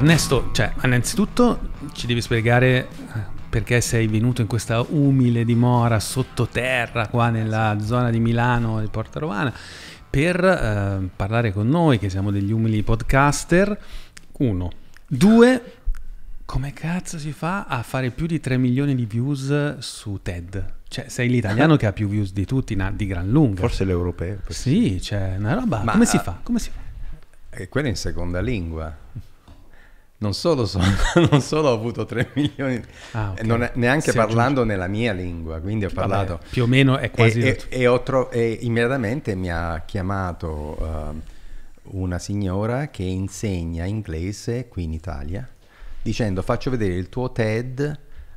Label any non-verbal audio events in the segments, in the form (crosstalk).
Ernesto, cioè, innanzitutto ci devi spiegare eh, perché sei venuto in questa umile dimora sottoterra qua nella zona di Milano, di Porta Romana, per eh, parlare con noi che siamo degli umili podcaster. Uno. Due, come cazzo si fa a fare più di 3 milioni di views su TED? Cioè, sei l'italiano che ha più views di tutti, di gran lunga. Forse l'europeo. Sì, c'è cioè, una roba. Ma, come si eh, fa? Come si fa? E eh, quella in seconda lingua non solo, so, (laughs) non solo ho avuto 3 milioni, ah, okay. Eh, è, neanche si parlando aggiunge. nella mia lingua, quindi ho parlato... Vabbè, più o meno è quasi... E, e, e, tro- e immediatamente mi ha chiamato uh, una signora che insegna inglese qui in Italia, dicendo faccio vedere il tuo TED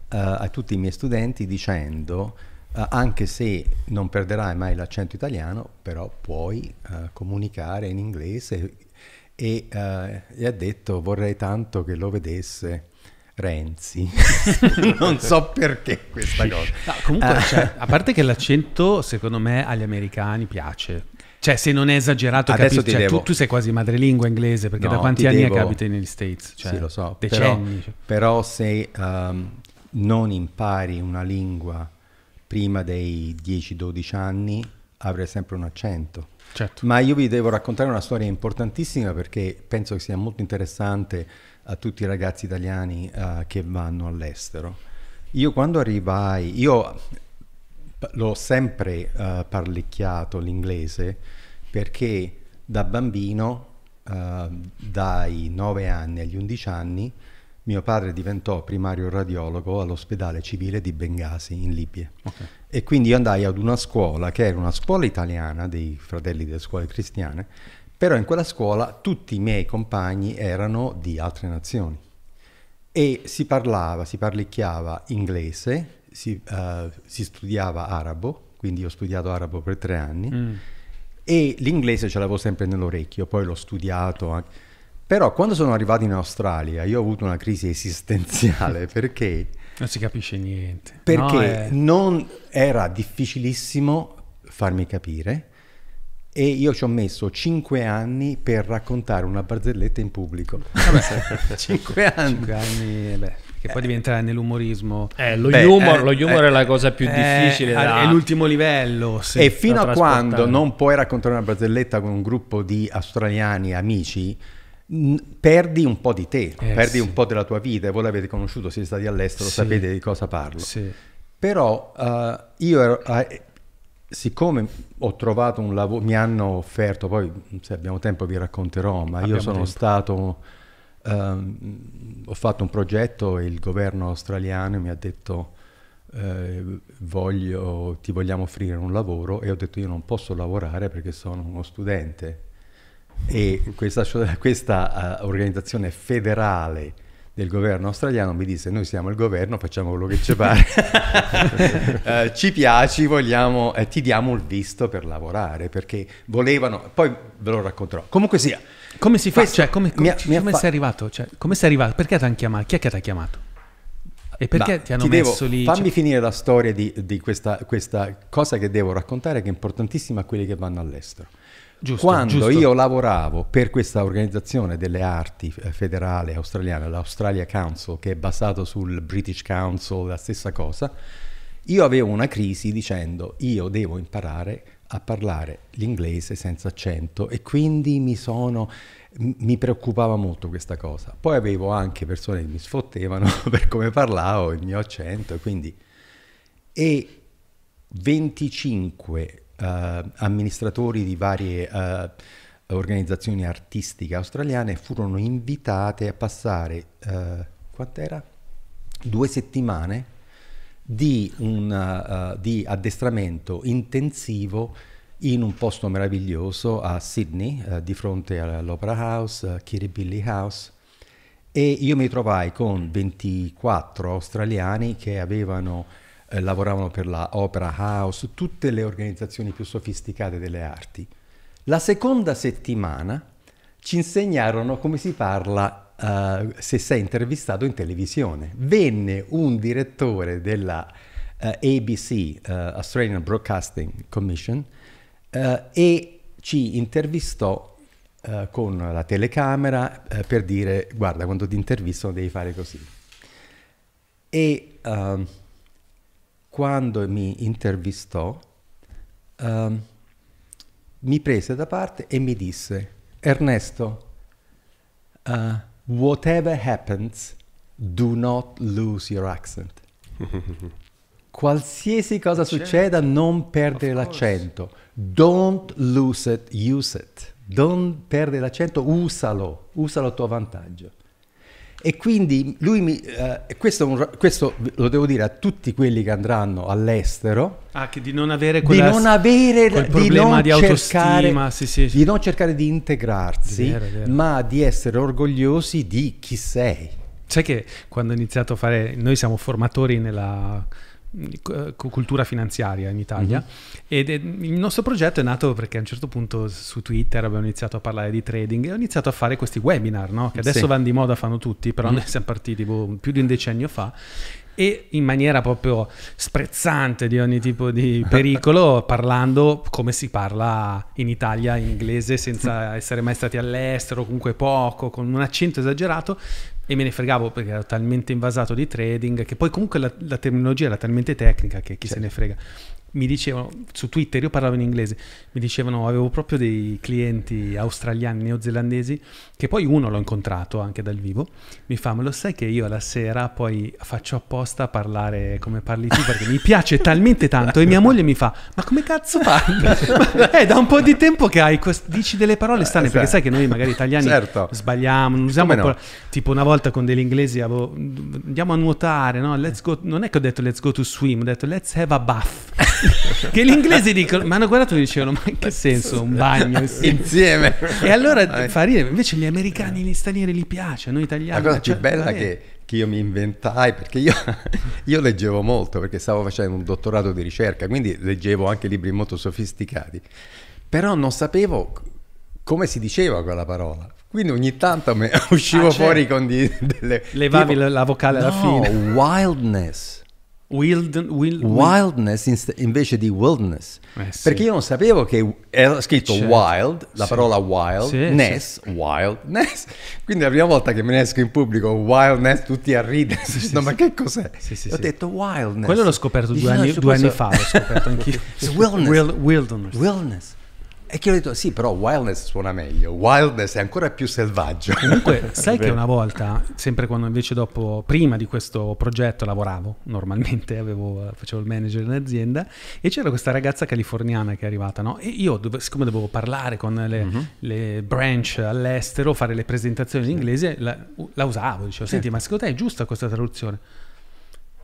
uh, a tutti i miei studenti dicendo... Uh, anche se non perderai mai l'accento italiano, però puoi comunicare in inglese e uh, gli ha detto vorrei tanto che lo vedesse Renzi. (laughs) non so perché questa cosa. (laughs) No, comunque, ah. cioè, a parte che l'accento, secondo me, agli americani piace. Cioè, se non è esagerato, Adesso capisci, cioè, devo... tu, tu, sei quasi madrelingua inglese, perché no, da quanti anni devo... abiti negli States? Cioè, sì, lo so. Decenni. Però, cioè. però se um, non impari una lingua prima dei 10-12 anni, avrai sempre un accento. Certo. Ma io vi devo raccontare una storia importantissima perché penso che sia molto interessante a tutti i ragazzi italiani uh, che vanno all'estero. Io quando arrivai, io l'ho sempre uh, parlicchiato l'inglese perché da bambino, uh, dai 9 anni agli 11 anni, mio padre diventò primario radiologo all'ospedale civile di Bengasi in Libia. Okay. E quindi io andai ad una scuola che era una scuola italiana dei fratelli delle scuole cristiane, però in quella scuola tutti i miei compagni erano di altre nazioni e si parlava, si parlicchiava inglese, si, uh, si studiava arabo, quindi ho studiato arabo per tre anni mm. e l'inglese ce l'avevo sempre nell'orecchio, poi l'ho studiato anche però quando sono arrivato in Australia io ho avuto una crisi esistenziale (laughs) perché... Non si capisce niente. Perché no, è... Eh. non era difficilissimo farmi capire e io ci ho messo cinque anni per raccontare una barzelletta in pubblico. Vabbè, 5 (laughs) anni. 5 anni eh, beh, che poi diventa nell'umorismo. Eh, lo, beh, humor, eh, lo humor eh, è la cosa più eh, difficile. Da... È l'ultimo livello. Sì, e fino a quando non puoi raccontare una barzelletta con un gruppo di australiani amici, perdi un po' di te, eh, perdi sì. un po' della tua vita, e voi l'avete conosciuto, siete stati all'estero, sì. sapete di cosa parlo. Sì. Però uh, io ero, uh, siccome ho trovato un lavoro, mi hanno offerto, poi se abbiamo tempo vi racconterò, ma abbiamo io sono tempo. stato, uh, ho fatto un progetto e il governo australiano mi ha detto eh, voglio, ti vogliamo offrire un lavoro e ho detto io non posso lavorare perché sono uno studente e questa, questa uh, organizzazione federale del governo australiano mi disse noi siamo il governo facciamo quello che ci pare uh, (laughs) ci piaci vogliamo eh, ti diamo il visto per lavorare perché volevano poi ve lo racconterò comunque sia come si fa cioè, come, come, mia, come fa... sei arrivato cioè, come sei arrivato perché ti hanno chiamato chi è che ti ha chiamato e perché Ma ti hanno ti messo devo, lì fammi cioè... finire la storia di, di questa, questa cosa che devo raccontare che è importantissima a quelli che vanno all'estero Giusto, Quando giusto. io lavoravo per questa organizzazione delle arti eh, federale australiana, l'Australia Council, che è basato sul British Council, la stessa cosa, io avevo una crisi dicendo io devo imparare a parlare l'inglese senza accento e quindi mi, sono, mi preoccupava molto questa cosa. Poi avevo anche persone che mi sfottevano (laughs) per come parlavo, il mio accento, quindi... E 25 eh, amministratori di varie eh, organizzazioni artistiche australiane furono invitate a passare, eh, Due settimane di, un, uh, di, addestramento intensivo in un posto meraviglioso a Sydney, uh, di fronte all'Opera House, uh, Kirribilli House, e io mi trovai con 24 australiani che avevano eh, lavoravano per la Opera House, tutte le organizzazioni più sofisticate delle arti. La seconda settimana ci insegnarono come si parla uh, se sei intervistato in televisione. Venne un direttore della uh, eh, ABC, uh, Australian Broadcasting Commission, e ci intervistò con la telecamera per dire guarda quando ti intervistano devi fare così. E ehm, quando mi intervistò, um, mi prese da parte e mi disse, Ernesto, uh, whatever happens, do not lose your accent. (laughs) Qualsiasi cosa certo. succeda, non perdere l'accento. Don't lose it, use it. Non perdere l'accento, usalo, usalo a tuo vantaggio. E quindi lui mi, eh, questo, questo, lo devo dire a tutti quelli che andranno all'estero. Ah, che di non avere quella, di non avere, quel problema di, non di cercare, sì, sì, sì. Di non cercare di integrarsi, vero, vero. ma di essere orgogliosi di chi sei. Sai che quando ho iniziato a fare... Noi siamo formatori nella eh, cultura finanziaria in Italia mm-hmm. ed è, il nostro progetto è nato perché a un certo punto su Twitter abbiamo iniziato a parlare di trading e ho iniziato a fare questi webinar no? che adesso sì. vanno di moda fanno tutti però mm-hmm. noi siamo partiti boh, più di un decennio fa e in maniera proprio sprezzante di ogni tipo di (laughs) pericolo, parlando come si parla in Italia in inglese senza (laughs) essere mai stati all'estero, comunque poco, con un accento esagerato, e me ne fregavo perché ero talmente invasato di trading che poi comunque la, la terminologia era talmente tecnica che chi certo. se ne certo. frega mi dicevano su Twitter, io parlavo in inglese, mi dicevano avevo proprio dei clienti australiani, neozelandesi, che poi uno l'ho incontrato anche dal vivo, mi fa, ma lo sai che io la sera poi faccio apposta a parlare come parli tu perché mi piace talmente tanto e mia moglie mi fa, ma come cazzo parli? è (laughs) (laughs) eh, da un po' di tempo che hai quest- dici delle parole strane, eh, perché sai che noi magari italiani certo. sbagliamo, non usiamo un no? tipo una volta con degli inglesi avevo, andiamo a nuotare, no? Let's go, non è che ho detto let's go to swim, ho detto let's have a bath. (laughs) che gli inglesi dicono, ma hanno guardato e dicevano, ma in che eh, senso un bagno (laughs) insieme? e allora fa ridere, invece gli americani, gli stranieri li piace, noi italiani. La cosa più cioè, bella è eh. che che io mi inventai, perché io, (laughs) io, leggevo molto, perché stavo facendo un dottorato di ricerca, quindi leggevo anche libri molto sofisticati, però non sapevo come si diceva quella parola. Quindi ogni tanto (laughs) uscivo ah, certo. fuori con di, delle... Levavi tipo, la vocale alla no, fine. Wildness. Wild, wild, wildness in, invece di wilderness. Eh, sì. Perché io non sapevo che era scritto C'è. Certo. wild, la sì. parola wildness, sì, ness, wildness. (laughs) Quindi la prima volta che me ne esco in pubblico, wildness, tutti a ridere. (laughs) no, ma che cos'è? Ho detto wildness. Quello l'ho scoperto Dici, due, anni, due anni fa, l'ho scoperto anch'io. (laughs) wilderness. Wild, wilderness. wilderness. E che ho detto, sì, però wildness suona meglio, wildness è ancora più selvaggio. Comunque, (laughs) sai che una volta, sempre quando invece dopo, prima di questo progetto lavoravo, normalmente (laughs) avevo, facevo il manager in azienda, e c'era questa ragazza californiana che è arrivata, no? E io, dove, siccome dovevo parlare con le, mm-hmm. le, branch all'estero, fare le presentazioni in inglese, la, la usavo, dicevo, senti, ma secondo te è giusta questa traduzione?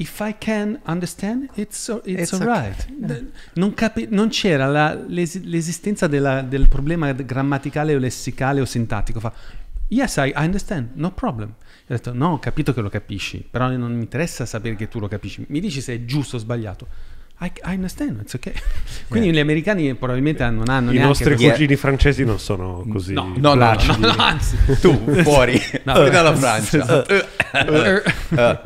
If I can understand, it's, it's, it's alright. Okay. Non, capi- non c'era la, l'es- l'esistenza della, del problema grammaticale o lessicale o sintattico. Fa, yes, I, I understand, no problem. ho detto, no, ho capito che lo capisci, però non mi interessa sapere che tu lo capisci. Mi dici se è giusto o sbagliato. I, I understand, it's okay. (laughs) Quindi yeah. gli americani probabilmente non hanno I nostri cugini francesi non sono così No, no, no, no, no, anzi Tu, fuori, (laughs) no. fino alla Francia (laughs) uh, uh, uh,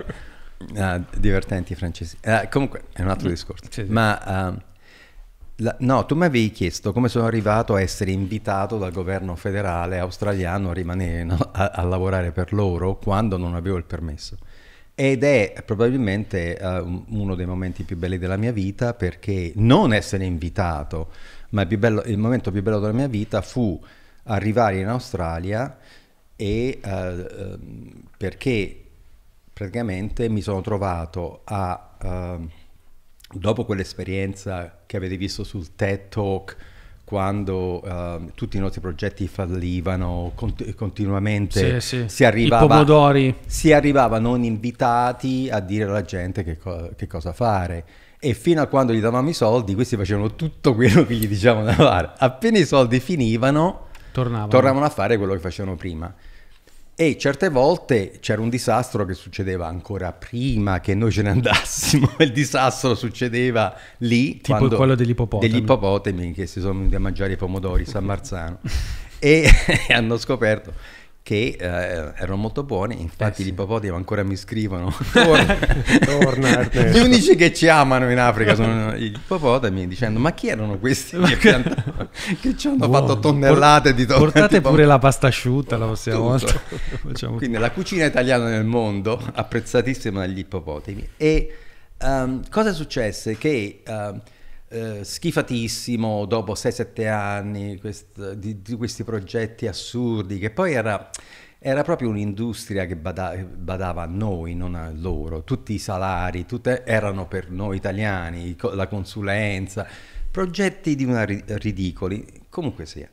Ah, divertenti i francesi. Eh, ah, comunque è un altro discorso. Sì, sì. Ma um, la, no, tu mi avevi chiesto come sono arrivato a essere invitato dal governo federale australiano a rimanere no? a, a, lavorare per loro quando non avevo il permesso. Ed è probabilmente uh, uno dei momenti più belli della mia vita perché non essere invitato, ma il, bello, il momento più bello della mia vita fu arrivare in Australia e, uh, perché praticamente mi sono trovato a, uh, dopo quell'esperienza che avete visto sul TED Talk, quando uh, tutti i nostri progetti fallivano cont- continuamente sì, sì. Si, arrivava, si arrivava non invitati a dire alla gente che, co- che, cosa fare e fino a quando gli davamo i soldi questi facevano tutto quello che gli dicevano da fare appena i soldi finivano tornavano, tornavano a fare quello che facevano prima e certe volte c'era un disastro che succedeva ancora prima che noi ce ne (laughs) andassimo, il disastro succedeva lì. Tipo quello degli ippopotami. Degli ippopotami che si sono venuti a mangiare i pomodori a (laughs) San Marzano e (laughs) hanno scoperto che eh, erano molto buoni, infatti eh sì. gli ippopotami ancora mi scrivono (laughs) torna, torna gli unici che ci amano in Africa sono gli ippopotami dicendo ma chi erano questi che, (laughs) che ci hanno Buono. fatto tonnellate di torta portate tipo... pure la pasta asciutta la prossima Tutto. volta (laughs) quindi la cucina italiana nel mondo apprezzatissima dagli ippopotami e um, cosa successe? che um, eh, schifatissimo dopo 6-7 anni quest, di, di, questi progetti assurdi, che poi era, era proprio un'industria che bada, badava a noi, non a loro. Tutti i salari tutte, erano per noi italiani, la consulenza, progetti di una ridicoli, comunque sia.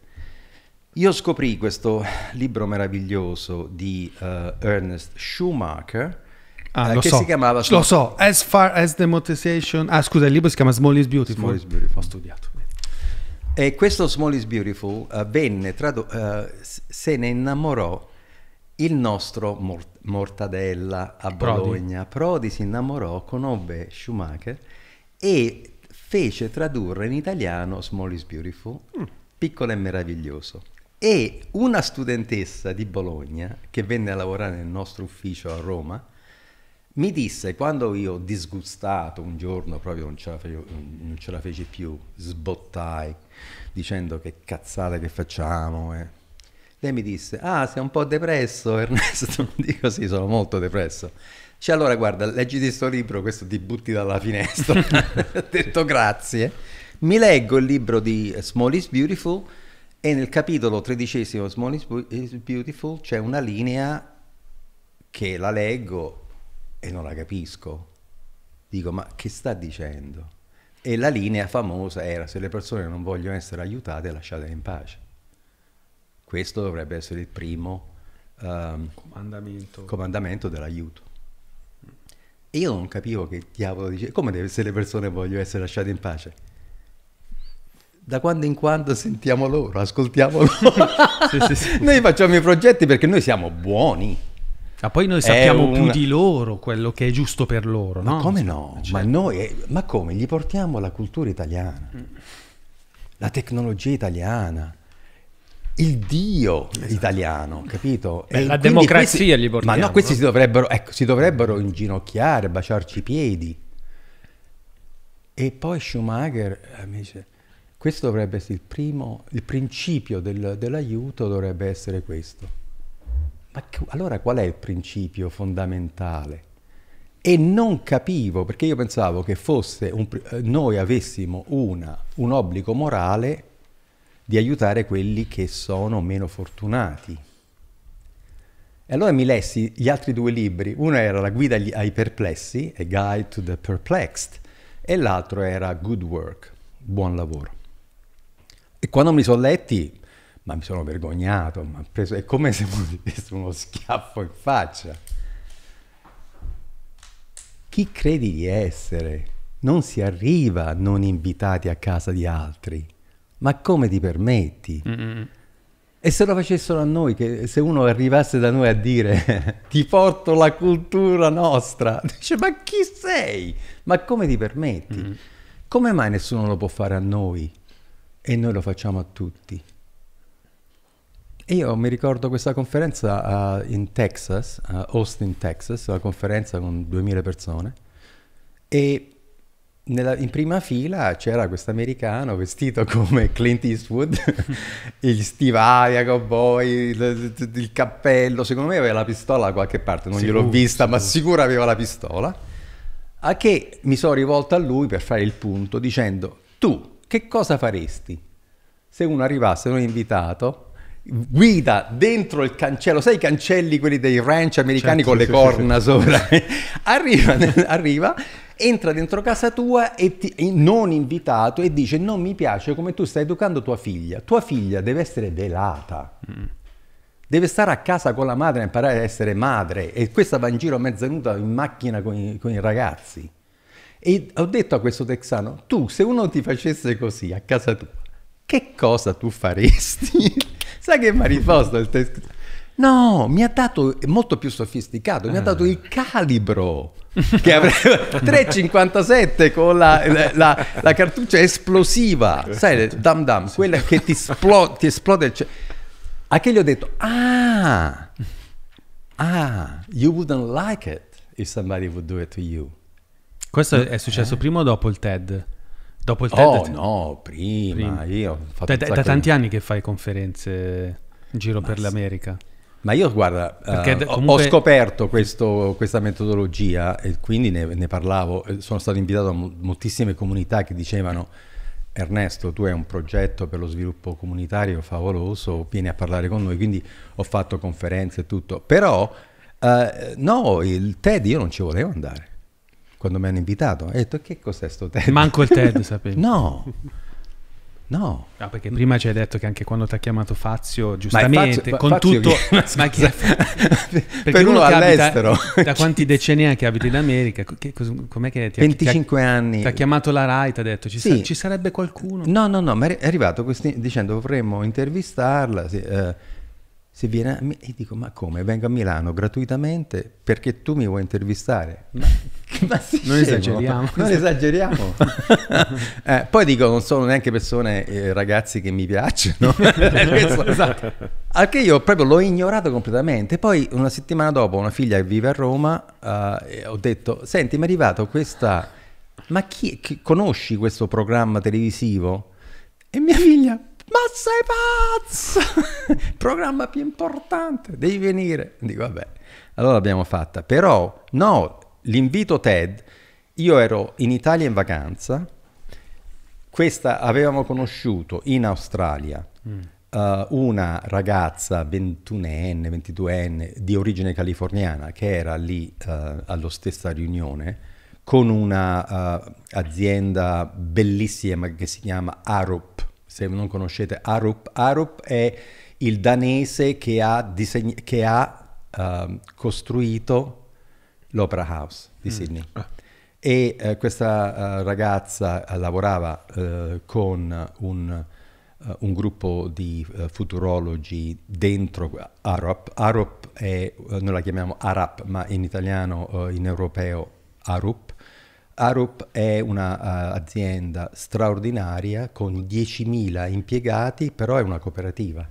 Io scoprì questo libro meraviglioso di uh, Ernest Schumacher, Ah, eh, lo, so. Si chiamava, lo so, As Far as the Demotization. Ah, scusa, il libro si chiama Small is Beautiful. Small is Beautiful, ho studiato. E questo Small is Beautiful uh, venne tradu- uh, se ne innamorò il nostro Mort- Mortadella a Bologna. Prodi. Prodi si innamorò, conobbe Schumacher e fece tradurre in italiano Small is Beautiful, mm. piccolo e meraviglioso. E una studentessa di Bologna che venne a lavorare nel nostro ufficio a Roma mi disse quando io disgustato un giorno proprio non ce la, fece, non ce la feci più, sbottai dicendo che cazzate che facciamo. Eh. Lei mi disse, ah sei un po' depresso (laughs) Ernesto, (laughs) dico sì sono molto depresso. Cioè allora guarda, leggi questo libro, questo ti butti dalla finestra. (laughs) Ho detto grazie. Mi leggo il libro di Small is Beautiful e nel capitolo tredicesimo Small is Beautiful c'è una linea che la leggo e non la capisco. Dico, ma che sta dicendo? E la linea famosa era se le persone non vogliono essere aiutate lasciatele in pace. Questo dovrebbe essere il primo um, comandamento. comandamento dell'aiuto. E io non capivo che diavolo dice, come deve, se le persone vogliono essere lasciate in pace? da quando in quando sentiamo loro, ascoltiamo loro. (laughs) sì, sì, sì. Noi facciamo i progetti perché noi siamo buoni. Ma poi noi sappiamo un... più di loro quello che è giusto per loro, no? Ma come no? Certo. Ma noi, ma come? Gli portiamo la cultura italiana, la tecnologia italiana, il Dio esatto. italiano, capito? Beh, la democrazia questi, gli portiamo. Ma no, questi Si, dovrebbero, ecco, si dovrebbero inginocchiare, baciarci i piedi. E poi Schumacher eh, mi dice, questo dovrebbe essere il primo, il principio del, dell'aiuto dovrebbe essere questo ma allora qual è il principio fondamentale? E non capivo, perché io pensavo che fosse un, eh, noi avessimo una, un obbligo morale di aiutare quelli che sono meno fortunati. E allora mi lessi gli altri due libri, uno era La guida ai perplessi, A Guide to the Perplexed, e l'altro era Good Work, Buon lavoro. E quando mi sono letti ma mi sono vergognato, preso, è come se (laughs) mi desse uno schiaffo in faccia. Chi credi di essere? Non si arriva non invitati a casa di altri, ma come ti permetti? Mm, mm -mm. E se lo facessero a noi, che se uno arrivasse da noi a dire (laughs) ti porto la cultura nostra, (laughs) dice ma chi sei? Ma come ti permetti? Mm. Come mai nessuno lo può fare a noi e noi lo facciamo a tutti? io mi ricordo questa conferenza uh, in Texas, a uh, eh, Austin, Texas, una conferenza con 2000 persone e nella, in prima fila c'era questo americano vestito come Clint Eastwood, gli stivali, cowboy, il, il, cappello, secondo me aveva la pistola da qualche parte, non gliel'ho vista, sicuro. ma sicuro aveva la pistola, a che mi sono rivolto a lui per fare il punto dicendo tu che cosa faresti se uno arrivasse, un invitato, guida dentro il cancello, sai i cancelli quelli dei ranch americani certo, con le corna sì, sopra, (laughs) arriva, arriva, entra dentro casa tua e ti, non invitato e dice non mi piace come tu stai educando tua figlia, tua figlia deve essere velata. Mm. Deve stare a casa con la madre e imparare a essere madre e questa va in giro a mezzanuta in macchina con i, con i ragazzi. E ho detto a questo texano, tu se uno ti facesse così a casa tua, che cosa tu faresti? (laughs) Sai che mi ha risposto il testo? No, mi ha dato, è molto più sofisticato, mi ha dato il calibro che avrebbe 3,57 (laughs) con la, la, la, la, cartuccia esplosiva, sai, dam dam, sì. quella che ti, esplo- ti esplode. Cioè, a che gli ho detto, ah, ah, you wouldn't like it if somebody would do it to you. Questo è successo eh? prima o dopo il TED? Dopo il TED? Oh no, prima, prima. io da, da, tanti anni che fai conferenze in giro ma per sì. l'America. Ma io guarda, uh, comunque... ho scoperto questo, questa metodologia e quindi ne, ne, parlavo, eh, sono stato invitato a moltissime comunità che dicevano Ernesto tu hai un progetto per lo sviluppo comunitario favoloso, vieni a parlare con noi, quindi ho fatto conferenze e tutto, però uh, no, il TED io non ci volevo andare quando mi hanno invitato, ho detto che cos'è sto TED? Manco il TED, (laughs) sapevi? no. No. no. perché prima ci hai detto che anche quando ti ha chiamato Fazio, giustamente, con tutto... (laughs) ma chi (laughs) per uno all'estero. da quanti decenni è che abiti in America? Che, com'è che ti 25 ha, anni. Ti ha chiamato la RAI, ti ha detto ci, sì. sa, ci sarebbe qualcuno? No, no, no, ma è arrivato questi, dicendo vorremmo intervistarla. Sì, eh, se viene a Milano, e dico ma come vengo a Milano gratuitamente perché tu mi vuoi intervistare ma, (laughs) ma sì, non esageriamo non esageriamo (laughs) eh, poi dico non sono neanche persone eh, ragazzi che mi piacciono Questo, (laughs) esatto. al io proprio l'ho ignorato completamente poi una settimana dopo una figlia che vive a Roma eh, ho detto senti mi è arrivato questa ma chi, chi conosci questo programma televisivo e mia figlia ma sei pazzo! (laughs) Programma più importante, devi venire. Dico, vabbè, allora l'abbiamo fatta. Però, no, l'invito TED, io ero in Italia in vacanza, questa avevamo conosciuto in Australia. Mm. Uh, una ragazza 21enne, 22enne di origine californiana che era lì uh, eh, alla stessa riunione con una uh, azienda bellissima che si chiama Arup se non conoscete Arup, Arup è il danese che ha, diseg... che ha uh, costruito l'Opera House di mm. Sydney. Mm. Ah. E uh, questa uh, ragazza eh, lavorava con un, un, gruppo di futurologi dentro Arup. Arup è, noi la chiamiamo Arup, ma in italiano, in europeo, Arup Arup è un'azienda eh, uh, straordinaria con 10.000 impiegati, però è una cooperativa,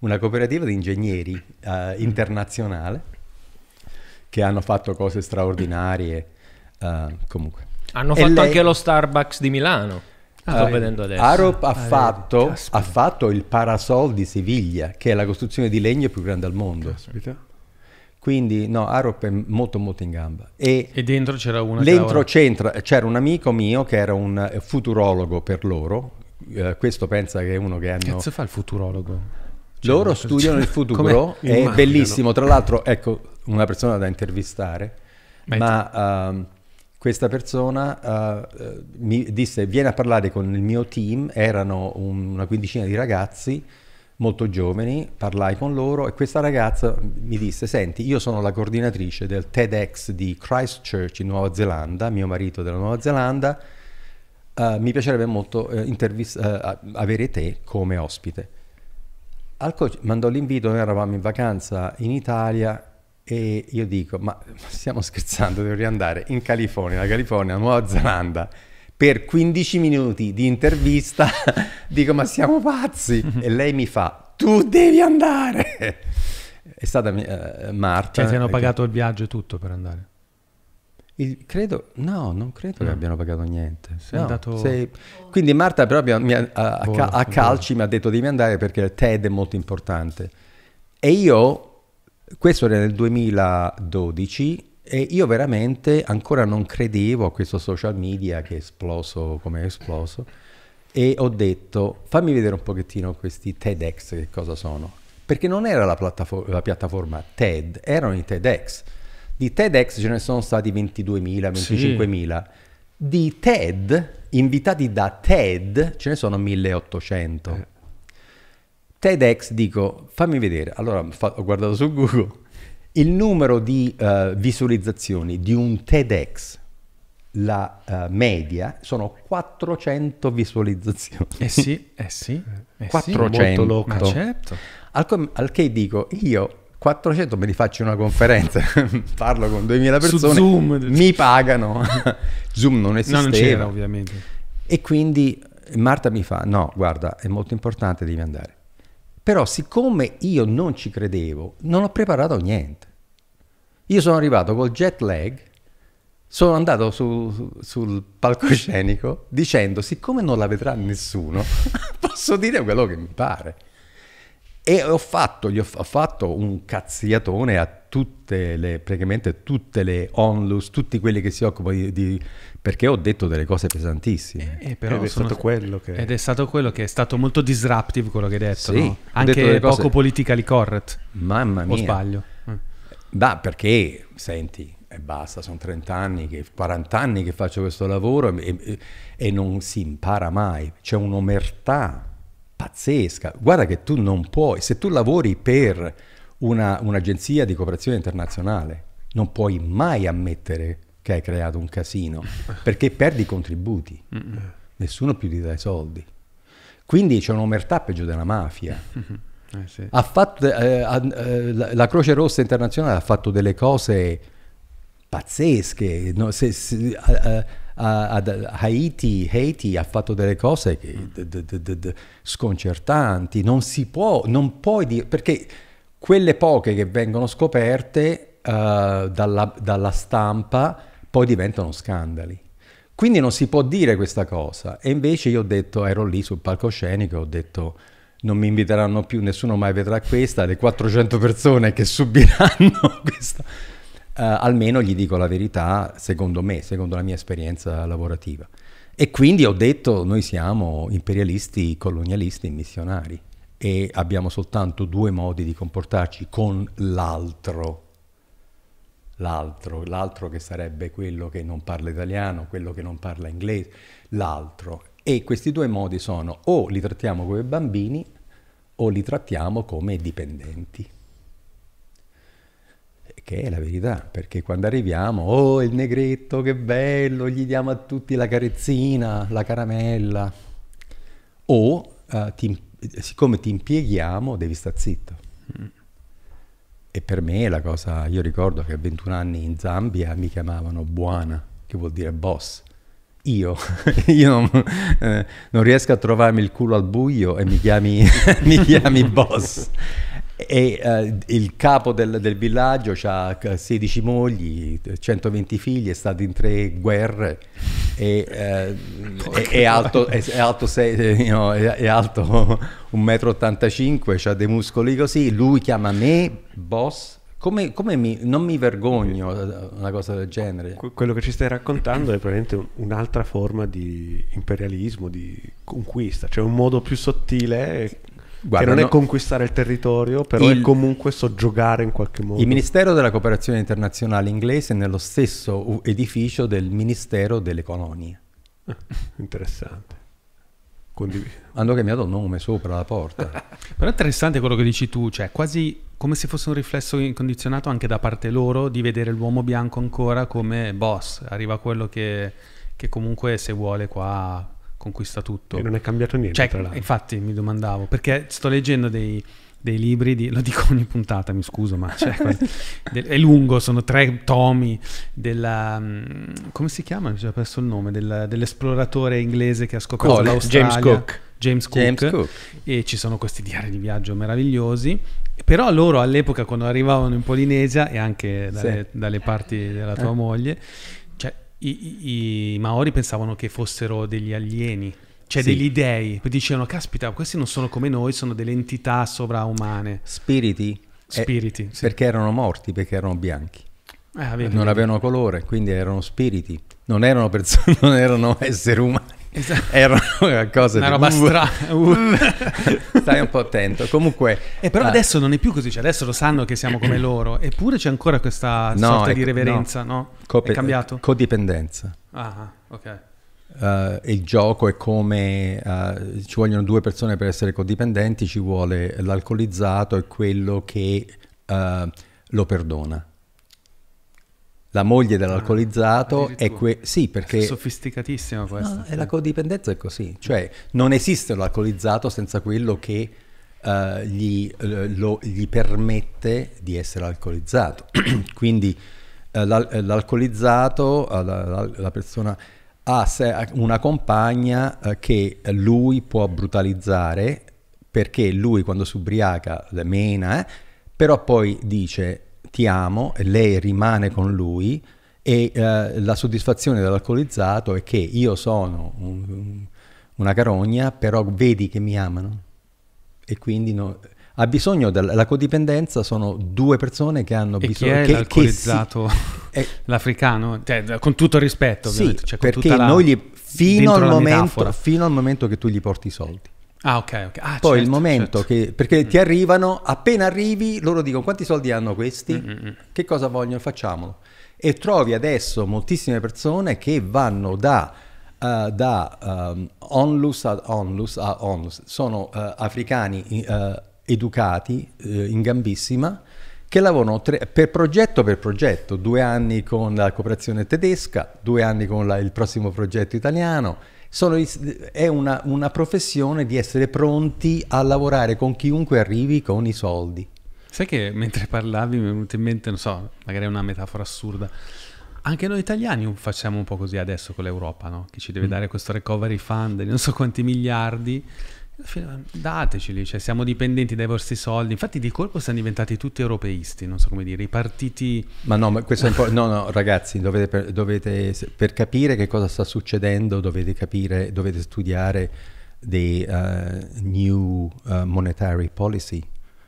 una cooperativa di ingegneri uh, internazionale che hanno fatto cose straordinarie. Uh, comunque. Hanno e fatto lei... anche lo Starbucks di Milano. Ah, sto ah, vedendo adesso. Arup ha, ah, fatto, ha, fatto, il Parasol di Siviglia, che è la costruzione di legno più grande al mondo. Caspita. Quindi no, Arop è molto molto in gamba. E, e dentro c'era una Dentro c'era un amico mio che era un eh, futurologo per loro. Eh, questo pensa che è uno che hanno... Che cazzo fa il futurologo? Cioè, loro studiano il futuro, è bellissimo. Tra l'altro, ecco, una persona da intervistare, Metti. ma uh, questa persona uh, mi disse vieni a parlare con il mio team, erano un, una quindicina di ragazzi, molto giovani, parlai con loro e questa ragazza mi disse, senti, io sono la coordinatrice del TEDx di Christchurch in Nuova Zelanda, mio marito della Nuova Zelanda, uh, mi piacerebbe molto uh, uh, avere te come ospite. Alco mandò l'invito, noi eravamo in vacanza in Italia e io dico, ma (laughs) stiamo scherzando, devo andare in California, la California, Nuova Zelanda per 15 minuti di intervista (laughs) dico ma siamo pazzi (laughs) e lei mi fa tu devi andare è stata uh, Marta cioè ti hanno perché... Eh, pagato il viaggio e tutto per andare il, credo no non credo no. che abbiano pagato niente no, andato... sei... quindi Marta proprio mi ha, a, a, a, calci mi ha detto devi andare perché TED è molto importante e io questo era nel 2012 e io veramente ancora non credevo a questo social media che è esploso come è esploso e ho detto fammi vedere un pochettino questi TEDx che cosa sono. Perché non era la, piattaforma, la piattaforma TED, erano i TEDx. Di TEDx ce ne sono stati 22.000, 25.000. Sì. Di TED, invitati da TED, ce ne sono 1.800. Eh. TEDx dico fammi vedere. Allora ho guardato su Google il numero di uh, visualizzazioni di un TEDx, la uh, media, sono 400 visualizzazioni. Eh, (laughs) eh sì, eh sì. Eh 400. Sì, Ma certo. Al, com- al che dico, io 400 me li faccio in una conferenza, (laughs) parlo con 2000 persone, Su Zoom. mi pagano. (laughs) Zoom non esisteva. No, non c'era ovviamente. E quindi Marta mi fa, no, guarda, è molto importante, devi andare. Però siccome io non ci credevo, non ho preparato niente. Io sono arrivato col jet lag, sono andato su, sul palcoscenico dicendo siccome non la vedrà nessuno, (laughs) posso dire quello che mi pare. E ho fatto, ho fatto un cazziatone a tutte le, praticamente tutte le onlus, tutti quelli che si occupano di, di perché ho detto delle cose pesantissime. Eh, eh ed, è sono, che... ed, è stato quello che... è stato molto disruptive quello che hai detto, sì, no? anche detto poco politically correct. Mamma mia. O sbaglio. Eh. Da perché, senti, e basta, sono 30 anni, che, 40 anni che faccio questo lavoro e, e, e non si impara mai, c'è un'omertà pazzesca. Guarda che tu non puoi, se tu lavori per una, un'agenzia di cooperazione internazionale. Non puoi mai ammettere che hai creato un casino, (laughs) perché perdi i contributi. Mm-mm. Nessuno più ti dà i soldi. Quindi c'è un'omertà peggio della mafia. (laughs) Eh sì. ha fatto, eh, eh la, Croce Rossa internazionale ha fatto delle cose pazzesche. No? Se, se, a, a, a Haiti, Haiti, ha fatto delle cose che, mm. d, d, d, sconcertanti. Non si può, non puoi dire perché quelle poche che vengono scoperte uh, dalla, dalla stampa poi diventano scandali. Quindi non si può dire questa cosa. E invece io ho detto, ero lì sul palcoscenico, ho detto non mi inviteranno più, nessuno mai vedrà questa, le 400 persone che subiranno (laughs) questa. Uh, almeno gli dico la verità, secondo me, secondo la mia esperienza lavorativa. E quindi ho detto, noi siamo imperialisti, colonialisti, missionari e abbiamo soltanto due modi di comportarci con l'altro. L'altro, l'altro che sarebbe quello che non parla italiano, quello che non parla inglese, l'altro. E questi due modi sono o li trattiamo come bambini o li trattiamo come dipendenti. Che è la verità, perché quando arriviamo, oh il negretto che bello, gli diamo a tutti la carezzina, la caramella, o uh, ti, eh, siccome ti impieghiamo devi stare zitto. Mm. E per me la cosa, io ricordo che a 21 anni in Zambia mi chiamavano Buana, che vuol dire boss. Io, (laughs) io non, eh, non, riesco a trovarmi il culo al buio e mi chiami, (laughs) mi chiami boss. E eh, il capo del, del, villaggio ha 16 eh, mogli, 120 figli, è stato in tre guerre e, eh, è, è, alto, è, è, alto, sei, eh, no, è, alto 1,85 m, ha dei muscoli così, lui chiama me boss come, come mi, non mi vergogno eh, una cosa del genere? Quello che ci stai raccontando è probabilmente un'altra forma di imperialismo, di conquista, cioè un modo più sottile Guarda, che non è conquistare il territorio, però il, è comunque soggiogare in qualche modo. Il Ministero della Cooperazione Internazionale inglese è nello stesso edificio del Ministero delle Colonie. Ah, (laughs) interessante. Hanno cambiato nome sopra la porta. (laughs) però è interessante quello che dici tu, cioè quasi come se fosse un riflesso incondizionato anche da parte loro di vedere l'uomo bianco ancora come boss, arriva quello che, che comunque se vuole qua conquista tutto. E non è cambiato niente. Cioè, infatti mi domandavo, perché sto leggendo dei, dei libri, di, lo dico ogni puntata, mi scuso, ma cioè, (laughs) è lungo, sono tre tomi della... Mm, come si chiama? Mi cioè, sono perso il nome, del, dell'esploratore inglese che ha scoperto Cole, l'Australia. James Cook. James Cook, James Cook e ci sono questi diari di viaggio meravigliosi però loro all'epoca quando arrivavano in Polinesia e anche dalle, sì. dalle parti della tua eh. moglie i, i, Maori pensavano che fossero degli alieni cioè sì. degli dei. Poi dicevano, caspita, questi non sono come noi, sono delle entità sovraumane. Spiriti. Eh, spiriti. Eh, sì. Perché erano morti, perché erano bianchi. Eh, vedi, non vedi. avevano colore, quindi erano spiriti. Non erano persone, (laughs) non erano esseri umani. Esatto. Erano cose una roba strana. (laughs) Stai un po' attento. Comunque, eh, però ah, adesso non è più così, cioè adesso lo sanno che siamo come (clears throat) loro, eppure c'è ancora questa no, sorta è, di reverenza, no? no? Cop- è cambiato? Codipendenza. Ah, ah, ok. Uh, il gioco è come uh, ci vogliono due persone per essere codipendenti, ci vuole l'alcolizzato e quello che uh, lo perdona. La moglie dell'alcolizzato ah, è que- sì, perché è sofisticatissima questa. No, e la codipendenza è così, cioè non esiste l'alcolizzato senza quello che uh, gli, eh, lo, gli, permette di essere alcolizzato. (clears throat) Quindi uh, l'al- l'alcolizzato, la, la, persona ha una compagna che lui può brutalizzare perché lui quando si ubriaca mena, eh, però poi dice ti amo, lei rimane con lui e eh, la soddisfazione dell'alcolizzato è che io sono un, una carogna, però vedi che mi amano e quindi no, ha bisogno della codipendenza sono due persone che hanno e bisogno chi è che, l'alcolizzato che eh. si, l'africano cioè, con tutto rispetto sì, cioè, con perché la, noi gli fino al, momento, fino al momento che tu gli porti i soldi Ah, ok, ok. Ah, Poi certo, il momento certo. che... Perché mm. ti arrivano, appena arrivi, loro dicono quanti soldi hanno questi, Mm-mm. che cosa vogliono, facciamolo. E trovi adesso moltissime persone che vanno da, uh, da um, onlus ad onlus a onlus. Sono uh, africani uh, educati in gambissima che lavorano tre, per progetto per progetto, due anni con la cooperazione tedesca, due anni con la, il prossimo progetto italiano, sono, è una, una, professione di essere pronti a lavorare con chiunque arrivi con i soldi. Sai che mentre parlavi mi è venuto in mente, non so, magari è una metafora assurda. Anche noi italiani facciamo un po' così adesso con l'Europa, no? che ci deve mm. dare questo recovery fund di non so quanti miliardi Dateceli, cioè siamo dipendenti dai vostri soldi. Infatti, di colpo siamo diventati tutti europeisti, non so come dire, i partiti. Ma no, ma questo è un po'. No, no, ragazzi, dovete, dovete, per capire che cosa sta succedendo, dovete capire, dovete studiare the uh, new uh, monetary policy,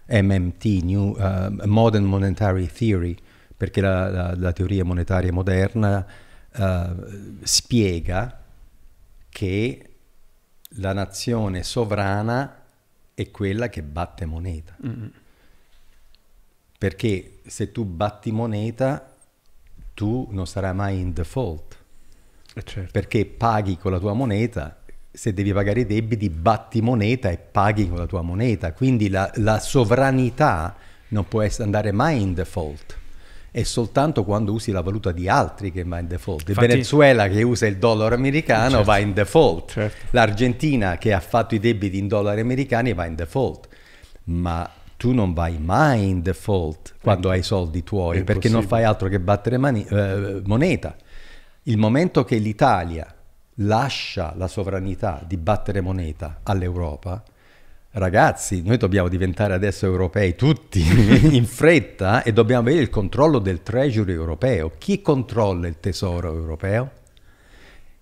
MMT, new uh, modern monetary theory, perché la, la, la teoria monetaria moderna uh, spiega che la nazione sovrana è quella che batte moneta. Mm. Perché se tu batti moneta, tu non sarai mai in default. Eh, certo. Perché paghi con la tua moneta, se devi pagare i debiti, batti moneta e paghi con la tua moneta. Quindi la, la sovranità non può andare mai in default è soltanto quando usi la valuta di altri che va in default. Infatti, il Venezuela che usa il dollaro americano certo, va in default, certo. l'Argentina che ha fatto i debiti in dollari americani va in default, ma tu non vai mai in default quando eh, hai soldi tuoi perché non fai altro che battere mani- eh, moneta. Il momento che l'Italia lascia la sovranità di battere moneta all'Europa, Ragazzi, noi dobbiamo diventare adesso europei tutti (laughs) in fretta e dobbiamo avere il controllo del Treasury europeo. Chi controlla il tesoro europeo?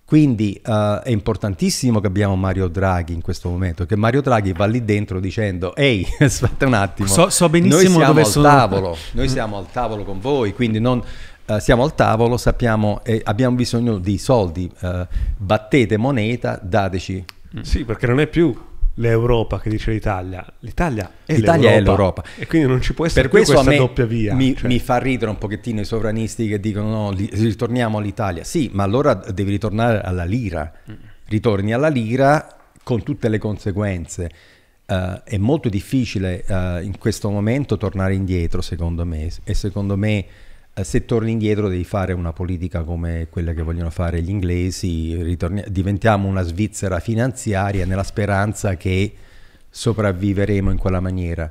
Quindi uh, è importantissimo che abbiamo Mario Draghi in questo momento, che Mario Draghi va lì dentro dicendo ehi, (laughs) aspetta un attimo, so, so benissimo noi siamo al tavolo, noi mm. siamo al tavolo con voi, quindi non, Uh, siamo al tavolo, sappiamo, eh, abbiamo bisogno di soldi, uh, battete moneta, dateci. Sì, perché non è più l'Europa che dice l'Italia. L'Italia è, L'Italia l'Europa, è l'Europa. E quindi non ci può essere per questa doppia via. Mi, cioè. mi, fa ridere un pochettino i sovranisti che dicono no, li, ritorniamo all'Italia. Sì, ma allora devi ritornare alla lira. Mm. Ritorni alla lira con tutte le conseguenze. Uh, è molto difficile uh, in questo momento tornare indietro, secondo me. E secondo me eh, se torni indietro devi fare una politica come quella che vogliono fare gli inglesi, ritorni, diventiamo una Svizzera finanziaria nella speranza che sopravviveremo in quella maniera.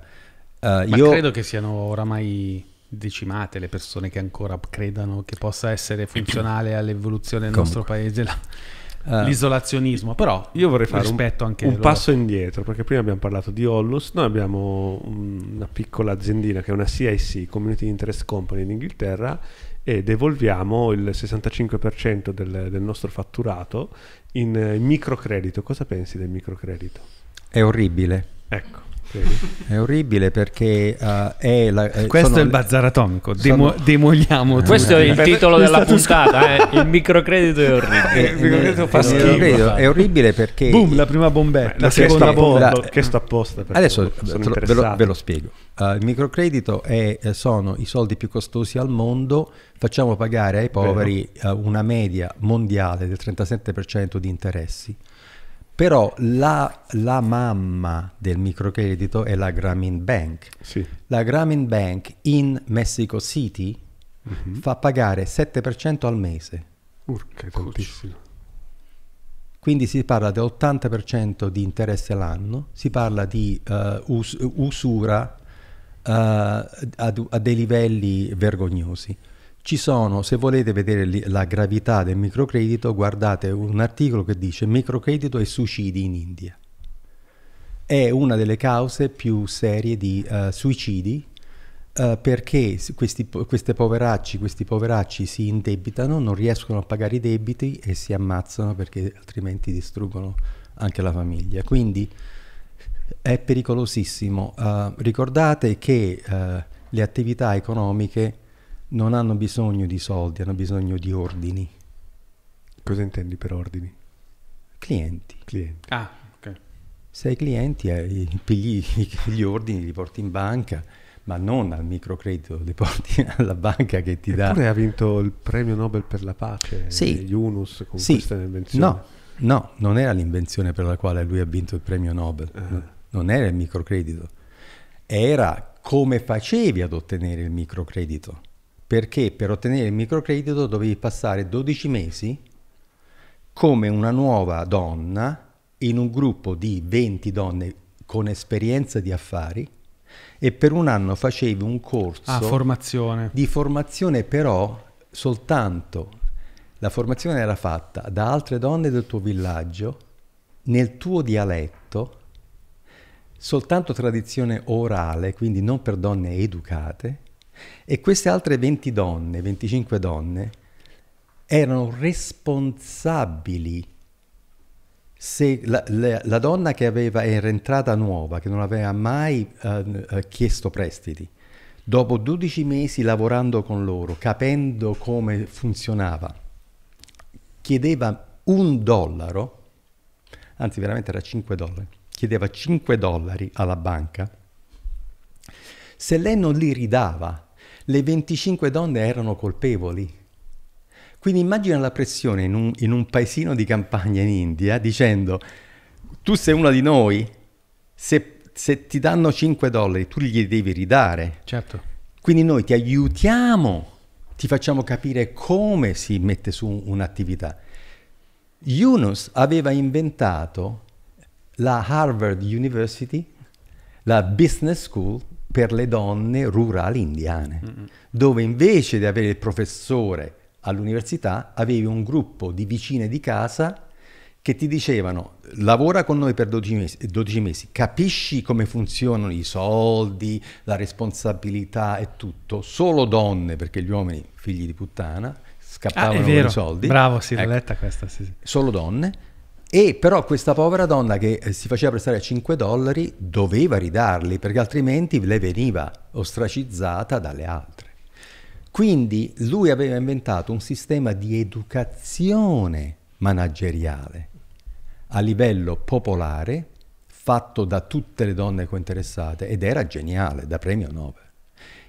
Uh, io credo che siano oramai decimate le persone che ancora credano che possa essere funzionale all'evoluzione del Comunque. nostro paese la, eh. L'isolazionismo, però io vorrei fare un, un passo indietro, perché prima abbiamo parlato di Hollus. noi abbiamo una piccola aziendina che è una CIC, Community Interest Company in Inghilterra, e devolviamo il 65% del, del nostro fatturato in eh, microcredito. Cosa pensi del microcredito? È orribile. Ecco. È orribile perché uh, è la, eh, Questo è il bazar atomico, Demo, sono... demoliamo eh. Questo è il titolo della puntata, eh. il microcredito è orribile. Eh, il microcredito fa schifo. È orribile perché... Boom, la prima bombetta, la seconda bomba, la... chiesto apposta. Adesso ve lo, ve lo, spiego. Uh, il microcredito è, sono i soldi più costosi al mondo, facciamo pagare ai poveri uh, una media mondiale del 37% di interessi però la, la mamma del microcredito è la Grameen Bank. Sì. La Grameen Bank in Mexico City mm-hmm. fa pagare 7% al mese. Urca, tantissimo. Quindi si parla di 80% di interesse l'anno, si parla di uh, us- usura uh, eh, a, a dei livelli vergognosi. Ci sono, se volete vedere la gravità del microcredito, guardate un articolo che dice microcredito e suicidi in India. È una delle cause più serie di uh, suicidi uh, perché questi, poveracci, questi poveracci si indebitano, non riescono a pagare i debiti e si ammazzano perché altrimenti distruggono anche la famiglia. Quindi è pericolosissimo. Uh, ricordate che le attività economiche non hanno bisogno di soldi, hanno bisogno di ordini. Cosa intendi per ordini? Clienti. clienti. Ah, ok. Se hai clienti, hai, eh, pigli gli ordini, li porti in banca, ma non al microcredito, li porti (laughs) alla banca che ti Eppure dà. Eppure ha vinto il premio Nobel per la pace, sì. Eh, Yunus, con sì. questa invenzione. No, no, non era l'invenzione per la quale lui ha vinto il premio Nobel, ah. non era il microcredito, era come facevi ad ottenere il microcredito perché per ottenere il microcredito dovevi passare 12 mesi come una nuova donna in un gruppo di 20 donne con esperienza di affari e per un anno facevi un corso ah, formazione. di formazione però soltanto la formazione era fatta da altre donne del tuo villaggio nel tuo dialetto soltanto tradizione orale quindi non per donne educate e queste altre 20 donne, 25 donne, erano responsabili se la, la, la donna che aveva, era entrata nuova, che non aveva mai eh, eh chiesto prestiti, dopo 12 mesi lavorando con loro, capendo come funzionava, chiedeva un dollaro, anzi veramente era 5 dollari, chiedeva 5 dollari alla banca, se lei non li ridava le 25 donne erano colpevoli. Quindi immagina la pressione in un, in un paesino di campagna in India dicendo tu sei una di noi, se, se ti danno 5 dollari tu li devi ridare. Certo. Quindi noi ti aiutiamo, ti facciamo capire come si mette su un'attività. Yunus aveva inventato la Harvard University, la Business School, per le donne rurali indiane, mm-hmm. dove invece di avere il professore all'università avevi un gruppo di vicine di casa che ti dicevano lavora con noi per 12 mesi, 12 mesi, capisci come funzionano i soldi, la responsabilità e tutto, solo donne perché gli uomini figli di puttana ah, scappavano ah, con i soldi. Bravo, sì, ecco. l'ho letta questa, sì, sì. Solo donne e però questa povera donna che eh, si faceva prestare a 5 dollari doveva ridarli perché altrimenti le veniva ostracizzata dalle altre. Quindi lui aveva inventato un sistema di educazione manageriale a livello popolare fatto da tutte le donne cointeressate ed era geniale, da premio Nobel.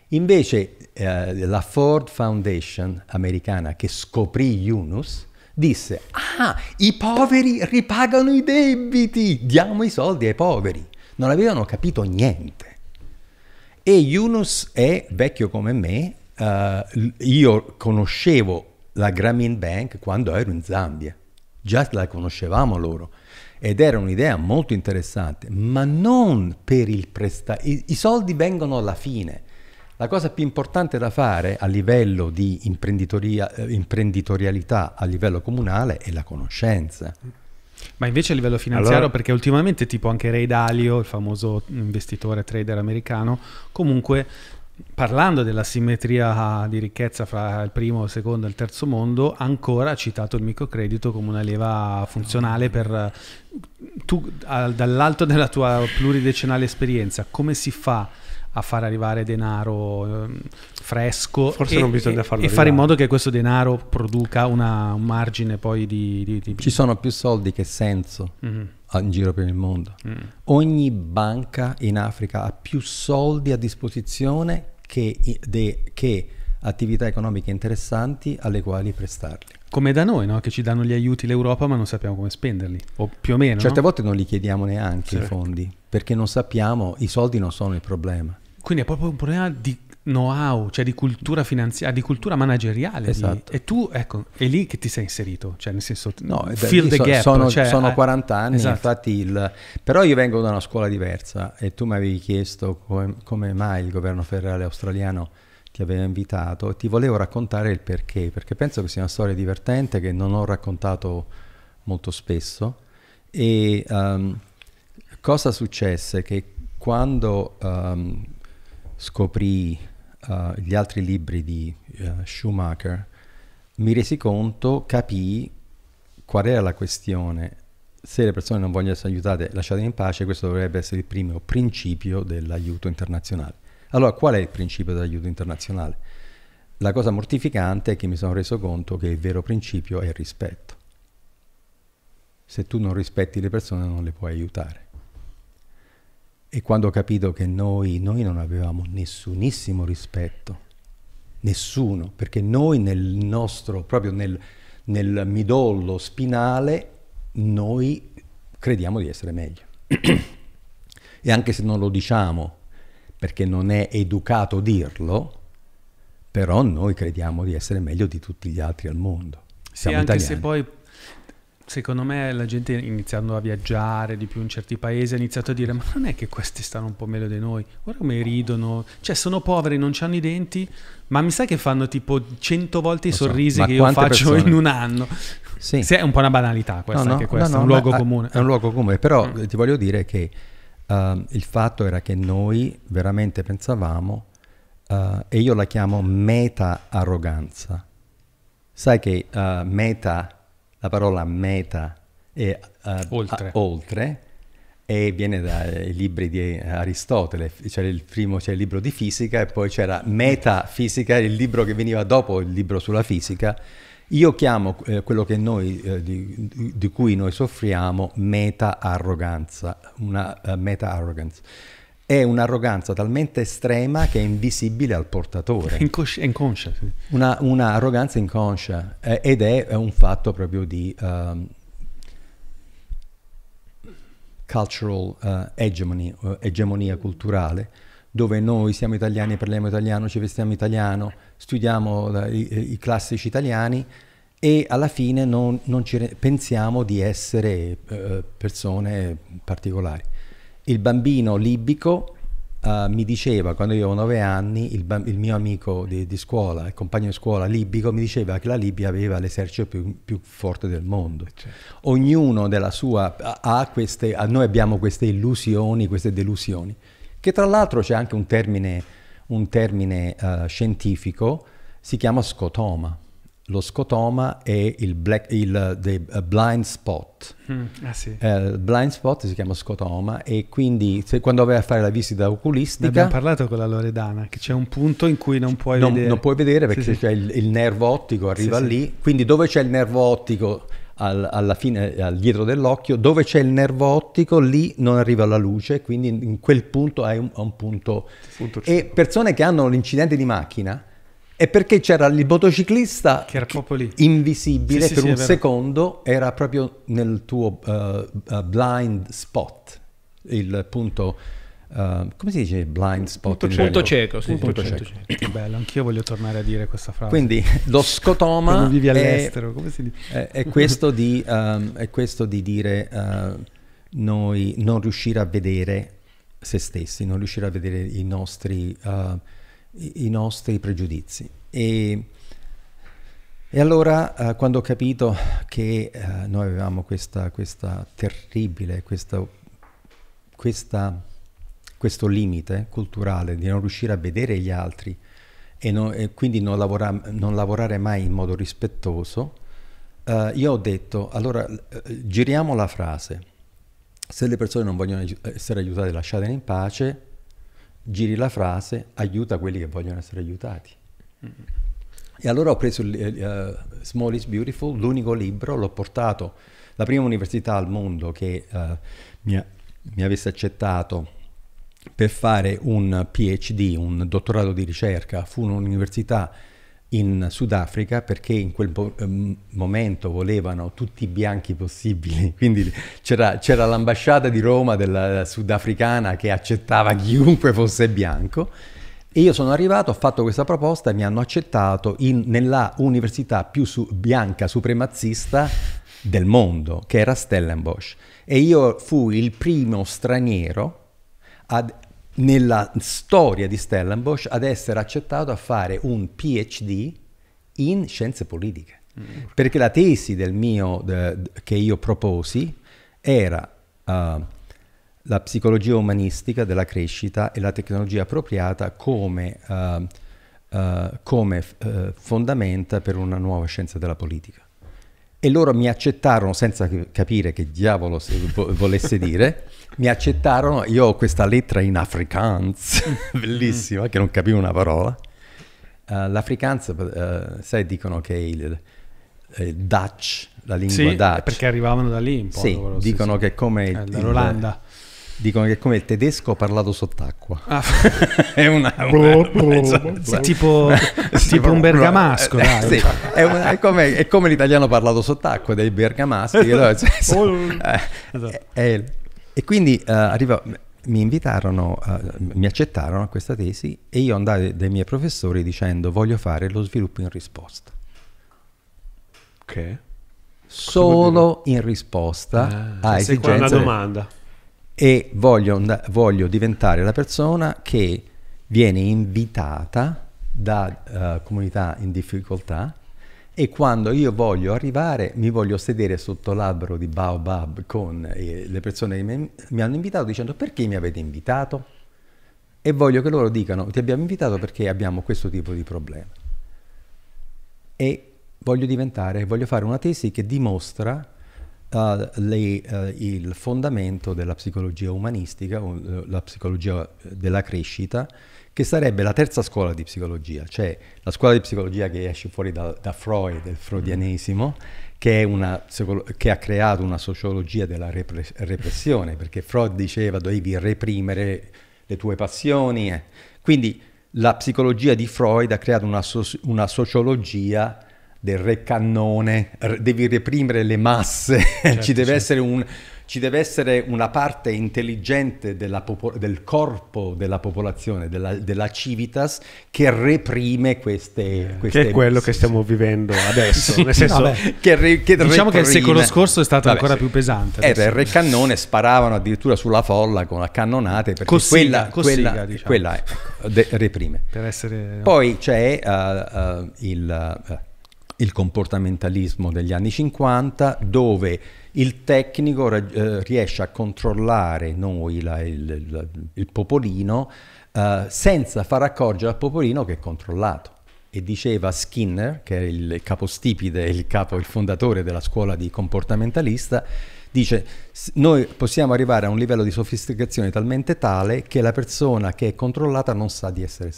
Invece eh, la Ford Foundation americana che scoprì Yunus disse, ah, i poveri ripagano i debiti, diamo i soldi ai poveri. Non avevano capito niente. E Yunus è vecchio come me, uh, io conoscevo la Grameen Bank quando ero in Zambia, già la conoscevamo loro ed era un'idea molto interessante, ma non per il prestare, I, i soldi vengono alla fine, la cosa più importante da fare a livello di eh, imprenditorialità a livello comunale è la conoscenza. Ma invece a livello finanziario, allora, perché ultimamente tipo anche Ray Dalio, il famoso investitore trader americano, comunque parlando della simmetria ah, di ricchezza fra il primo, il secondo e il terzo mondo, ancora ha citato il microcredito come una leva funzionale per tu dall'alto della tua pluridecennale esperienza, come si fa a a far arrivare denaro eh, fresco Forse e, non bisogna farlo e, fare in modo che questo denaro produca una, un margine poi di, di, di, Ci sono più soldi che senso mm-hmm. in giro per il mondo. Mm. Ogni banca in Africa ha più soldi a disposizione che, de, che attività economiche interessanti alle quali prestarli. Come da noi, no? che ci danno gli aiuti l'Europa ma non sappiamo come spenderli, o più o meno. Certe no? volte non li chiediamo neanche certo. i fondi, perché non sappiamo, i soldi non sono il problema. Quindi è proprio un problema di know-how, cioè di cultura finanziaria, di cultura manageriale. Esatto. Di, e tu, ecco, è lì che ti sei inserito, cioè nel senso, no, fill the so, gap. Sono, cioè, sono 40 eh, anni, esatto. infatti, il, però io vengo da una scuola diversa e tu mi avevi chiesto come, come mai il governo federale australiano che aveva invitato e ti volevo raccontare il perché, perché penso che sia una storia divertente che non ho raccontato molto spesso. E um, cosa successe? Che quando um, scoprì uh, gli altri libri di uh, Schumacher, mi resi conto, capii qual era la questione. Se le persone non vogliono essere aiutate, lasciatemi in pace, questo dovrebbe essere il primo principio dell'aiuto internazionale. Allora, qual è il principio dell'aiuto internazionale? La cosa mortificante è che mi sono reso conto che il vero principio è il rispetto. Se tu non rispetti le persone non le puoi aiutare. E quando ho capito che noi, noi non avevamo nessunissimo rispetto, nessuno, perché noi nel nostro, proprio nel, nel midollo spinale, noi crediamo di essere meglio. (clears throat) e anche se non lo diciamo perché non è educato dirlo, però noi crediamo di essere meglio di tutti gli altri al mondo. Siamo sì, anche italiani. se poi secondo me la gente iniziando a viaggiare di più in certi paesi ha iniziato a dire ma non è che questi stanno un po' meglio di noi guarda come ridono cioè sono poveri non hanno i denti ma mi sa che fanno tipo cento volte i so, sorrisi che io faccio persone? in un anno sì. Se è un po' una banalità questa no, no, anche questa no, no, è un luogo ah, comune è un luogo comune però mm. ti voglio dire che Ehm, il fatto era che noi veramente pensavamo, uh, e io la chiamo meta-arroganza. Sai che uh, meta, la parola meta è eh, oltre. A, oltre. e viene dai libri di Aristotele, c'era il primo c'era il libro di fisica e poi c'era metafisica, il libro che veniva dopo il libro sulla fisica io chiamo eh, quello che noi, eh, di, di, cui noi soffriamo meta-arroganza, una uh, meta-arrogance. È un'arroganza talmente estrema che è invisibile al portatore. Inconsci- inconscia. Sì. Una, un'arroganza inconscia eh, ed è, è, un fatto proprio di um, cultural uh, eh, hegemony, uh, eh, egemonia culturale, dove noi siamo italiani, parliamo italiano, ci vestiamo italiano, studiamo eh, i, i classici italiani e alla fine non, non ci pensiamo di essere eh, persone particolari. Il bambino libico eh, mi diceva, quando io avevo 9 anni, il, il mio amico di, di, scuola, il compagno di scuola libico, mi diceva che la Libia aveva l'esercito più, più forte del mondo. Certo. Ognuno della sua ha queste, noi abbiamo queste illusioni, queste delusioni, che tra l'altro c'è anche un termine un termine uh, scientifico, si chiama scotoma. Lo scotoma è il, black, il uh, blind spot. Mm, ah, sì. uh, blind spot si chiama scotoma e quindi se, quando vai a fare la visita oculistica... Ne abbiamo parlato con la Loredana, che c'è un punto in cui non puoi non, vedere. Non puoi vedere perché sì, sì. c'è il, il, nervo ottico, arriva lì. Quindi dove c'è il nervo ottico al, alla fine, al dietro dell'occhio, dove c'è il nervo ottico, lì non arriva la luce, quindi in quel punto è un, un punto. punto e persone che hanno l'incidente di macchina è perché c'era il motociclista che era proprio lì. invisibile sì, per sì, un secondo, era proprio nel tuo uh, blind spot, il punto Ehm, come si dice blind spot? Punto, punto cieco, sì, punto, punto cieco. cieco. Bello, anch'io voglio tornare a dire questa frase. Quindi (laughs) lo scotoma non vivi all'estero, è, come si dice? È, è, questo, di, um, è questo, di, dire uh, noi non riuscire a vedere se stessi, non riuscire a vedere i nostri, uh, i, i nostri pregiudizi. E, e allora eh, quando ho capito che eh, noi avevamo questa, questa terribile, questa, questa questo limite culturale di non riuscire a vedere gli altri e, non, e quindi non, lavora, non, lavorare mai in modo rispettoso, eh, io ho detto, allora eh, giriamo la frase, se le persone non vogliono eh, essere aiutate lasciatele in pace, giri la frase, aiuta quelli che vogliono essere aiutati. Mm-hmm. E allora ho preso uh, Small is Beautiful, l'unico libro, l'ho portato, la prima università al mondo che uh, mi, mi avesse accettato per fare un PhD, un dottorato di ricerca, fu un'università in Sudafrica perché in quel po- ehm, momento volevano tutti i bianchi possibili, (laughs) quindi c'era, c'era l'ambasciata di Roma della sudafricana che accettava chiunque fosse bianco e io sono arrivato, ho fatto questa proposta e mi hanno accettato in, nella università più su, bianca supremazzista del mondo, che era Stellenbosch. E io fui il primo straniero ad, nella storia di Stellenbosch ad essere accettato a fare un PhD in scienze politiche. Mm. Perché la tesi del mio, de, de, che io proposi era uh, la psicologia umanistica della crescita e la tecnologia appropriata come, uh, uh, come f- fondamenta per una nuova scienza della politica. E loro mi accettarono senza capire che diavolo volesse dire. (laughs) mi accettarono, io ho questa lettera in afrikaans, mm. (laughs) bellissima, che non capivo una parola. Uh, L'afrikaans, uh, sai, dicono che il, il Dutch, la lingua sì, Dutch. perché arrivavano da lì un po'. Sì, loro, dicono sì, che come... Eh, Dall'Olanda. Dicono che come il tedesco parlato sott'acqua. Ah. (laughs) è una, una, tipo, un bergamasco. Eh, sì. è, una, è, come, è come l'italiano parlato sott'acqua dei bergamaschi. Allora, (laughs) cioè, so, oh. eh, è, e quindi uh, arriva, mi invitarono, uh, mi accettarono a questa tesi e io andai dai miei professori dicendo voglio fare lo sviluppo in risposta. Ok. Solo in risposta ah, a esigenze. una domanda. E voglio, voglio, diventare la persona che viene invitata da uh, comunità in difficoltà e quando io voglio arrivare mi voglio sedere sotto l'albero di Baobab con eh, le persone che mi, mi hanno invitato dicendo perché mi avete invitato? E voglio che loro dicano ti abbiamo invitato perché abbiamo questo tipo di problema. E voglio diventare, voglio fare una tesi che dimostra Uh, le, uh, il fondamento della psicologia umanistica, eh, la psicologia della crescita, che sarebbe la terza scuola di psicologia, cioè la scuola di psicologia che esce fuori da, da Freud, il freudianesimo, mm. che, una, che, ha creato una sociologia della repressione, perché Freud diceva dovevi reprimere le tue passioni. Eh. Quindi la psicologia di Freud ha creato una, una sociologia del re cannone, devi reprimere le masse, (laughs) certo, ci deve certo. essere un ci deve essere una parte intelligente del corpo della popolazione, della, della, civitas, che reprime queste, queste... Che è quello che stiamo vivendo adesso. sì, senso, vabbè, che re, che diciamo reprime. che il secolo scorso è stato vabbè, ancora sì. più pesante. Eh, adesso. Eh, il cannone sparavano addirittura sulla folla con a cannonate, perché Cossiga, quella, Cossiga, quella, diciamo. quella è, ecco, de, reprime. Essere, Poi c'è uh, uh, il... Uh, il comportamentalismo degli anni 50 dove il tecnico eh, riesce a controllare noi, la, il, la, il, popolino, eh, senza far accorgere al popolino che è controllato. E diceva Skinner, che è il capostipite, il, capo, il fondatore della scuola di comportamentalista, dice noi possiamo arrivare a un livello di sofisticazione talmente tale che la persona che è controllata non sa di essere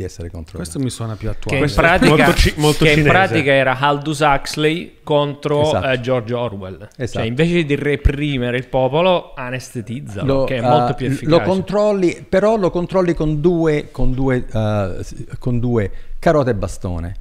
di essere controllato. Questo mi suona più attuale. Che in pratica, molto ci, molto che in pratica era Aldous Huxley contro eh, esatto. uh, George Orwell. Esatto. Cioè, invece di reprimere il popolo, anestetizza, che è uh, molto eh, più efficace. Lo controlli, però lo controlli con due, con due, uh, con due carote e bastone.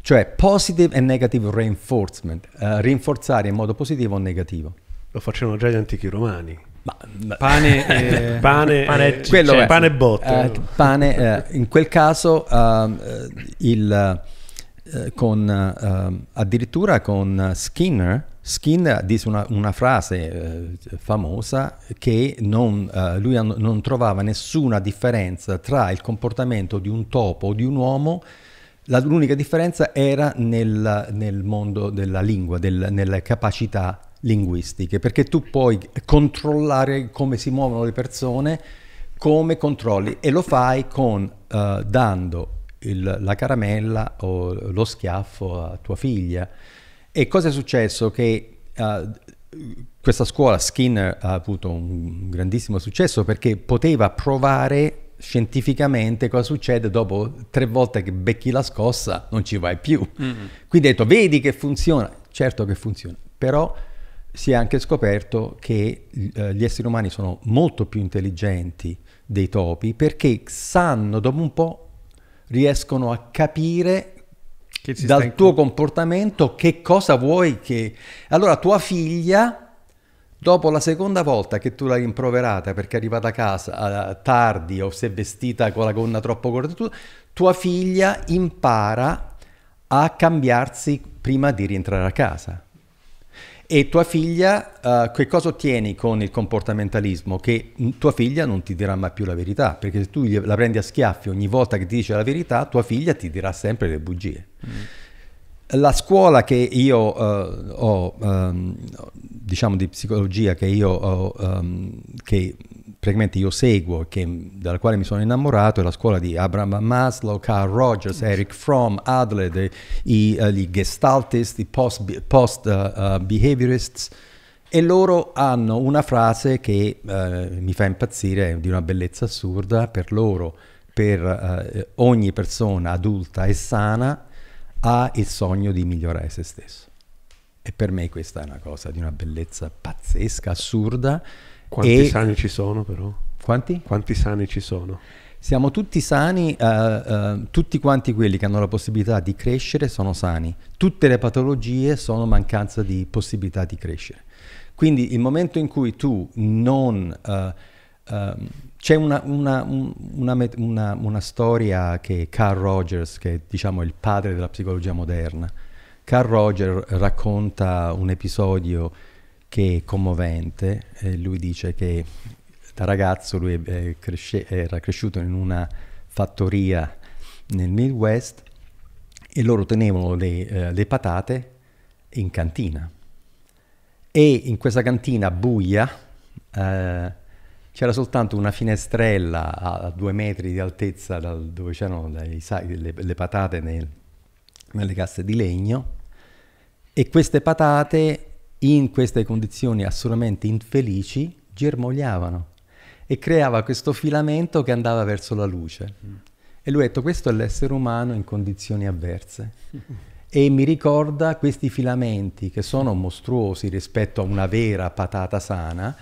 Cioè positive e negative reinforcement, rinforzare in modo positivo o negativo. Lo facevano già gli antichi romani Pane, eh, (laughs) pane, pane, quello cioè, pane botte. Eh, pane, eh, in quel caso ehm, eh, il, eh, con, eh, addirittura con Skinner, Skinner dice una, una frase famosa che non, lui an- non trovava nessuna differenza tra il comportamento di un topo o di un uomo la, l'unica differenza era nel, nel, mondo della lingua, del, nella capacità linguistiche, perché tu puoi controllare come si muovono le persone, come controlli e lo fai con uh, dando il, la caramella o lo schiaffo a tua figlia. E cosa è successo? Che uh, questa scuola Skinner ha avuto un grandissimo successo perché poteva provare scientificamente cosa succede dopo tre volte che becchi la scossa non ci vai più. Mm-hmm. Quindi ha detto vedi che funziona, certo che funziona, però si è anche scoperto che eh, gli esseri umani sono molto più intelligenti dei topi perché sanno dopo un po' riescono a capire dal tuo comportamento che cosa vuoi che... Allora tua figlia, dopo la seconda volta che tu l'hai rimproverata perché è arrivata a casa uh, tardi o si è vestita con la gonna troppo corta, tu, tua figlia impara a cambiarsi prima di rientrare a casa. E tua figlia, uh, che cosa ottieni con il comportamentalismo? Che tua figlia non ti dirà mai più la verità, perché se tu la prendi a schiaffi ogni volta che ti dice la verità, tua figlia ti dirà sempre le bugie. Mm. La scuola che io uh, ho, um, diciamo di psicologia, che io ho, um, che praticamente io seguo, che, dalla quale mi sono innamorato, è la scuola di Abraham Maslow, Carl Rogers, mm. Eric Fromm, Adler, i, uh, gli gestaltisti, i post-behaviorists, post, uh, e loro hanno una frase che mi fa impazzire, è di una bellezza assurda per loro, per ogni persona adulta e sana, ha il sogno di migliorare se stesso. E per me questa è una cosa di una bellezza pazzesca, assurda. Quanti e... sani ci sono però? Quanti? Quanti sani ci sono? Siamo tutti sani, uh, uh, tutti quanti quelli che hanno la possibilità di crescere sono sani. Tutte le patologie sono mancanza di possibilità di crescere. Quindi il momento in cui tu non... Uh, c'è una, una, una, una, storia che Carl Rogers, che è diciamo, il padre della psicologia moderna, Carl Rogers racconta un episodio che è commovente. Eh, lui dice che da ragazzo lui eh, cresce- era cresciuto in una fattoria nel Midwest e loro tenevano le, eh, le patate in cantina. E in questa cantina buia eh, c'era soltanto una finestrella a due metri di altezza dove c'erano le, le, le, patate nel, nelle casse di legno e queste patate in queste condizioni assolutamente infelici germogliavano e creava questo filamento che andava verso la luce. E lui ha detto questo è l'essere umano in condizioni avverse. E mi ricorda questi filamenti che sono mostruosi rispetto a una vera patata sana,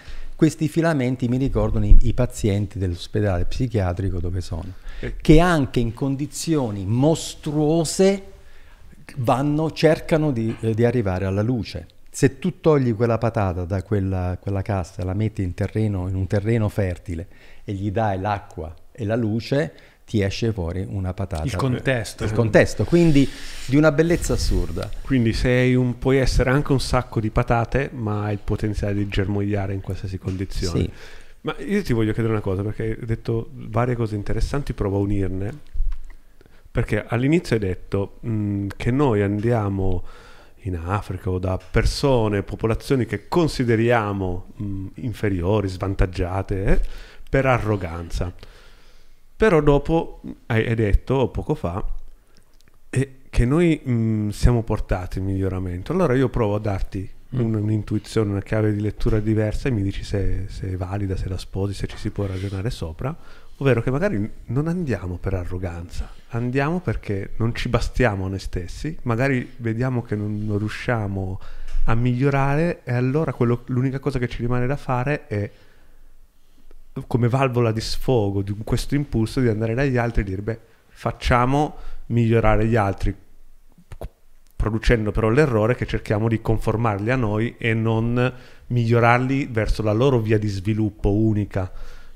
questi filamenti mi ricordano i, i pazienti dell'ospedale psichiatrico dove sono, che anche in condizioni mostruose vanno, cercano di, eh, di arrivare alla luce. Se tu togli quella patata da quella, quella cassa, la metti in, terreno, in un terreno fertile e gli dai l'acqua e la luce, ti esce fuori una patata. Il contesto. Il contesto, quindi di una bellezza assurda. Quindi sei un, puoi essere anche un sacco di patate, ma hai il potenziale di germogliare in qualsiasi condizione. Sì. Ma io ti voglio chiedere una cosa, perché hai detto varie cose interessanti, provo a unirne. Perché all'inizio hai detto mh, mm, che noi andiamo in Africa o da persone, popolazioni che consideriamo mh, mm, inferiori, svantaggiate, eh, per arroganza. Però dopo hai detto poco fa eh, che noi mh, mm, siamo portati in miglioramento. Allora io provo a darti mm. un, un'intuizione, una chiave di lettura diversa e mi dici se, se, è valida, se la sposi, se ci si può ragionare sopra. Ovvero che magari non andiamo per arroganza, andiamo perché non ci bastiamo noi stessi, magari vediamo che non, non riusciamo a migliorare e allora quello, l'unica cosa che ci rimane da fare è come valvola di sfogo di questo impulso di andare dagli altri e dire beh facciamo migliorare gli altri producendo però l'errore che cerchiamo di conformarli a noi e non migliorarli verso la loro via di sviluppo unica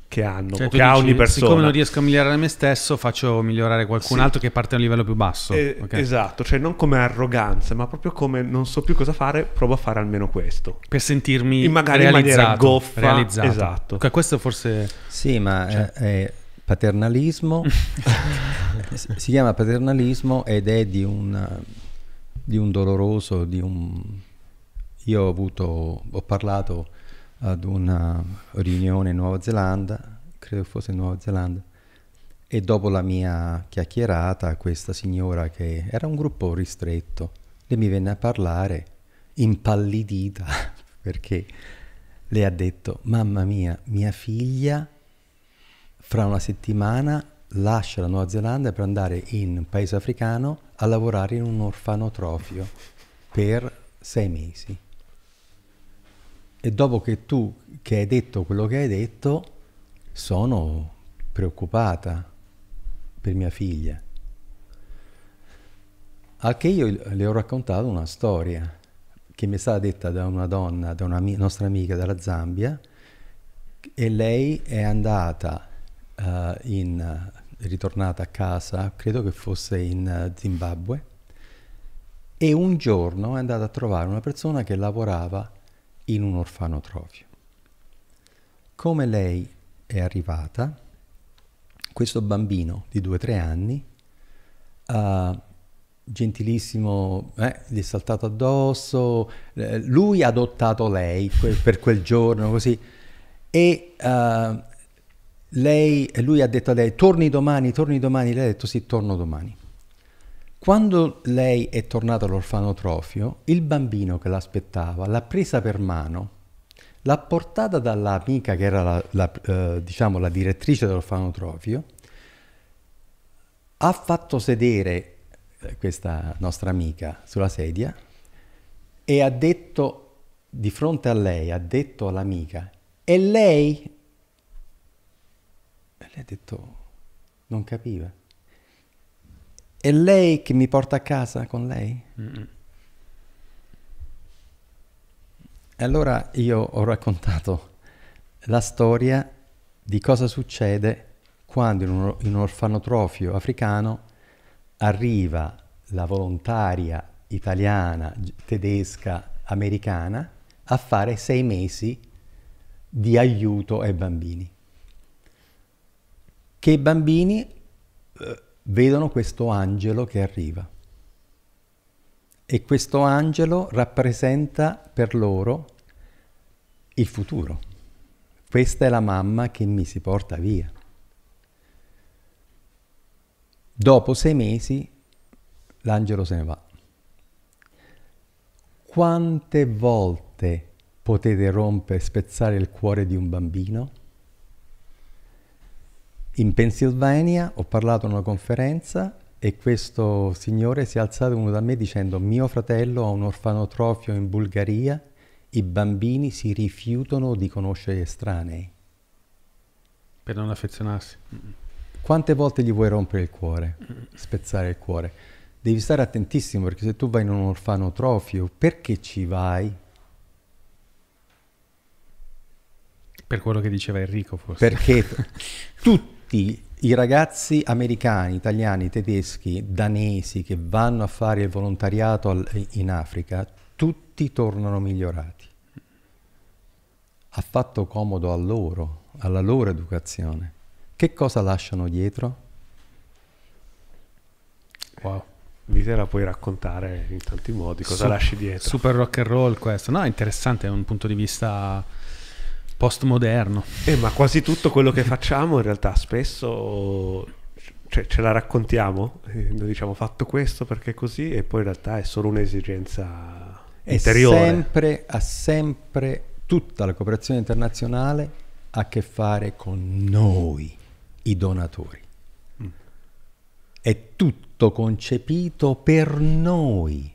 che hanno, cioè, che ha ogni persona. Siccome non riesco a migliorare me stesso, faccio migliorare qualcun sì. altro che parte a un livello più basso. Eh, okay. Esatto, cioè non come arroganza, ma proprio come non so più cosa fare, provo a fare almeno questo. Per sentirmi e magari realizzato, in maniera goffa. Realizzato. Esatto. Okay, questo forse... Sì, ma cioè... è, è paternalismo, (laughs) si chiama paternalismo ed è di un, di un doloroso, di un... Io ho avuto, ho parlato ad una riunione in Nuova Zelanda, credo fosse in Nuova Zelanda, e dopo la mia chiacchierata questa signora che era un gruppo ristretto, lei mi venne a parlare impallidita (laughs) perché le ha detto mamma mia, mia figlia fra una settimana lascia la Nuova Zelanda per andare in un paese africano a lavorare in un orfanotrofio per sei mesi e dopo che tu che hai detto quello che hai detto, sono preoccupata per mia figlia. Al che io le ho raccontato una storia che mi è stata detta da una donna, da una mia, nostra amica dalla Zambia, e lei è andata, uh, in, è ritornata a casa, credo che fosse in eh, Zimbabwe, e un giorno è andata a trovare una persona che lavorava in un orfanotrofio. Come lei è arrivata, questo bambino di 2-3 anni, uh, gentilissimo, eh, gli è saltato addosso, eh, lui ha adottato lei que- per quel giorno, così, e uh, lei, lui ha detto a lei, torni domani, torni domani, lei ha detto sì, torno domani. Quando lei è tornata all'orfanotrofio, il bambino che l'aspettava l'ha presa per mano, l'ha portata dall'amica che era la, la, eh, diciamo, la direttrice dell'orfanotrofio, ha fatto sedere eh, questa nostra amica sulla sedia e ha detto di fronte a lei, ha detto all'amica, e lei? E lei ha detto, non capiva è lei che mi porta a casa con lei. Mm. E allora io ho raccontato la storia di cosa succede quando in un, in un orfanotrofio africano arriva la volontaria italiana, tedesca, americana a fare sei mesi di aiuto ai bambini. Che i bambini eh, vedono questo angelo che arriva. E questo angelo rappresenta per loro il futuro. Questa è la mamma che mi si porta via. Dopo sei mesi l'angelo se ne va. Quante volte potete rompere, spezzare il cuore di un bambino? In Pennsylvania ho parlato a una conferenza e questo signore si è alzato uno da me dicendo mio fratello ha un orfanotrofio in Bulgaria, i bambini si rifiutano di conoscere estranei. Per non affezionarsi. Quante volte gli vuoi rompere il cuore, spezzare il cuore? Devi stare attentissimo perché se tu vai in un orfanotrofio, perché ci vai? Per quello che diceva Enrico forse. Perché (laughs) tutti tutti i ragazzi americani, italiani, tedeschi, danesi che vanno a fare il volontariato al, in Africa, tutti tornano migliorati. Ha fatto comodo a loro, alla loro educazione. Che cosa lasciano dietro? Wow. Mi te la puoi raccontare in tanti modi, cosa Sup lasci dietro? Super rock and roll questo, no? Interessante, è un punto di vista postmoderno. Eh, ma quasi tutto quello che facciamo in realtà spesso cioè, ce la raccontiamo, eh, noi diciamo fatto questo perché così e poi in realtà è solo un'esigenza è interiore. Sempre, ha sempre tutta la cooperazione internazionale a che fare con noi, i donatori. Mm. È tutto concepito per noi.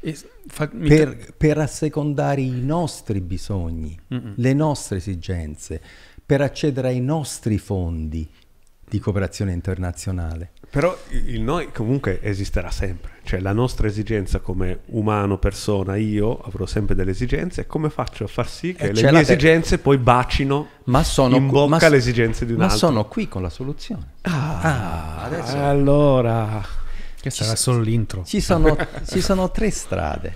E Fa, per, per, assecondare i nostri bisogni, Mm-mm. le nostre esigenze, per accedere ai nostri fondi di cooperazione internazionale. Però il noi comunque esisterà sempre, cioè la nostra esigenza come umano, persona, io avrò sempre delle esigenze, come faccio a far sì che e eh, le mie esigenze poi bacino ma sono, in bocca ma, le esigenze di un ma altro? Ma sono qui con la soluzione. Ah, ah adesso... allora... Che sarà solo l'intro. Ci, (laughs) ci sono, tre strade.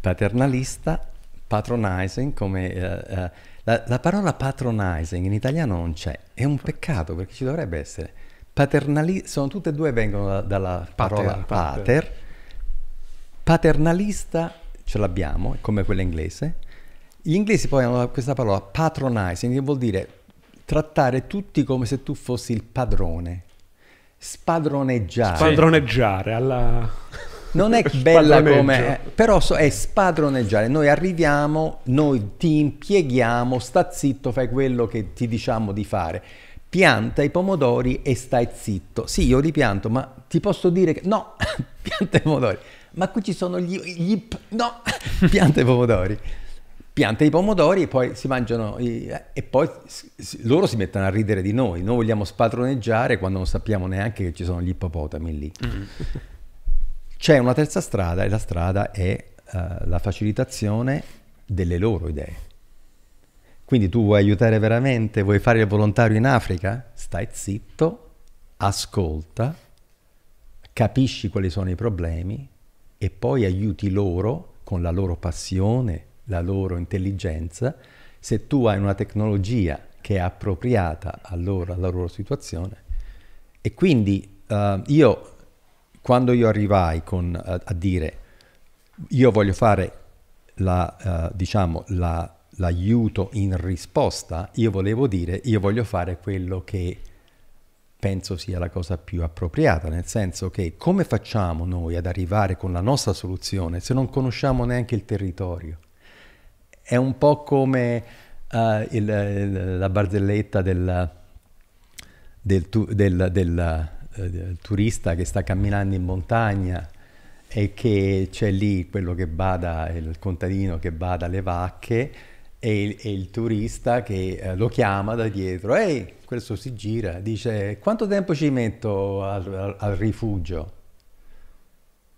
Paternalista, patronizing, come... Uh, uh, la, la, parola patronizing in italiano non c'è, è un peccato perché ci dovrebbe essere. Paternali- sono tutte e due vengono da, dalla parola pater, pater. pater. Paternalista ce l'abbiamo, come quella inglese. Gli inglesi poi hanno questa parola patronizing che vuol dire trattare tutti come se tu fossi il padrone spadroneggiare. Spadroneggiare alla... Non è bella come... Però so, è spadroneggiare. Noi arriviamo, noi ti impieghiamo, sta zitto, fai quello che ti diciamo di fare. Pianta i pomodori e stai zitto. Sì, io li pianto, ma ti posso dire che... No, (laughs) pianta i pomodori. Ma qui ci sono gli... gli... No, (laughs) pianta i pomodori pianta i pomodori e poi si mangiano e poi loro si mettono a ridere di noi. Noi vogliamo spadroneggiare quando non sappiamo neanche che ci sono gli ippopotami lì. Mm. C'è una terza strada e la strada è uh, la facilitazione delle loro idee. Quindi tu vuoi aiutare veramente, vuoi fare il volontario in Africa? Stai zitto, ascolta, capisci quali sono i problemi e poi aiuti loro con la loro passione, la loro intelligenza, se tu hai una tecnologia che è appropriata a loro, alla loro situazione. E quindi uh, io, quando io arrivai con, uh, a dire io voglio fare la, uh, diciamo, la, l'aiuto in risposta, io volevo dire io voglio fare quello che penso sia la cosa più appropriata, nel senso che come facciamo noi ad arrivare con la nostra soluzione se non conosciamo neanche il territorio? È un po' come uh, il, la barzelletta del, del, tu, del, del uh, turista che sta camminando in montagna e che c'è lì quello che bada, il contadino che bada le vacche e il, e il turista che eh, lo chiama da dietro. Ehi, questo si gira, dice quanto tempo ci metto al, al, al, rifugio?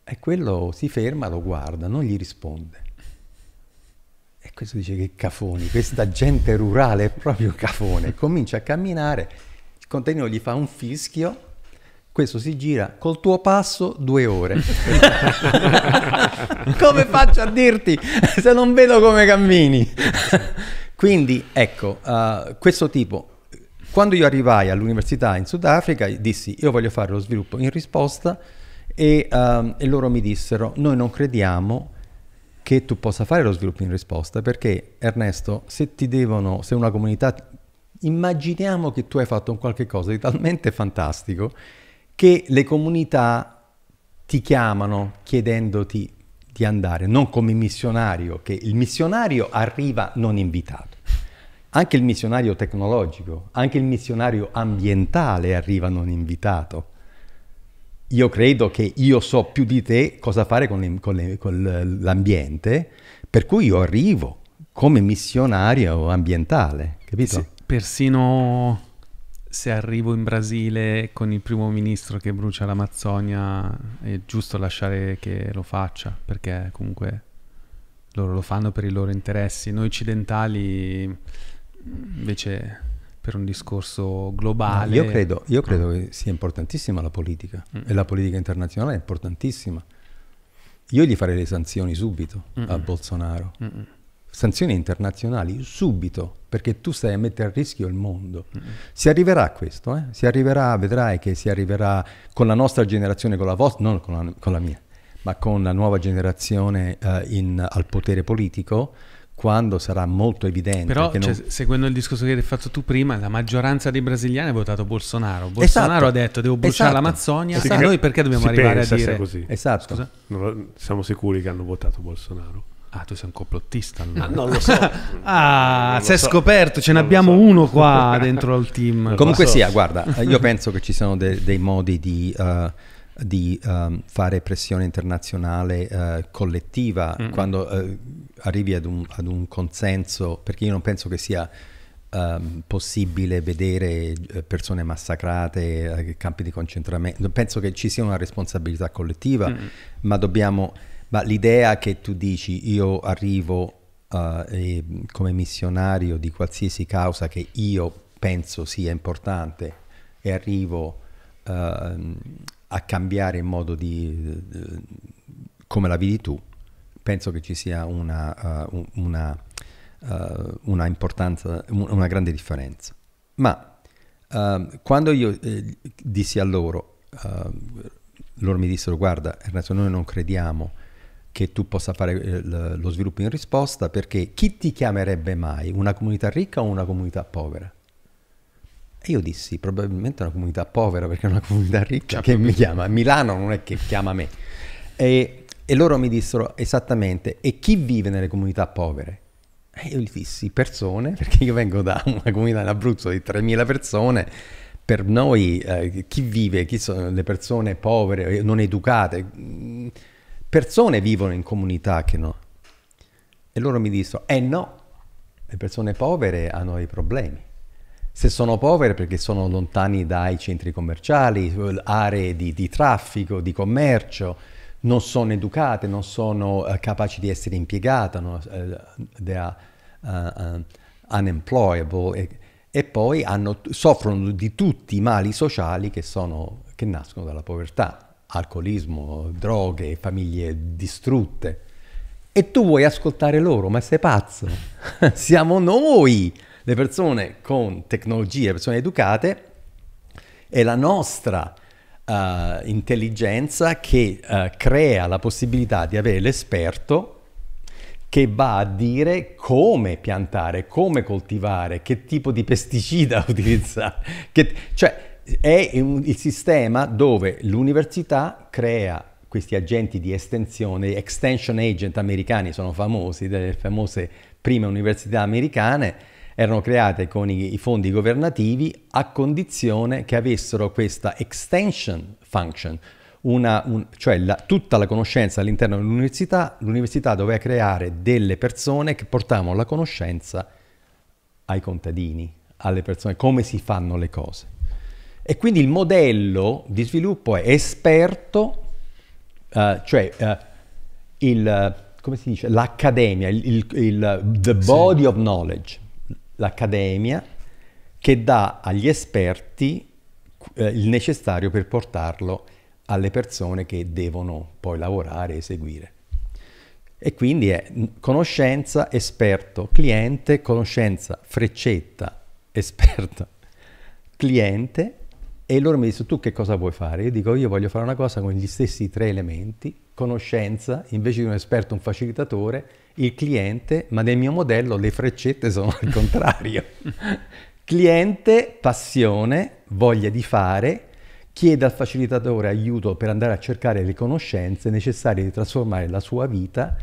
E quello si ferma, lo guarda, non gli risponde questo dice che cafoni, questa gente rurale è proprio cafone, comincia a camminare, il contenitore gli fa un fischio, questo si gira col tuo passo due ore. (laughs) come faccio a dirti se non vedo come cammini? Quindi ecco, uh, questo tipo, quando io arrivai all'università in Sudafrica, dissi io voglio fare lo sviluppo in risposta e, uh, e loro mi dissero noi non crediamo che tu possa fare lo sviluppo in risposta, perché Ernesto, se ti devono, se una comunità, immaginiamo che tu hai fatto un qualche cosa di talmente fantastico che le comunità ti chiamano chiedendoti di andare, non come missionario, che il missionario arriva non invitato. Anche il missionario tecnologico, anche il missionario ambientale arriva non invitato io credo che io so più di te cosa fare con, con, con l'ambiente, per cui io arrivo come missionario ambientale, capito? Sì, persino se arrivo in Brasile con il primo ministro che brucia l'Amazzonia, è giusto lasciare che lo faccia, perché comunque loro lo fanno per i loro interessi. Noi occidentali invece per un discorso globale. No, io, credo, io credo mm. che sia importantissima la politica mm. e la politica internazionale è importantissima. Io gli farei le sanzioni subito Mm-mm. a Bolsonaro. Mm-mm. Sanzioni internazionali subito, perché tu stai a mettere a rischio il mondo. Mm-mm. Si arriverà a questo, eh? si arriverà, vedrai che si arriverà con la nostra generazione, con la vostra, non con la, con la mia, ma con la nuova generazione uh, in, al potere politico quando sarà molto evidente. Però, cioè, non... seguendo il discorso che hai fatto tu prima, la maggioranza dei brasiliani ha votato Bolsonaro. Esatto. Bolsonaro esatto. ha detto devo bruciare esatto. l'Amazzonia. Esatto. Sì, noi perché dobbiamo arrivare a dire... Così. Esatto. Non, siamo sicuri che hanno votato Bolsonaro. Ah, tu sei un complottista. Allora. Ah, non lo so. (laughs) ah, si è so. scoperto, ce n'abbiamo so. uno qua dentro al team. Comunque so. sia, guarda, io (laughs) penso che ci siano de- dei modi di... Uh, di um, fare pressione internazionale uh, collettiva mm quando uh, arrivi ad un, ad un, consenso, perché io non penso che sia um, possibile vedere eh, persone massacrate, campi di concentramento, penso che ci sia una responsabilità collettiva, mm ma dobbiamo... Ma l'idea che tu dici io arrivo Uh, e, come missionario di qualsiasi causa che io penso sia importante e arrivo uh, a cambiare il modo di, come la vedi tu, penso che ci sia una, uh, una, uh, una importanza, una grande differenza. Ma uh, quando io eh, dissi a loro, ehm, loro mi dissero guarda Ernesto noi non crediamo che tu possa fare eh, lo sviluppo in risposta perché chi ti chiamerebbe mai? Una comunità ricca o una comunità povera? E io dissi, probabilmente è una comunità povera perché è una comunità ricca certo. che mi chiama, Milano non è che chiama me. E, e loro mi dissero esattamente, e chi vive nelle comunità povere? E io gli dissi, persone, (laughs) perché io vengo da una comunità in Abruzzo di 3.000 persone, per noi eh, chi vive, chi sono le persone povere, eh, non educate, mm, persone vivono in comunità che no. E loro mi dissero, eh no, le persone povere hanno i problemi se sono povere perché sono lontani dai centri commerciali, aree di, di traffico, di commercio, non sono educate, non sono uh, capaci di essere impiegate, no? uh, eh, they are uh, unemployable e, e poi hanno, soffrono di tutti i mali sociali che, sono, che nascono dalla povertà, alcolismo, droghe, famiglie distrutte. E tu vuoi ascoltare loro, ma sei pazzo? (laughs) Siamo noi! le persone con tecnologie, le persone educate, è la nostra uh, intelligenza che uh, crea la possibilità di avere l'esperto che va a dire come piantare, come coltivare, che tipo di pesticida (laughs) utilizzare. Che, cioè, è un, il sistema dove l'università crea questi agenti di estensione, extension agent americani sono famosi, delle famose prime università americane, erano create con i, i fondi governativi a condizione che avessero questa extension function, una, un, cioè la, tutta la conoscenza all'interno dell'università, l'università doveva creare delle persone che portavano la conoscenza ai contadini, alle persone, come si fanno le cose. E quindi il modello di sviluppo è esperto, uh, cioè uh, il, uh, come si dice, l'accademia, il, il, il the body sì. of knowledge l'accademia che dà agli esperti eh, il necessario per portarlo alle persone che devono poi lavorare e eseguire. E quindi è conoscenza, esperto, cliente, conoscenza, freccetta, (laughs) esperto, cliente e loro mi dicono tu che cosa vuoi fare? Io dico io voglio fare una cosa con gli stessi tre elementi, conoscenza, invece di un esperto un facilitatore, il cliente, ma nel mio modello le freccette sono al contrario. (laughs) cliente, passione, voglia di fare, chiede al facilitatore aiuto per andare a cercare le conoscenze necessarie di trasformare la sua vita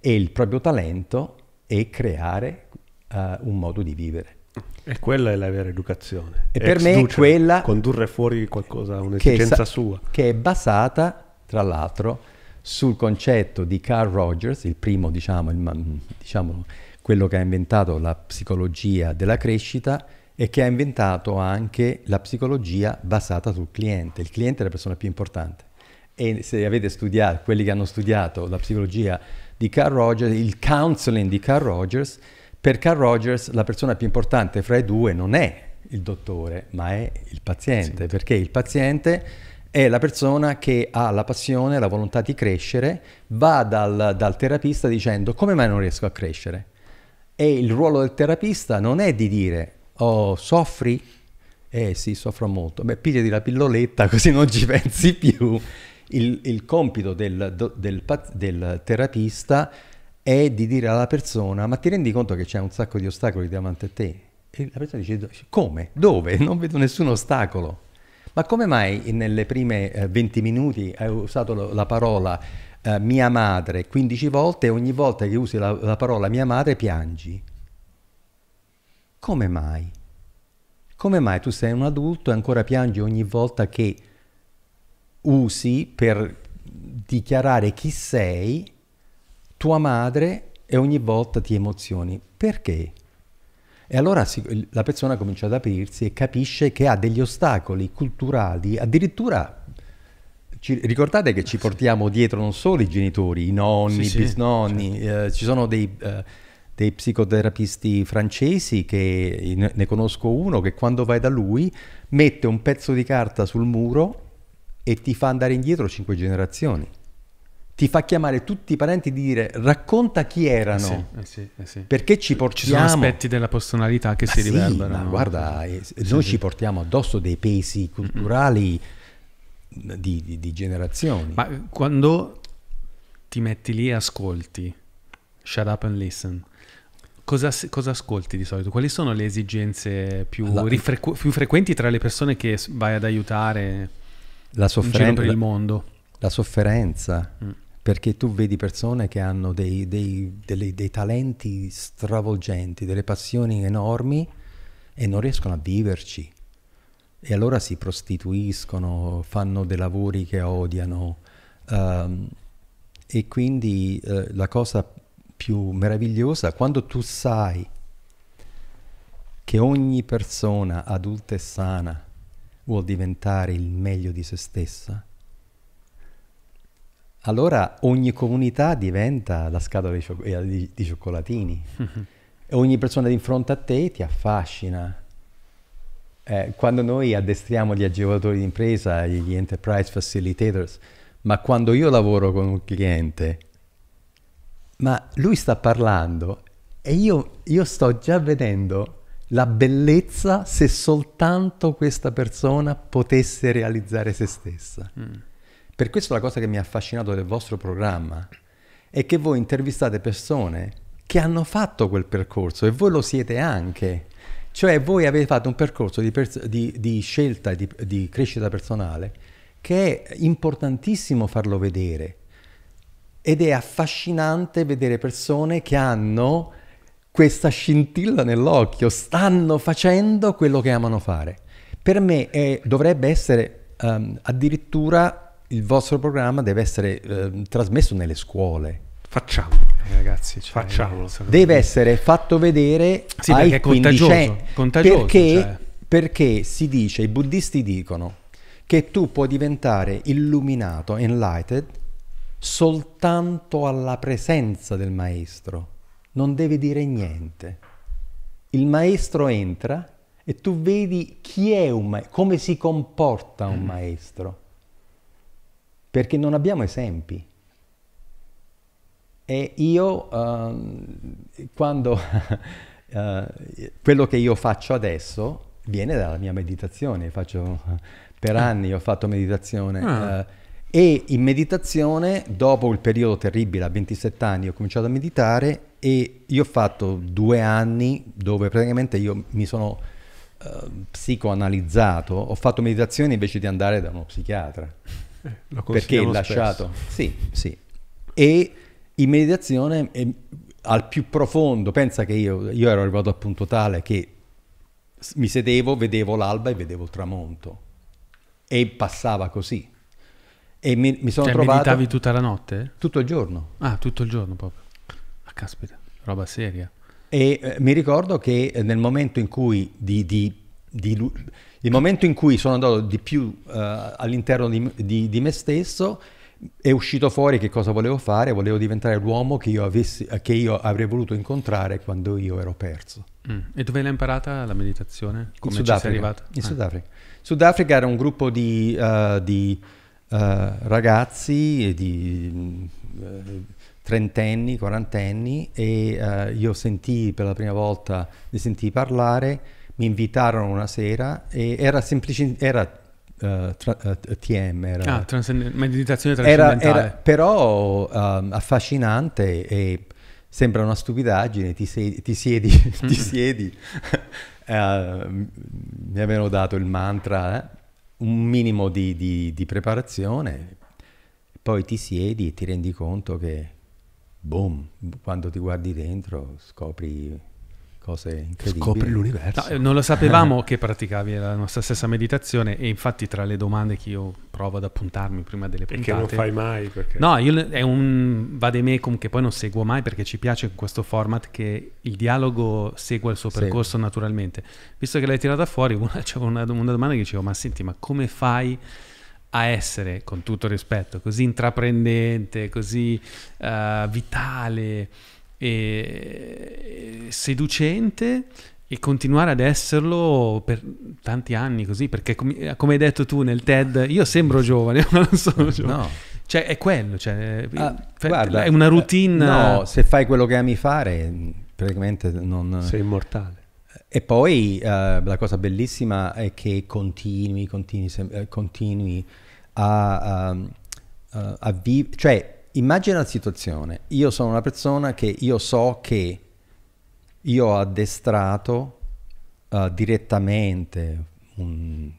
e il proprio talento e creare uh, un modo di vivere. E quella è la vera educazione. E per me duce, quella... Condurre fuori qualcosa, un'esigenza che sa- sua. Che è basata, tra l'altro, sul concetto di Carl Rogers, il primo, diciamo, il, diciamo quello che ha inventato la psicologia della crescita e che ha inventato anche la psicologia basata sul cliente. Il cliente è la persona più importante. E se avete studiato, quelli che hanno studiato la psicologia di Carl Rogers, il counseling di Carl Rogers, per Carl Rogers la persona più importante fra i due non è il dottore, ma è il paziente, sì. perché il paziente è la persona che ha la passione, la volontà di crescere, va dal, dal terapista dicendo come mai non riesco a crescere. E il ruolo del terapista non è di dire oh soffri? Eh sì, soffro molto. Beh, pigliati la pilloletta (laughs) così non ci pensi più. Il, il compito del, del, del terapista è di dire alla persona ma ti rendi conto che c'è un sacco di ostacoli davanti a te? E la persona dice come? Dove? (laughs) Non vedo nessun ostacolo. Ma come mai nelle prime 20 eh, minuti hai usato la parola eh, mia madre 15 volte e ogni volta che usi la, la parola mia madre piangi? Come mai? Come mai tu sei un adulto e ancora piangi ogni volta che usi per dichiarare chi sei tua madre e ogni volta ti emozioni? Perché? E allora si, la persona comincia ad aprirsi e capisce che ha degli ostacoli culturali, addirittura ci, ricordate che ci ah, portiamo dietro non solo i genitori, i nonni, sì, i bisnonni, sì, certo. eh, ci sono dei... Eh, dei psicoterapisti francesi che ne conosco uno che quando vai da lui mette un pezzo di carta sul muro e ti fa andare indietro cinque generazioni ti fa chiamare tutti i parenti e dire racconta chi erano, eh sì, eh sì, eh sì. perché ci portiamo... Ci sono aspetti della personalità che ma si rivelano. Ma guarda, eh, noi ci portiamo addosso dei pesi culturali di, di, di, generazioni. Ma quando ti metti lì e ascolti, shut up and listen, cosa, cosa ascolti di solito? Quali sono le esigenze più, La... rifrequ- più frequenti tra le persone che vai ad aiutare La sofferen- in giro per il mondo? La sofferenza. Mm perché tu vedi persone che hanno dei, dei, dei, dei, talenti stravolgenti, delle passioni enormi e non riescono a viverci. E allora si prostituiscono, fanno dei lavori che odiano. Um, e quindi uh, la cosa più meravigliosa, quando tu sai che ogni persona adulta e sana vuol diventare il meglio di se stessa, allora ogni comunità diventa la scatola di, cioc- eh, di, di cioccolatini. Mm-hmm. E ogni persona di fronte a te ti affascina. Eh, quando noi addestriamo gli agevolatori di impresa, gli enterprise facilitators, ma quando io lavoro con un cliente, ma lui sta parlando e io, io sto già vedendo la bellezza se soltanto questa persona potesse realizzare se stessa. Mm. Per questo la cosa che mi ha affascinato del vostro programma è che voi intervistate persone che hanno fatto quel percorso e voi lo siete anche. Cioè voi avete fatto un percorso di, pers- di, di scelta, di, di crescita personale, che è importantissimo farlo vedere. Ed è affascinante vedere persone che hanno questa scintilla nell'occhio, stanno facendo quello che amano fare. Per me è, dovrebbe essere um, addirittura il vostro programma deve essere eh, trasmesso nelle scuole. Facciamolo, eh, ragazzi, cioè, facciamolo. Deve essere fatto vedere sì, ai perché è contagioso, contagioso perché, cioè. perché si dice, i buddisti dicono che tu puoi diventare illuminato, enlightened, soltanto alla presenza del maestro. Non devi dire niente. Il maestro entra e tu vedi chi è un maestro, come si comporta un mm. maestro perché non abbiamo esempi. E io, um, quando uh, (laughs) quello che io faccio adesso viene dalla mia meditazione, faccio, per ah. anni ho fatto meditazione. Ah. Uh, e in meditazione, dopo il periodo terribile, a 27 anni, ho cominciato a meditare e io ho fatto due anni dove praticamente io mi sono uh, psicoanalizzato, ho fatto meditazione invece di andare da uno psichiatra. Eh, perché è lasciato. Sì, sì. E in meditazione è eh, al più profondo, pensa che io, io ero arrivato al punto tale che mi sedevo, vedevo l'alba e vedevo il tramonto. E passava così. E mi, mi sono cioè, trovato... meditavi tutta la notte? Tutto il giorno. Ah, tutto il giorno proprio. Ah, caspita, roba seria. E eh, mi ricordo che eh, nel momento in cui di, di, di il momento in cui sono andato di più uh, all'interno di, di, di, me stesso è uscito fuori che cosa volevo fare, volevo diventare l'uomo che io, avessi, eh, che io avrei voluto incontrare quando io ero perso. Mm. E dove l'hai imparata la meditazione? Come in Sudafrica. arrivata? In ah. Sudafrica. Sudafrica era un gruppo di, uh, di uh, ragazzi e di trentenni, quarantenni e uh, io sentii per la prima volta, li sentii parlare mi invitarono una sera e era semplicemente... Era Uh, tra, uh, eh, TM era, ah, transcend- meditazione trascendentale era, era però uh, affascinante e sembra una stupidaggine ti, sei, ti siedi, mm-hmm. (laughs) ti mm. siedi. Eh, mi avevano dato il mantra eh? un minimo di, di, di, preparazione poi ti siedi e ti rendi conto che boom quando ti guardi dentro scopri cose incredibili. Scopri l'universo. No, non lo sapevamo (laughs) che praticavi la nostra stessa meditazione e infatti tra le domande che io provo ad appuntarmi prima delle puntate... E che non fai mai perché... No, io, è un vademecum che poi non seguo mai perché ci piace questo format che il dialogo segua il suo percorso sì. naturalmente. Visto che l'hai tirata fuori, (laughs) una, una, una domanda che dicevo, ma senti, ma come fai a essere, con tutto rispetto, così intraprendente, così uh, vitale e seducente e continuare ad esserlo per tanti anni così, perché com- come hai detto tu nel TED, io sembro giovane, (laughs) ma non sono giovane. No. Cioè è quello, cioè, ah, f- guarda, è una eh, routine... No, se fai quello che ami fare, praticamente non... Sei immortale. E poi uh, la cosa bellissima è che continui, continui, eh, continui a, ehm, a, a vivere, cioè immagina la situazione, io sono una persona che io so che io ho addestrato uh, direttamente un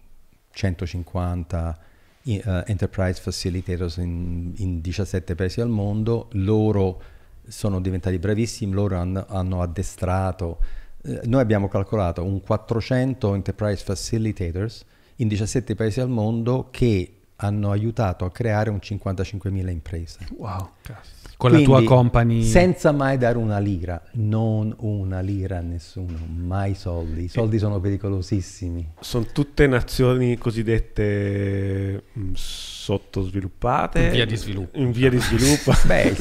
150 uh, eh, enterprise facilitators in, in, 17 paesi al mondo, loro sono diventati bravissimi, loro hanno, hanno addestrato, eh, noi abbiamo calcolato un 400 enterprise facilitators in 17 paesi al mondo che hanno aiutato a creare un 55.000 imprese. Wow, Con Quindi, la tua company. Senza mai dare una lira, non una lira a nessuno, mai soldi. I soldi eh. sono pericolosissimi. Sono tutte nazioni cosiddette mm, sottosviluppate. In via di sviluppo. In via di sviluppo. Beh,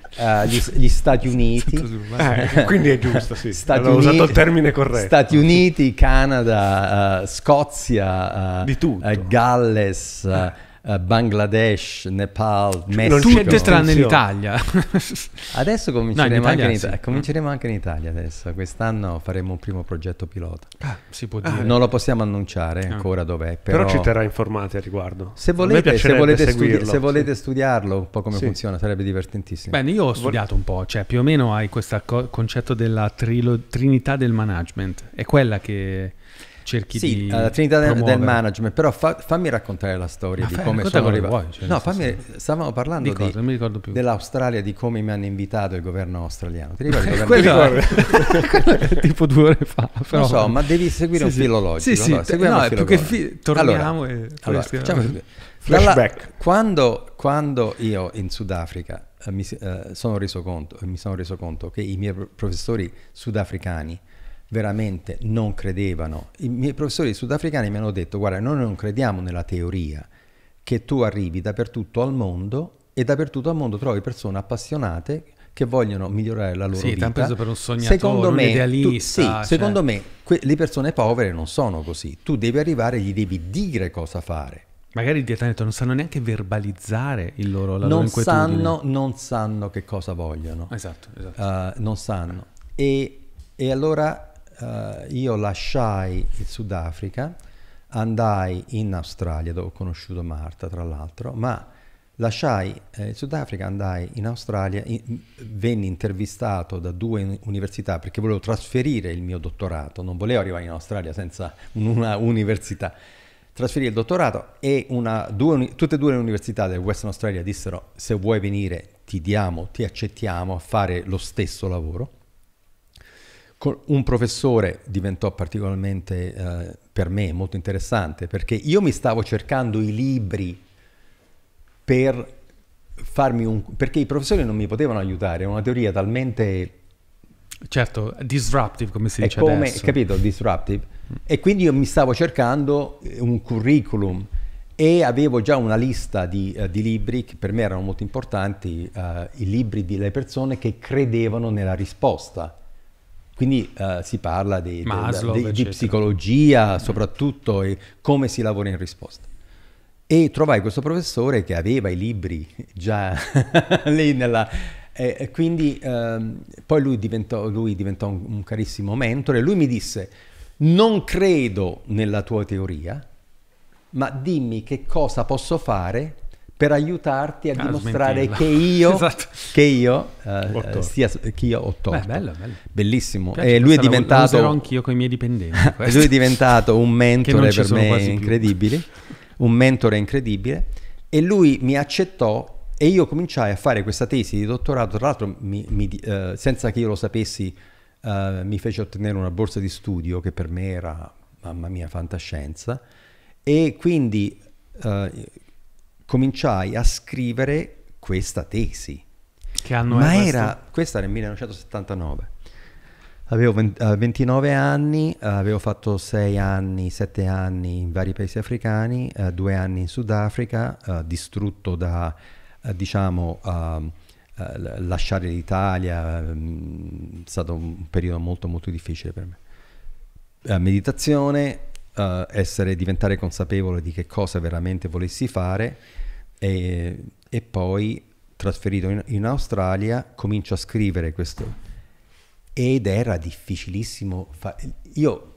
(laughs) Eh, gli, gli, Stati Uniti. eh, (laughs) quindi è giusto, sì. Stati Hanno usato il termine corretto. Stati Uniti, Canada, uh, Scozia, uh, Galles. Eh, Bangladesh, Nepal, Messico. Tutte tranne l'Italia. (laughs) adesso cominceremo, no, in Italia, anche in Ita- sì. cominceremo, anche in Italia adesso. Quest'anno faremo un primo progetto pilota. Ah, si può ah, dire. Non lo possiamo annunciare ah. ancora dov'è, però... però... ci terrà informati al riguardo. Se volete, se volete, studi- se volete sì. studiarlo un po' come sì. funziona, sarebbe divertentissimo. Bene, io ho studiato un po', cioè più o meno hai questo co- concetto della trilo- trinità del management. È quella che cerchi sì, di alla eh, Trinità del, del Management, però fa, fammi raccontare la storia Ma di fai, come sono arrivato. Cioè, no, fammi, stavamo parlando di cosa, di, dell'Australia, di come mi hanno invitato il governo australiano. Ti ricordi? (laughs) (laughs) quello, è, tipo due ore fa. Però. Non so, ma devi seguire sì, un sì. filologico. Sì, sì, allora, no, più che fi- torniamo allora, e... Allora, facciamo... Flashback. Dalla, quando, quando io in Sudafrica eh, mi, eh, sono reso conto, mi sono reso conto che i miei professori sudafricani veramente non credevano. I miei professori sudafricani mi hanno detto, guarda, noi non crediamo nella teoria che tu arrivi dappertutto al mondo e dappertutto al mondo trovi persone appassionate che vogliono migliorare la loro sì, vita. preso per un sognatore, secondo me, un idealista. Tu, sì, cioè... secondo me que- le persone povere non sono così. Tu devi arrivare e gli devi dire cosa fare. Magari il hanno non sanno neanche verbalizzare il loro, la non loro inquietudine. Sanno, non sanno che cosa vogliono. Esatto, esatto. Uh, non sanno. E, e allora eh, io lasciai il Sudafrica, andai in Australia dove ho conosciuto Marta tra l'altro, ma lasciai eh, il Sudafrica, andai in Australia, in, venni intervistato da due università perché volevo trasferire il mio dottorato, non volevo arrivare in Australia senza una università. Trasferì il dottorato e una, due, tutte e due le università del Western Australia dissero se vuoi venire ti diamo, ti accettiamo a fare lo stesso lavoro un professore diventò particolarmente eh, per me molto interessante perché io mi stavo cercando i libri per farmi un... perché i professori non mi potevano aiutare, è una teoria talmente... Certo, disruptive come si dice come, adesso. Capito, disruptive. E quindi io mi stavo cercando eh, un curriculum e avevo già una lista di, uh, di libri che per me erano molto importanti, uh, i libri delle persone che credevano nella risposta quindi uh, si parla di, Maslow, di, di psicologia soprattutto e come si lavora in risposta. E trovai questo professore che aveva i libri già (laughs) lì nella... Eh, quindi ehm, poi lui diventò, lui diventò un, un, carissimo mentore. Lui mi disse, non credo nella tua teoria, ma dimmi che cosa posso fare per aiutarti a, ah, dimostrare che io, (laughs) esatto. che io eh, sia che io ho torto. Beh, bello, bello. Bellissimo. e lui è diventato... Lo anch'io con i miei dipendenti. (laughs) lui è diventato un (laughs) mentore per me incredibile, più. un mentore incredibile e lui mi accettò e io cominciai a fare questa tesi di dottorato, tra l'altro mi, mi, eh, senza che io lo sapessi eh, mi fece ottenere una borsa di studio che per me era, mamma mia, fantascienza e quindi eh, cominciai a scrivere questa tesi. Che anno Ma era? era questa era nel 1979. Avevo 20, 29 eh, anni, avevo fatto 6 anni, 7 anni in vari paesi africani, 2 eh, anni in Sudafrica, eh, distrutto da, diciamo, ehm, lasciare l'Italia, ehm, è stato un periodo molto molto difficile per me. meditazione, uh, essere, diventare consapevole di che cosa veramente volessi fare e, e poi trasferito in, in, Australia comincio a scrivere questo ed era difficilissimo fa- io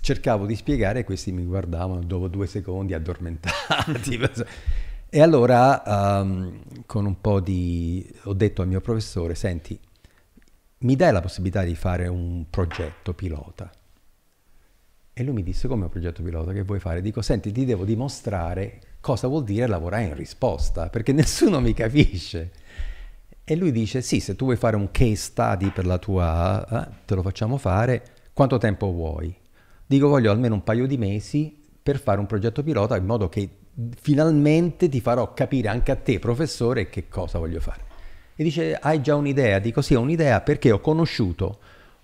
cercavo di spiegare questi mi guardavano dopo due secondi addormentati (laughs) e allora um, con un po' di ho detto al mio professore senti mi dai la possibilità di fare un progetto pilota e lui mi disse come progetto pilota che vuoi fare? Dico senti ti devo dimostrare cosa vuol dire lavorare in risposta perché (laughs) nessuno mi capisce. E lui dice sì se tu vuoi fare un case study per la tua eh, te lo facciamo fare quanto tempo vuoi? Dico voglio almeno un paio di mesi per fare un progetto pilota in modo che finalmente ti farò capire anche a te professore che cosa voglio fare. E dice hai già un'idea? Dico sì ho un'idea perché ho conosciuto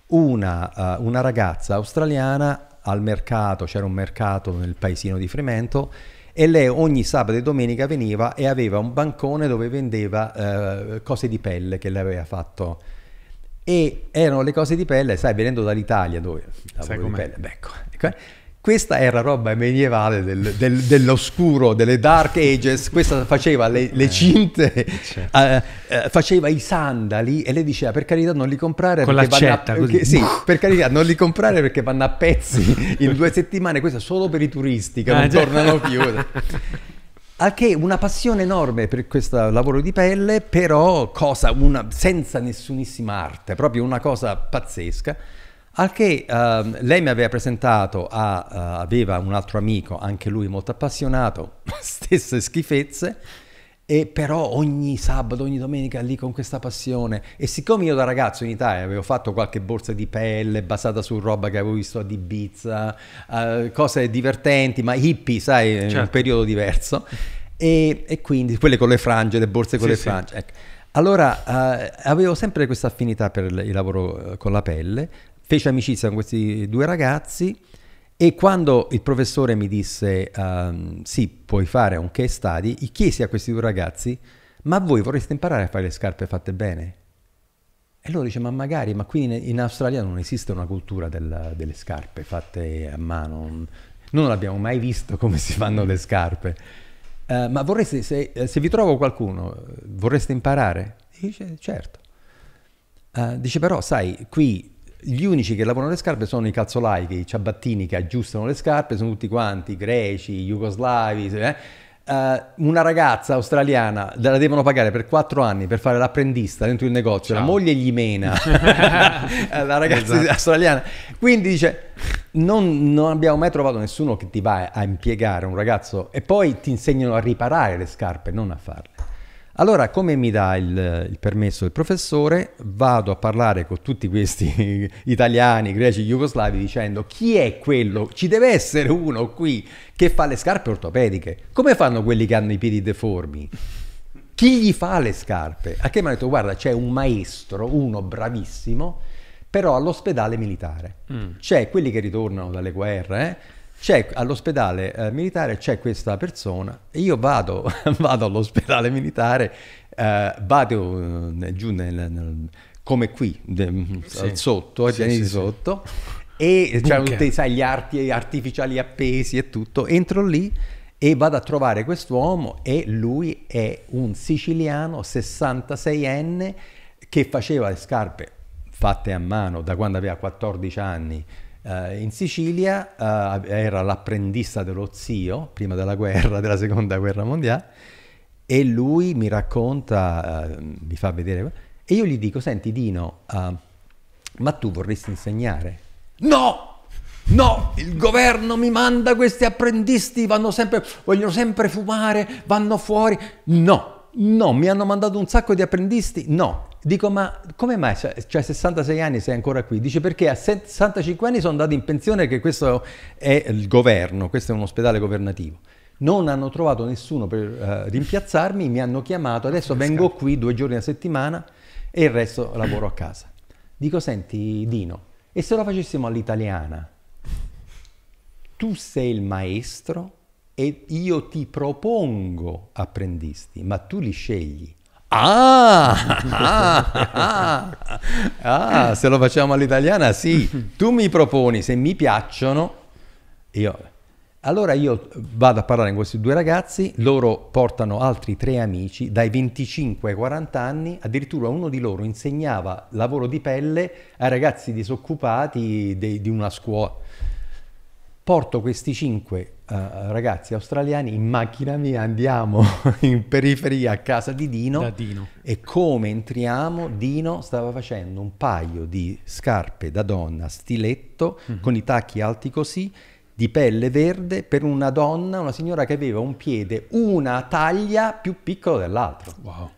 una, uh, una ragazza australiana al mercato, c'era un mercato nel paesino di Fremento e lei ogni sabato e domenica veniva e aveva un bancone dove vendeva eh, cose di pelle che lei aveva fatto. E erano le cose di pelle, sai, venendo dall'Italia dove... Sai com'è? Pelle, beh, ecco. ecco eh. Questa era roba medievale del, del, dell'oscuro, delle dark ages, questa faceva le, le eh, cinte, eh, eh, eh, faceva i sandali e lei diceva per carità non li comprare Con perché vanno a, perché, sì, per carità non li comprare perché vanno a pezzi in due settimane, questo solo per i turisti che ah, non già. tornano più. Al che una passione enorme per questo lavoro di pelle, però cosa, una, senza nessunissima arte, proprio una cosa pazzesca. Al che uh, lei mi aveva presentato a, uh, aveva un altro amico, anche lui molto appassionato, (laughs) stesse schifezze, e però ogni sabato, ogni domenica lì con questa passione. E siccome io da ragazzo in Italia avevo fatto qualche borsa di pelle basata su roba che avevo visto a Ibiza, uh, cose divertenti, ma hippie, sai, certo. in un certo. periodo diverso, e, e, quindi quelle con le frange, le borse con sì, le frange. Ecco. Allora, uh, avevo sempre questa affinità per il lavoro con la pelle, fece amicizia con questi due ragazzi e quando il professore mi disse uh, sì, puoi fare un case study, chiesi a questi due ragazzi, ma voi vorreste imparare a fare le scarpe fatte bene? E loro dice, ma magari, ma qui in, Australia non esiste una cultura della, delle scarpe fatte a mano, noi non abbiamo mai visto come si fanno le scarpe. Uh, ma vorreste, se, eh, se, vi trovo qualcuno, eh, vorreste imparare? E dice, certo. Uh, dice, però sai, qui gli unici che lavorano le scarpe sono i calzolai, che i ciabattini che aggiustano le scarpe, sono tutti quanti, greci, jugoslavi, eh? Uh, una ragazza australiana la devono pagare per quattro anni per fare l'apprendista dentro il negozio, Ciao. la moglie gli mena, (laughs) eh, la ragazza esatto. australiana. Quindi dice, non, non, abbiamo mai trovato nessuno che ti va a impiegare un ragazzo e poi ti insegnano a riparare le scarpe, non a farle. Allora, come mi dà il, il, permesso il professore, vado a parlare con tutti questi (laughs) italiani, greci, jugoslavi dicendo chi è quello? Ci deve essere uno qui che fa le scarpe ortopediche. Come fanno quelli che hanno i piedi deformi? Chi gli fa le scarpe? A che mi hanno detto, guarda, c'è un maestro, uno bravissimo, però all'ospedale militare. Mm. C'è quelli che ritornano dalle guerre, eh? c'è all'ospedale eh, militare c'è questa persona, io vado, (laughs) vado all'ospedale militare, eh, vado eh, giù nel, nel, come qui, de, mm, sì. sotto, ai sì, piani sì, e c'è tutti sai, gli arti artificiali appesi e tutto, entro lì e vado a trovare quest'uomo e lui è un siciliano 66enne che faceva le scarpe fatte a mano da quando aveva 14 anni eh, in Sicilia eh, era l'apprendista dello zio, prima della guerra, della seconda guerra mondiale, e lui mi racconta, eh, mi fa vedere, e io gli dico, senti Dino, ehm, ma tu vorresti insegnare? No! No, il governo mi manda questi apprendisti, vanno sempre, vogliono sempre fumare, vanno fuori. No, no, mi hanno mandato un sacco di apprendisti. No, Dico, ma come mai c'hai cioè, 66 cioè, anni e sei ancora qui? Dice perché a 65 anni sono andato in pensione che questo è il governo, questo è un ospedale governativo. Non hanno trovato nessuno per uh, rimpiazzarmi, mi hanno chiamato, adesso vengo qui due giorni a settimana e il resto lavoro a casa. Dico, senti Dino, e se lo facessimo all'italiana? Tu sei il maestro e io ti propongo apprendisti, ma tu li scegli. Ah, (laughs) ah, ah, ah, se lo facciamo all'italiana, sì. Tu mi proponi, se mi piacciono, io... Allora io vado a parlare con questi due ragazzi, loro portano altri tre amici dai 25 ai 40 anni, addirittura uno di loro insegnava lavoro di pelle ai ragazzi disoccupati de, di una scuola porto questi cinque uh, ragazzi australiani in macchina mia, andiamo (laughs) in periferia a casa di Dino, da Dino, e come entriamo Dino stava facendo un paio di scarpe da donna stiletto mm-hmm. con i tacchi alti così di pelle verde per una donna, una signora che aveva un piede una taglia più piccolo dell'altro. Wow.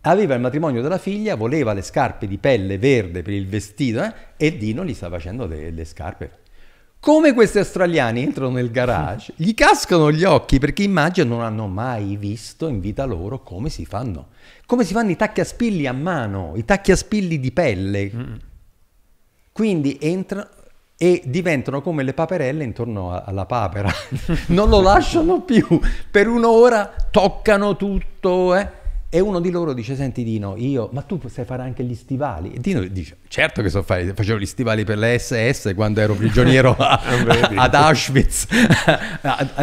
Aveva il matrimonio della figlia, voleva le scarpe di pelle verde per il vestito eh? e Dino gli sta facendo delle scarpe come questi australiani entrano nel garage, gli cascano gli occhi perché immagino non hanno mai visto in vita loro come si fanno. Come si fanno i tacchi a spilli a mano, i tacchi a spilli di pelle. Quindi entrano e diventano come le paperelle intorno a- alla papera. (laughs) non lo lasciano più. Per un'ora toccano tutto, eh? E uno di loro dice, senti Dino, io, ma tu sai fare anche gli stivali? E Dino dice, certo che so fare, facevo gli stivali per le SS quando ero prigioniero (laughs) a, ah, ad Auschwitz.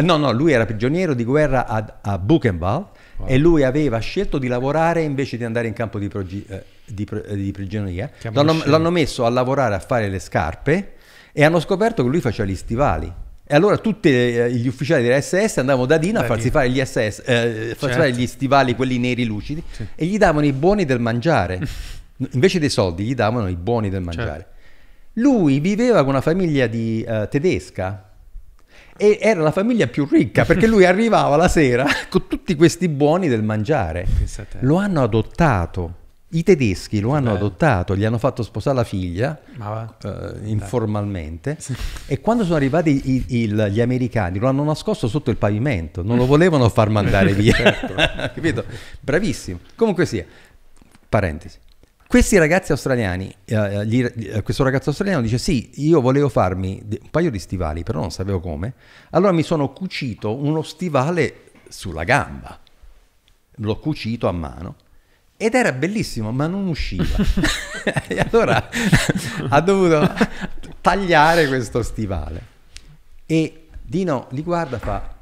(laughs) no, no, lui era prigioniero di guerra ad, a Buchenwald wow. e lui aveva scelto di lavorare invece di andare in campo di, progi, eh, di, eh, di prigionia. L'hanno, l'hanno messo a lavorare a fare le scarpe e hanno scoperto che lui faceva gli stivali. E allora tutti eh, gli ufficiali della SS andavano da Dino a eh, farsi fare gli, SS, eh, certo. farsi fare gli stivali, quelli neri lucidi, sì. e gli davano i buoni del mangiare. (laughs) Invece dei soldi gli davano i buoni del certo. mangiare. Certo. Lui viveva con una famiglia di, uh, tedesca e era la famiglia più ricca perché lui (laughs) arrivava la sera con tutti questi buoni del mangiare. Lo hanno adottato i tedeschi lo hanno Beh. adottato, gli hanno fatto sposare la figlia eh, informalmente (laughs) sì. e quando sono arrivati i, il, gli americani lo hanno nascosto sotto il pavimento, non lo volevano far mandare (laughs) via. certo. (laughs) Bravissimo. Comunque sia, parentesi. Questi ragazzi australiani, eh, eh gli, eh, questo ragazzo australiano dice sì, io volevo farmi un paio di stivali, però non sapevo come. Allora mi sono cucito uno stivale sulla gamba, l'ho cucito a mano ed era bellissimo, ma non usciva. (laughs) (laughs) e allora ha dovuto tagliare questo stivale. E Dino li guarda e fa,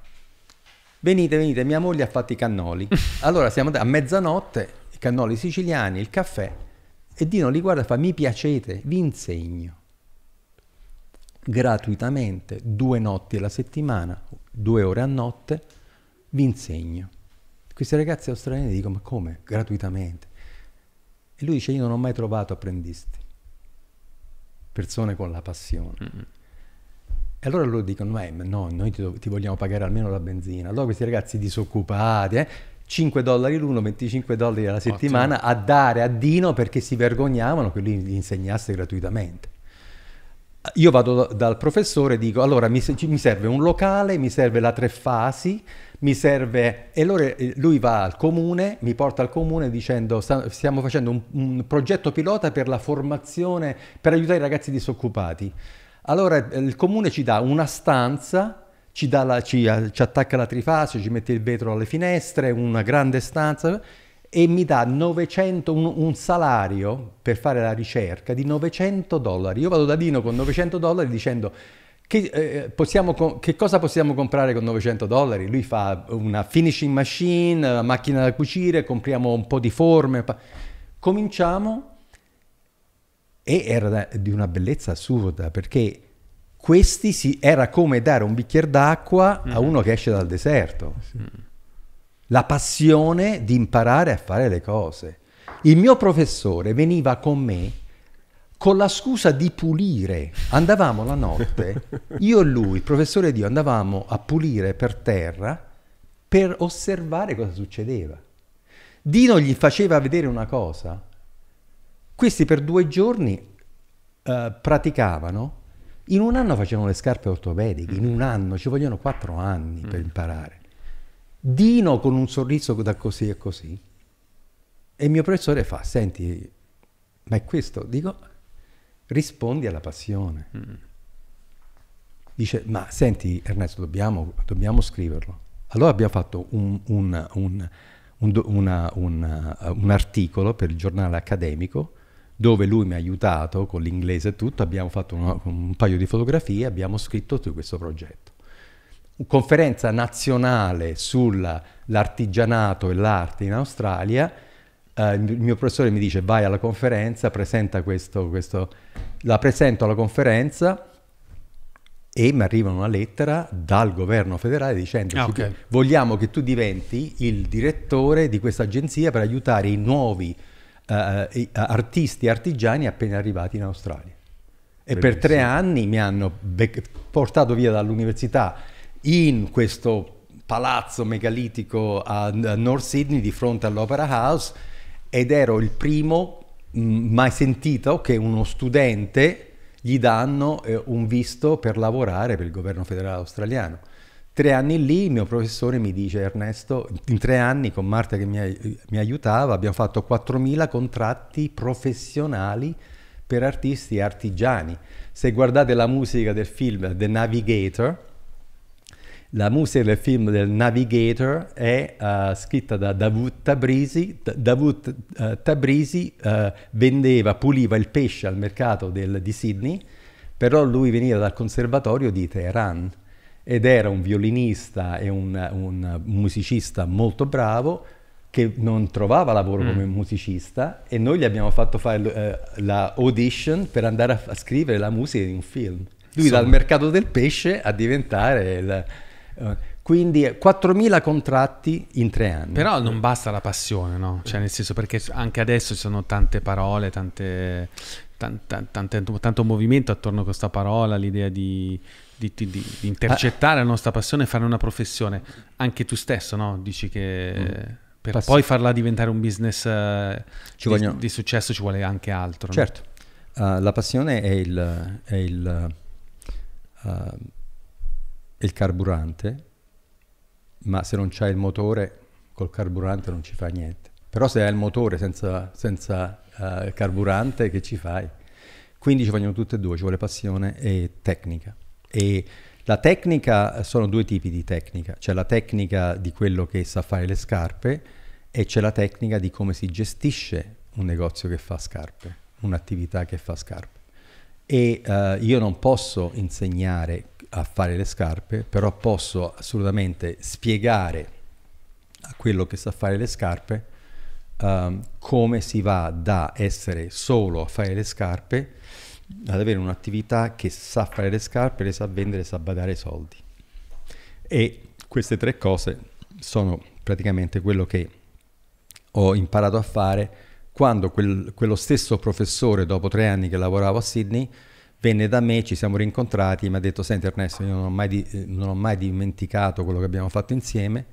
venite, venite, mia moglie ha fatto i cannoli. (laughs) Allora siamo a mezzanotte, i cannoli siciliani, il caffè. E Dino li guarda e fa, mi piacete, vi insegno. Gratuitamente, due notti alla settimana, due ore a notte, vi insegno. Questi ragazzi australiani dicono ma come? Gratuitamente. E lui dice io non ho mai trovato apprendisti, persone con la passione. Mm-hmm. E allora loro dicono, eh, ma no, noi ti, ti, vogliamo pagare almeno la benzina. Allora questi ragazzi disoccupati, eh, 5 dollari l'uno, 25 dollari alla settimana Ottimo. a dare a Dino perché si vergognavano che lui gli insegnasse gratuitamente. Io vado dal professore e dico, allora mi, mi serve un locale, mi serve la tre fasi, mi serve... E allora eh, lui va al comune, mi porta al comune dicendo stiamo facendo un, un progetto pilota per la formazione, per aiutare i ragazzi disoccupati. Allora eh, il comune ci dà una stanza ci, la, ci, eh, ci, attacca la trifase, ci mette il vetro alle finestre, una grande stanza e mi dà 900, un, un, salario per fare la ricerca di 900 dollari. Io vado da Dino con 900 dollari dicendo che, eh, possiamo, che, cosa possiamo comprare con 900 dollari? Lui fa una finishing machine, una macchina da cucire, compriamo un po' di forme. Cominciamo e era di una bellezza assurda perché questi si, era come dare un bicchiere d'acqua mm-hmm. a uno che esce dal deserto. mm La passione di imparare a fare le cose. Il mio professore veniva con me con la scusa di pulire. Andavamo la notte, (laughs) io e lui, il professore Dio, andavamo a pulire per terra per osservare cosa succedeva. Dino gli faceva vedere una cosa. Questi per due giorni eh, praticavano, in un anno facevano le scarpe ortopediche, in un anno, ci vogliono quattro anni per mm. imparare. Dino con un sorriso da così e così, e il mio professore fa, senti, ma è questo? Dico, rispondi alla passione. Mm. Dice, ma senti Ernesto, dobbiamo, dobbiamo scriverlo. Allora abbiamo fatto un, un, un, una, un, articolo per il giornale accademico dove lui mi ha aiutato con l'inglese e tutto, abbiamo fatto una, un paio di fotografie, abbiamo scritto tutto questo progetto. Conferenza nazionale sull'artigianato e l'arte in Australia, eh, il mio professore mi dice vai alla conferenza, presenta questo, questo, la presento alla conferenza e mi arriva una lettera dal governo federale dicendo ah, okay. vogliamo che tu diventi il direttore di questa agenzia per aiutare i nuovi eh, eh, eh artisti artigiani appena arrivati in Australia. E Bellissimo. per tre anni mi hanno portato via dall'università in questo palazzo megalitico a North Sydney di fronte all'Opera House ed ero il primo mm, mai sentito che uno studente gli danno eh, un visto per lavorare per il governo federale australiano. Tre anni lì il mio professore mi dice Ernesto, in tre anni con Marta che mi, mi aiutava abbiamo fatto 4.000 contratti professionali per artisti e artigiani. Se guardate la musica del film The Navigator, la musica del film del Navigator è uh, scritta da Davut Tabrisi. Davut uh, Tabrisi uh, vendeva, puliva il pesce al mercato del, di Sydney, però lui veniva dal conservatorio di Teheran ed era un violinista e un, un musicista molto bravo che non trovava lavoro mm. come musicista e noi gli abbiamo fatto fare la per andare a, a, scrivere la musica di un film. Lui Insomma. dal mercato del pesce a diventare il quindi 4.000 eh, contratti in tre anni. Però non basta la passione, no? Cioè nel senso perché anche adesso ci sono tante parole, tante, tante, tante, tanto movimento attorno a questa parola, l'idea di, di, di, di intercettare ah. la nostra passione e fare una professione. Anche tu stesso, no? Dici che... Mm. Per Passi. poi farla diventare un business eh, voglio... di, successo ci vuole anche altro. Certo, no? uh, ah, la passione è il, è il uh, il carburante, ma se non c'hai il motore col carburante non ci fai niente. Però se hai il motore senza, senza uh, carburante che ci fai? Quindi ci vogliono tutte e due, ci vuole passione e tecnica. E la tecnica, eh, sono due tipi di tecnica, c'è la tecnica di quello che sa fare le scarpe e c'è la tecnica di come si gestisce un negozio che fa scarpe, un'attività che fa scarpe. E uh, io non posso insegnare a fare le scarpe, però posso assolutamente spiegare a quello che sa fare le scarpe um, come si va da essere solo a fare le scarpe ad avere un'attività che sa fare le scarpe, le sa vendere, sa badare i soldi. E queste tre cose sono praticamente quello che ho imparato a fare quando quel, quello stesso professore, dopo tre anni che lavoravo a Sydney, venne da me, ci siamo rincontrati, mi ha detto, senti Ernesto, io non ho, mai, di- eh, non ho mai dimenticato quello che abbiamo fatto insieme,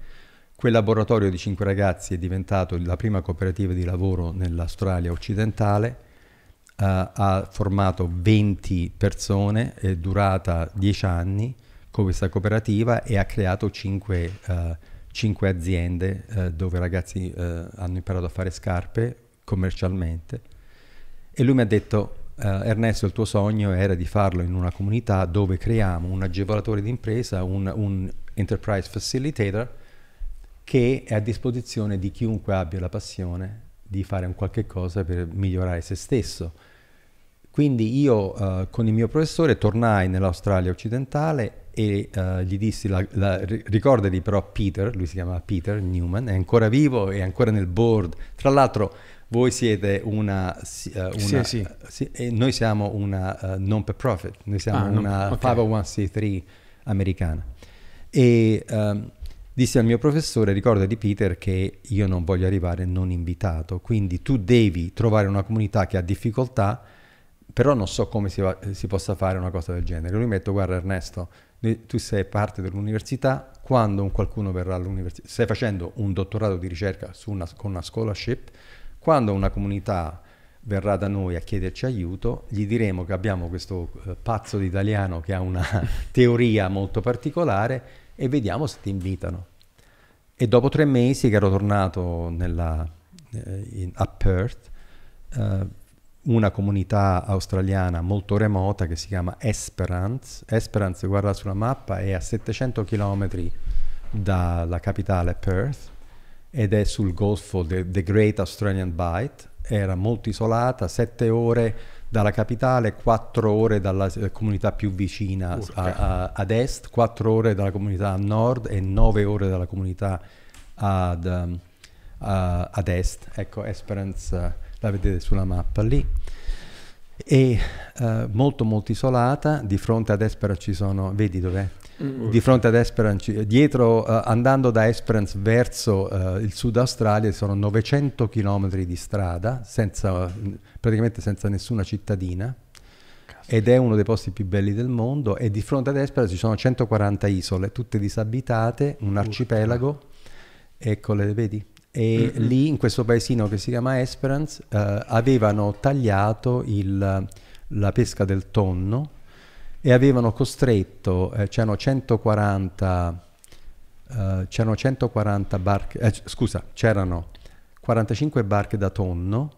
quel laboratorio di cinque ragazzi è diventato la prima cooperativa di lavoro nell'Australia occidentale, uh, ha formato 20 persone, è durata 10 anni con questa cooperativa e ha creato 5, uh, eh, aziende uh, dove ragazzi hanno imparato a fare scarpe commercialmente. E lui mi ha detto, Uh, Ernesto, il tuo sogno era di farlo in una comunità dove creiamo un agevolatore d'impresa, un, un enterprise facilitator che è a disposizione di chiunque abbia la passione di fare un qualche cosa per migliorare se stesso. Quindi io uh, con il mio professore tornai nell'Australia occidentale e uh, gli dissi, la, la, ricordati però Peter, lui si chiama Peter Newman, è ancora vivo è ancora nel board. Tra l'altro voi siete una... Eh, una sì, sì. Si, noi siamo una uh, eh, non per profit, noi siamo ah, una okay. 501c3 americana. E um, dissi al mio professore, ricorda di Peter che io non voglio arrivare non invitato, quindi tu devi trovare una comunità che ha difficoltà, però non so come si, va, si possa fare una cosa del genere. Lui mi ha detto, guarda Ernesto, tu sei parte dell'università, quando un qualcuno verrà all'università, stai facendo un dottorato di ricerca una, con una scholarship, quando una comunità verrà da noi a chiederci aiuto, gli diremo che abbiamo questo eh, pazzo di italiano che ha una (laughs) teoria molto particolare e vediamo se ti invitano. E dopo tre mesi che ero tornato nella, eh, in, a Perth, eh, una comunità australiana molto remota che si chiama Esperance, Esperance guarda sulla mappa è a 700 km dalla capitale Perth, ed è sul golfo The, The Great Australian Bight, era molto isolata, sette ore dalla capitale, 4 ore dalla eh, comunità più vicina a, a, ad est, 4 ore dalla comunità a nord e 9 ore dalla comunità ad, um, uh, ad est. Ecco, Esperance uh, la vedete sulla mappa lì. E uh, molto molto isolata, di fronte ad Esperance ci sono, vedi dov'è? mm. di fronte ad Esperance, dietro, uh, andando da Esperance verso uh, il sud Australia sono 900 km di strada, senza, praticamente senza nessuna cittadina, Cazzo. ed è uno dei posti più belli del mondo e di fronte ad Esperance ci sono 140 isole, tutte disabitate, un arcipelago, Urca. eccole, vedi? e mm, mm lì in questo paesino che si chiama Esperance eh, avevano tagliato il, la pesca del tonno e avevano costretto, eh, c'erano 140, eh, c'erano 140 barche, eh, scusa, c'erano 45 barche da tonno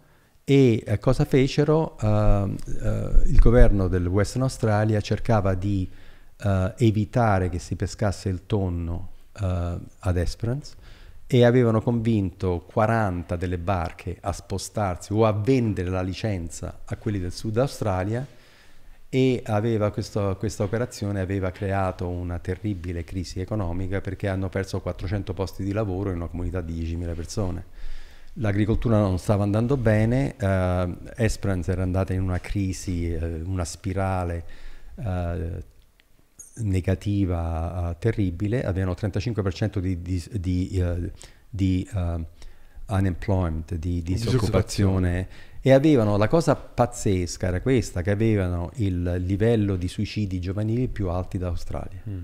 e eh, cosa fecero? Ehm, eh, il governo del Western Australia cercava di eh, evitare che si pescasse il tonno ad Esperance e avevano convinto 40 delle barche a spostarsi o a vendere la licenza a quelli del Sud Australia e aveva questo, questa operazione aveva creato una terribile crisi economica perché hanno perso 400 posti di lavoro in una comunità di 10.000 persone. L'agricoltura non stava andando bene, eh, Esperance era andata in una crisi, eh, una spirale eh, negativa eh, terribile, avevano 35% eh, eh, di, di, di, di unemployment, di disoccupazione e avevano la cosa pazzesca era questa che avevano il livello di suicidi giovanili più alti d'Australia mm.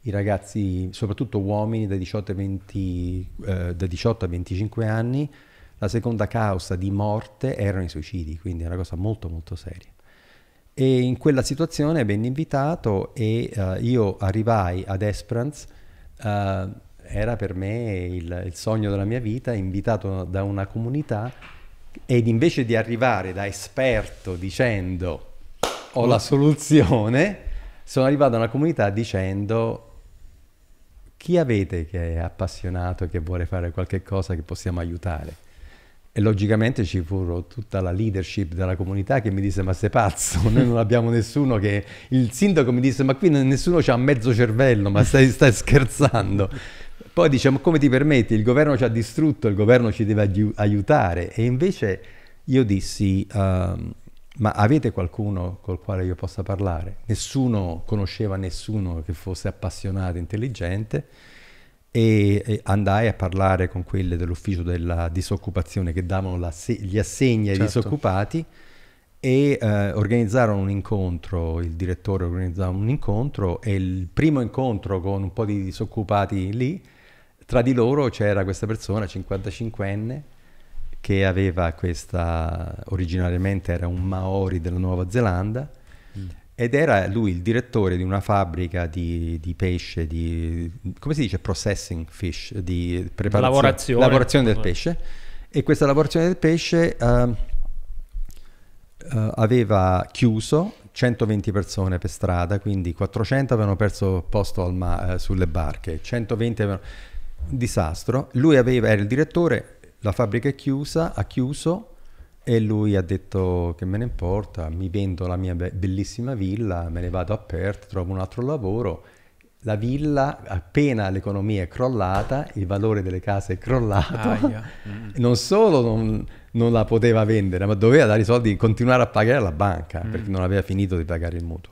i ragazzi soprattutto uomini da 18, 20, eh, da 18 a 25 anni la seconda causa di morte erano i suicidi quindi è una cosa molto molto seria e in quella situazione venne invitato e uh, io arrivai ad Esperance uh, era per me il, il sogno della mia vita invitato da una comunità ed invece di arrivare da esperto dicendo ho la soluzione, sono arrivato a una comunità dicendo chi avete che è appassionato, che vuole fare qualche cosa che possiamo aiutare? E logicamente ci fu tutta la leadership della comunità che mi disse ma sei pazzo, (laughs) noi non abbiamo nessuno che... Il sindaco mi disse ma qui nessuno ha mezzo cervello, ma stai, stai scherzando? Poi diciamo come ti permetti, il governo ci ha distrutto, il governo ci deve aiu- aiutare e invece io dissi uh, ma avete qualcuno col quale io possa parlare? Nessuno conosceva nessuno che fosse appassionato, intelligente e, andai a parlare con quelle dell'ufficio della disoccupazione che davano se- gli assegni ai certo. disoccupati e eh, organizzarono un incontro, il direttore organizzava un incontro e il primo incontro con un po' di disoccupati lì tra di loro c'era questa persona 55enne che aveva questa originariamente era un maori della Nuova Zelanda mm. ed era lui il direttore di una fabbrica di, di, pesce di come si dice processing fish di preparazione lavorazione, lavorazione del pesce e questa lavorazione del pesce uh, uh, aveva chiuso 120 persone per strada, quindi 400 avevano perso posto ma- eh, sulle barche, 120 avevano disastro. Lui aveva, era il direttore, la fabbrica è chiusa, ha chiuso e lui ha detto che me ne importa, mi vendo la mia be- bellissima villa, me ne vado a Perth, trovo un altro lavoro. La villa, appena l'economia è crollata, il valore delle case è crollato, (laughs) mm. non solo non, non, la poteva vendere, ma doveva dare i soldi, e continuare a pagare la banca, mm. perché non aveva finito di pagare il mutuo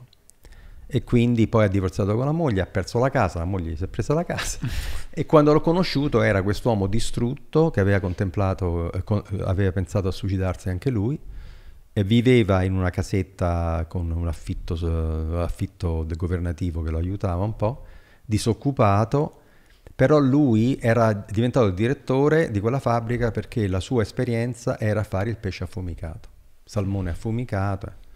e quindi poi ha divorziato con la moglie, ha perso la casa, la moglie si è presa la casa (laughs) e quando l'ho conosciuto era quest'uomo distrutto che aveva contemplato, eh, con, aveva pensato a suicidarsi anche lui e viveva in una casetta con un affitto, affitto governativo che lo aiutava un po', disoccupato, però lui era diventato il direttore di quella fabbrica perché la sua esperienza era fare il pesce affumicato, salmone affumicato. Eh.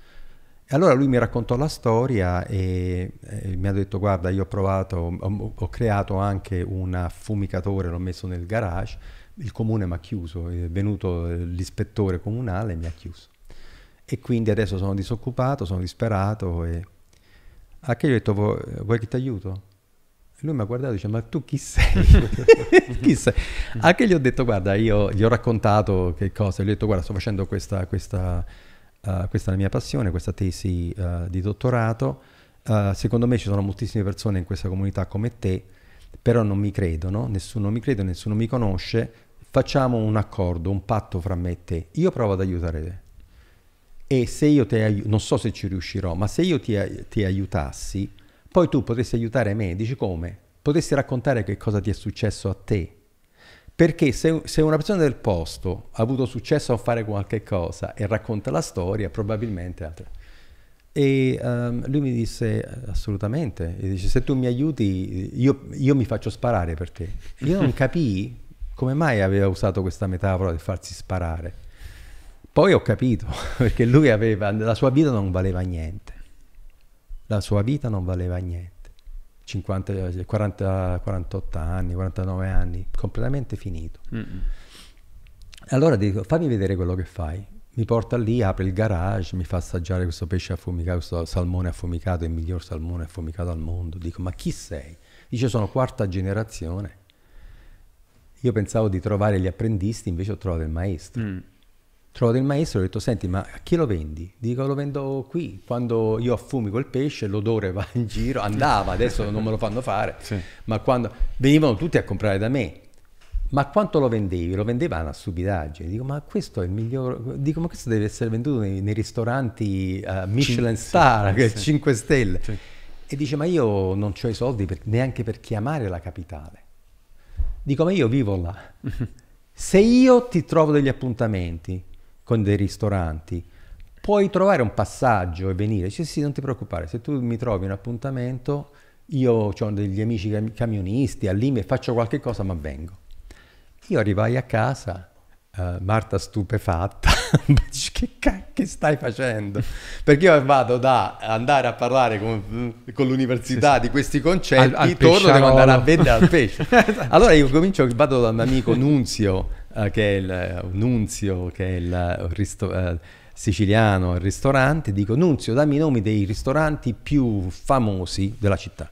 E allora lui mi raccontò la storia e, e mi ha detto guarda io ho provato, ho, ho creato anche un affumicatore, l'ho messo nel garage, il comune mi ha chiuso, è venuto l'ispettore comunale e mi ha chiuso. E quindi adesso sono disoccupato, sono disperato e... A che gli ho detto vuoi che ti aiuto? lui mi ha guardato e dice ma tu chi sei? (laughs) chi sei? Anche gli ho detto guarda io gli ho raccontato che cosa, gli ho detto guarda sto facendo questa, questa eh, questa è la mia passione, questa tesi uh, di dottorato, uh, secondo me ci sono moltissime persone in questa comunità come te, però non mi credono, nessuno mi crede, nessuno mi conosce, facciamo un accordo, un patto fra me e te, io provo ad aiutare te. E se io ti aiuto, non so se ci riuscirò, ma se io ti, ti aiutassi, poi tu potresti aiutare me, dici come? Potresti raccontare che cosa ti è successo a te perché se, se, una persona del posto ha avuto successo a fare qualche cosa e racconta la storia, probabilmente altre. E um, lui mi disse assolutamente, e dice se tu mi aiuti io, io mi faccio sparare per te. Io non capii come mai aveva usato questa metafora di farsi sparare. Poi ho capito, (laughs) perché lui aveva, la sua vita non valeva niente. La sua vita non valeva niente. 50, 40, 48 anni, 49 anni, completamente finito. Mm-mm. Allora dico, fammi vedere quello che fai. Mi porta lì, apre il garage, mi fa assaggiare questo pesce affumicato, questo salmone affumicato, il miglior salmone affumicato al mondo. Dico, ma chi sei? Dice, sono quarta generazione. Io pensavo di trovare gli apprendisti, invece ho trovato il maestro. Mm trovato il maestro e ho detto senti ma a chi lo vendi? Dico lo vendo qui, quando io affumi quel pesce l'odore va in giro, andava, adesso non me lo fanno fare, (laughs) sì. ma quando venivano tutti a comprare da me, ma quanto lo vendevi? Lo vendeva una stupidaggine, dico ma questo è il migliore, dico ma questo deve essere venduto nei, nei ristoranti uh, Michelin Cin- Star, sì, sì. 5 stelle, e dice ma io non ho i soldi per, neanche per chiamare la capitale, dico ma io vivo là. (laughs) Se io ti trovo degli appuntamenti, con dei ristoranti, puoi trovare un passaggio e venire. Dice sì, non ti preoccupare, se tu mi trovi un appuntamento, io ho degli amici cam- camionisti, al limite faccio qualche cosa, ma vengo. Io arrivai a casa, uh, Marta stupefatta, (laughs) che cacchio stai facendo? Perché io vado da andare a parlare con, con l'università sì, di questi concetti, al, torno, e devo andare a vendere al pesce. (laughs) Esatto. allora io comincio, vado da un amico Nunzio, eh, che è il eh, Nunzio, che è il eh, risto- eh, siciliano al ristorante, dico Nunzio dammi i nomi dei ristoranti più famosi della città.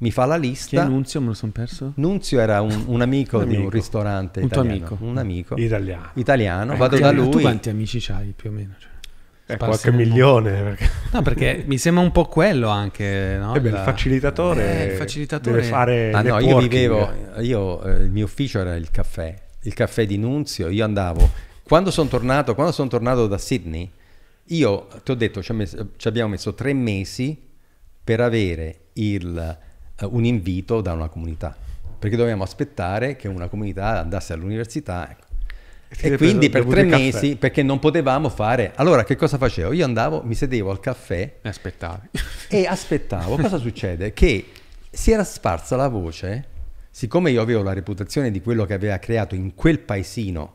Mi fa la lista. Che Nunzio me lo sono perso? Nunzio era un, un, amico, amico, di un ristorante un tuo Amico. Un amico. Italiano. Italiano. Eh, Vado da lui. Tu quanti amici hai più o meno? Cioè? Eh, qualche milione. Perché... No, perché mi sembra un po' quello anche. No? Eh beh, il, facilitatore eh, il facilitatore deve fare. Ah, no, io vivevo. Io, eh, il mio ufficio era il caffè il caffè di Nunzio, io andavo, quando sono tornato, quando sono tornato da Sydney, io ti ho detto, ci, messo, ci abbiamo messo tre mesi per avere il, eh, un invito da una comunità, perché dovevamo aspettare che una comunità andasse all'università. Ecco. E, e quindi per tre mesi, perché non potevamo fare... Allora, che cosa facevo? Io andavo, mi sedevo al caffè... E aspettavo. E aspettavo. cosa succede? Che si era sparsa la voce siccome io avevo la reputazione di quello che aveva creato in quel paesino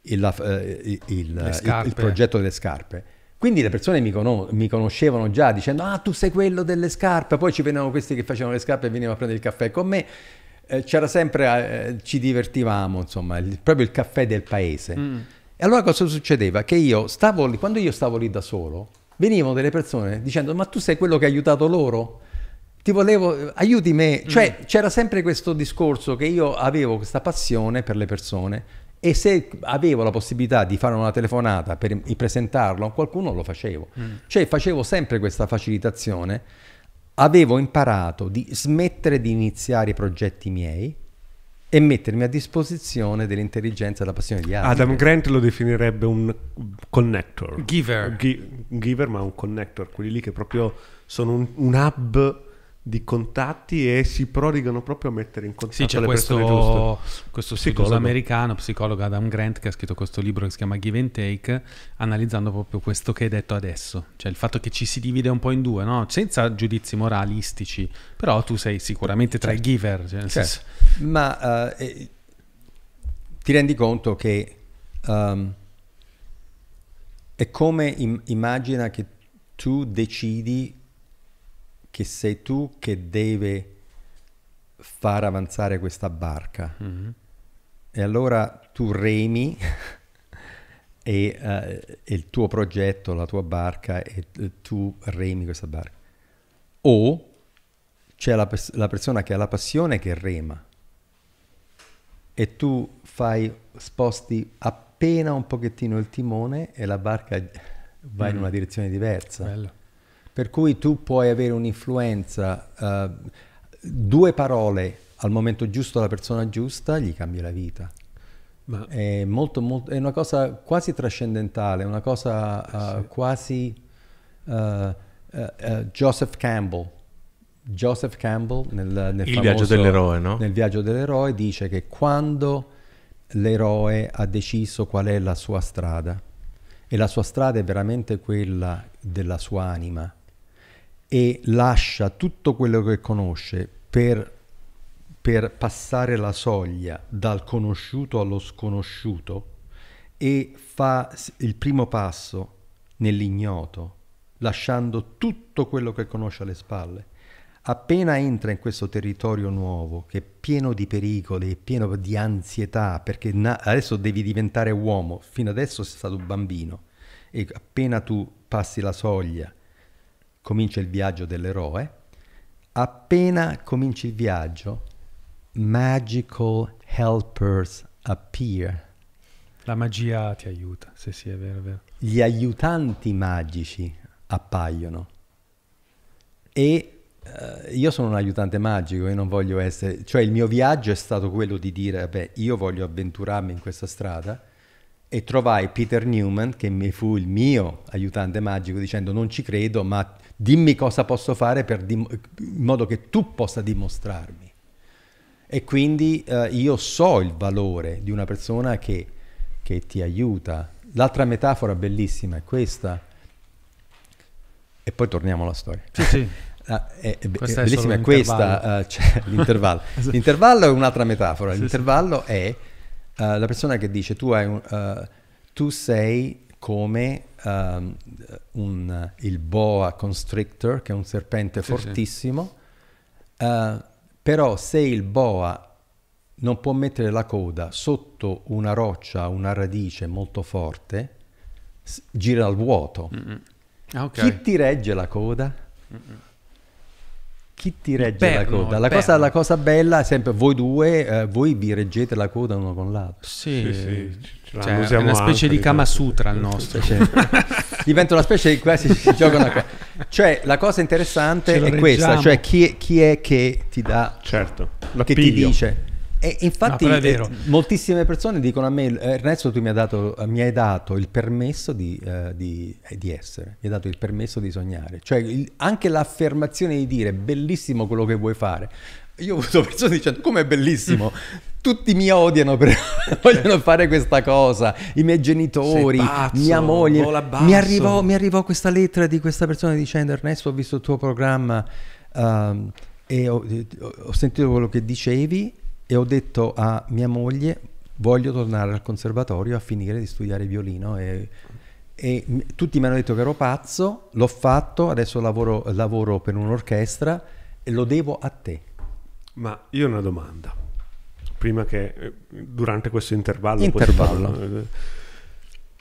il, eh, il, il, il progetto delle scarpe, quindi le persone mi, conos- mi, conoscevano già dicendo ah tu sei quello delle scarpe, poi ci venivano questi che facevano le scarpe e venivano a prendere il caffè con me, eh, c'era sempre, eh, ci divertivamo insomma, proprio il caffè del paese. Mm. E allora cosa succedeva? Che io stavo lì, quando io stavo lì da solo, venivano delle persone dicendo ma tu sei quello che ha aiutato loro? ti volevo, aiuti me. Mm. Cioè, mm. c'era sempre questo discorso che io avevo questa passione per le persone e se avevo la possibilità di fare una telefonata per presentarlo a qualcuno lo facevo. Mm. Cioè, facevo sempre questa facilitazione. Avevo imparato di smettere di iniziare i progetti miei e mettermi a disposizione dell'intelligenza e della passione di altri. Adam Grant lo definirebbe un connector. Giver. G- giver, ma un connector, quelli lì che proprio sono un, un hub di contatti e si prodigano proprio a mettere in contatto sì, c'è questo, questo psicologo americano, psicologo Adam Grant che ha scritto questo libro che si chiama Give and Take analizzando proprio questo che hai detto adesso cioè il fatto che ci si divide un po' in due no? senza giudizi moralistici però tu sei sicuramente tra i certo. giver cioè certo. senso... ma uh, eh, ti rendi conto che um, è come im- immagina che tu decidi che sei tu che deve far avanzare questa barca. Mm-hmm. E allora tu remi (laughs) e, uh, e, il tuo progetto, la tua barca, e eh, tu remi questa barca. O c'è la, pers- la persona che ha la passione che rema e tu fai, sposti appena un pochettino il timone e la barca va mm-hmm. in mm. una direzione diversa. Bello per cui tu puoi avere un'influenza, eh, due parole al momento giusto alla persona giusta gli cambia la vita. Ma... È, molto, molto, è, una cosa quasi trascendentale, una cosa eh, eh sì. quasi uh, uh, Joseph Campbell. Joseph Campbell nel, nel, famoso, viaggio dell'eroe, no? nel viaggio dell'eroe dice che quando l'eroe ha deciso qual è la sua strada e la sua strada è veramente quella della sua anima, e lascia tutto quello che conosce per, per passare la soglia dal conosciuto allo sconosciuto e fa il primo passo nell'ignoto, lasciando tutto quello che conosce alle spalle. Appena entra in questo territorio nuovo, che è pieno di pericoli, pieno di ansietà, perché adesso devi diventare uomo, fino adesso sei stato bambino, e appena tu passi la soglia comincia il viaggio dell'eroe. Appena cominci il viaggio, magical helpers appear. La magia ti aiuta, se sì, è vero, è vero. Gli aiutanti magici appaiono. E eh, io sono un aiutante magico e non voglio essere... Cioè il mio viaggio è stato quello di dire, vabbè, io voglio avventurarmi in questa strada e trovai Peter Newman, che mi fu il mio aiutante magico, dicendo non ci credo, ma dimmi cosa posso fare dim- in modo che tu possa dimostrarmi. E quindi eh, io so il valore di una persona che, che ti aiuta. L'altra metafora bellissima è questa. E poi torniamo alla storia. Sì, sì. (laughs) Ah, è, è, è bellissima è questa, uh, cioè, (laughs) l'intervallo. l'intervallo è un'altra metafora, l'intervallo è uh, la persona che dice tu, un, uh, tu sei come um, un, il boa constrictor, che è un serpente sì, fortissimo, sì. Uh, eh, però se il boa non può mettere la coda sotto una roccia, una radice molto forte, gira al vuoto. Mm-mm. Ah, okay. Chi ti regge la coda? Mm-mm chi ti regge perno, la coda? La cosa, la cosa, bella è sempre voi due, eh, voi vi reggete la coda uno con l'altro. Sì, sì, sì. Cioè, è una specie di Kama Sutra il nostro. Cioè, (laughs) diventa una specie di quasi si gioca una cosa. Cioè, la cosa interessante è reggiamo. questa, cioè chi, chi, è che ti dà certo, che ti dice e infatti no, eh, moltissime persone dicono a me, Ernesto tu mi, dato, mi hai dato, il permesso di, uh, di, eh, di, essere, mi hai dato il permesso di sognare, cioè il, anche l'affermazione di dire bellissimo quello che vuoi fare. Io ho avuto persone dicendo com'è bellissimo, (laughs) tutti mi odiano per (laughs) vogliono fare questa cosa, i miei genitori, pazzo, mia moglie. Mi arrivò, mi arrivò, questa lettera di questa persona dicendo Ernesto ho visto il tuo programma uh, e ho, ho sentito quello che dicevi e ho detto a mia moglie voglio tornare al conservatorio a finire di studiare violino e, e tutti mi hanno detto che ero pazzo, l'ho fatto, adesso lavoro, lavoro per un'orchestra e lo devo a te. Ma io ho una domanda, prima che eh, durante questo intervallo... intervallo. Possiamo... Eh,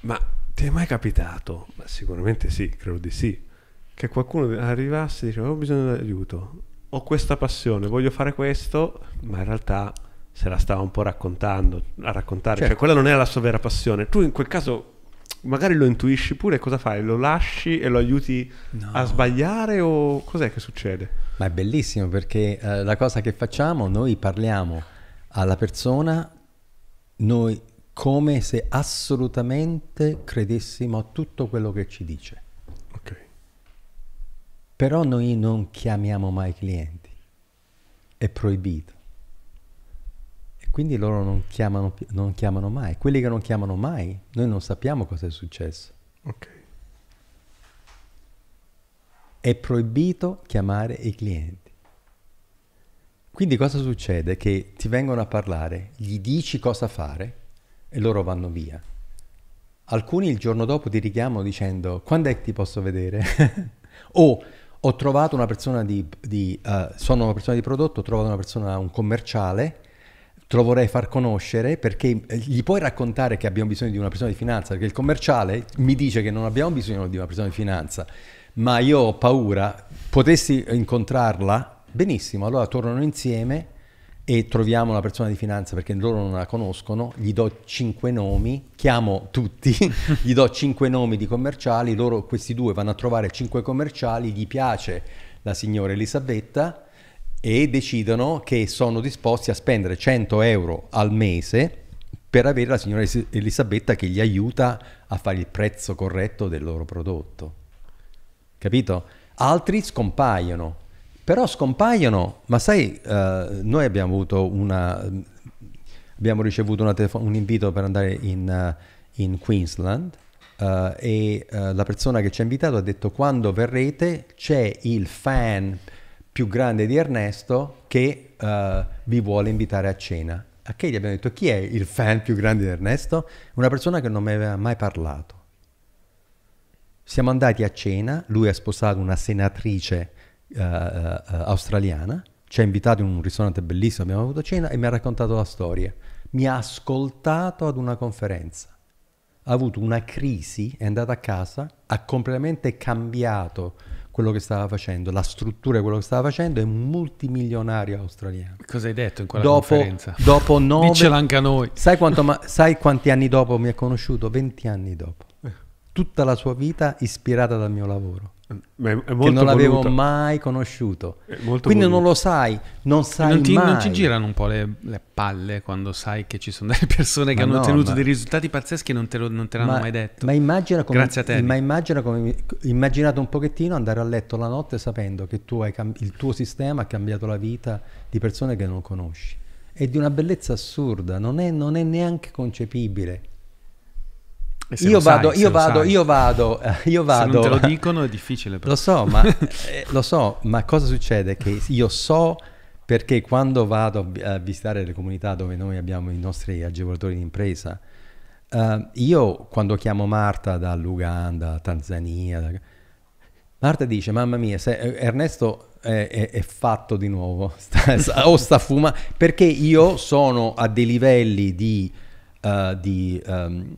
ma ti è mai capitato? Ma sicuramente sì, credo di sì, che qualcuno arrivasse e diceva oh, ho bisogno di aiuto ho questa passione, voglio fare questo, ma in realtà se la stava un po' raccontando, a raccontare, cioè, certo. cioè quella non è la sua vera passione. Tu in quel caso magari lo intuisci pure, cosa fai? Lo lasci e lo aiuti no. a sbagliare o cos'è che succede? Ma è bellissimo perché eh, la cosa che facciamo, noi parliamo alla persona, noi come se assolutamente credessimo a tutto quello che ci dice. Però noi non chiamiamo mai clienti, è proibito. E quindi loro non chiamano, non chiamano mai. Quelli che non chiamano mai, noi non sappiamo cosa è successo. Ok. È proibito chiamare i clienti. Quindi cosa succede? Che ti vengono a parlare, gli dici cosa fare e loro vanno via. Alcuni il giorno dopo ti richiamano dicendo quando è che ti posso vedere? (laughs) o ho trovato una persona di, di uh, sono una persona di prodotto, ho trovato una persona, un commerciale, te vorrei far conoscere perché eh, gli puoi raccontare che abbiamo bisogno di una persona di finanza, perché il commerciale mi dice che non abbiamo bisogno di una persona di finanza, ma io ho paura, potessi incontrarla, benissimo, allora tornano insieme e troviamo una persona di finanza perché loro non la conoscono, gli do cinque nomi, chiamo tutti, (laughs) gli do cinque nomi di commerciali, loro questi due vanno a trovare cinque commerciali, gli piace la signora Elisabetta e decidono che sono disposti a spendere 100 euro al mese per avere la signora Elisabetta che gli aiuta a fare il prezzo corretto del loro prodotto. Capito? Altri scompaiono però scompaiono. Ma sai, uh, noi abbiamo avuto una... abbiamo ricevuto telefo- un invito per andare in, uh, in Queensland uh, e la persona che ci ha invitato ha detto quando verrete c'è il fan più grande di Ernesto che vi vuole invitare a cena. A che gli abbiamo detto chi è il fan più grande di Ernesto? Una persona che non mi aveva mai parlato. Siamo andati a cena, lui ha sposato una senatrice uh, australiana, ci ha invitato in un ristorante bellissimo, abbiamo avuto cena e mi ha raccontato la storia. Mi ha ascoltato ad una conferenza. Ha avuto una crisi, è andata a casa, ha completamente cambiato quello che stava facendo, la struttura di quello che stava facendo, è un multimilionario australiano. Cosa hai detto in quella dopo, conferenza? Dopo (laughs) nove... Diccela anche a noi. Sai, ma, sai quanti anni dopo mi ha conosciuto? Venti anni dopo. Eh. Tutta la sua vita ispirata dal mio lavoro che non l'avevo voluto. mai conosciuto. Quindi voluto. non lo sai, non sai non ti, mai. Non ti girano un po' le, le, palle quando sai che ci sono delle persone che ma hanno no, ottenuto ma... dei risultati pazzeschi e non te, lo, non te l'hanno ma, mai detto. Ma immagina come, Grazie a te. Ma immagina come, immaginato un pochettino andare a letto la notte sapendo che tu hai il tuo sistema ha cambiato la vita di persone che non conosci. È di una bellezza assurda, non è, non è neanche concepibile. Io vado, sai, io, vado, eh, io vado, io vado, Se non te lo dicono è difficile. Però. Lo so, ma, (laughs) eh, lo so, ma cosa succede? Che io so perché quando vado a visitare le comunità dove noi abbiamo i nostri agevolatori di impresa, eh, io quando chiamo Marta dall'Uganda, Tanzania, da... Marta dice, mamma mia, eh, Ernesto è, è, è, fatto di nuovo, (laughs) sta, o sta fumando, perché io sono a dei livelli di... Uh, di um,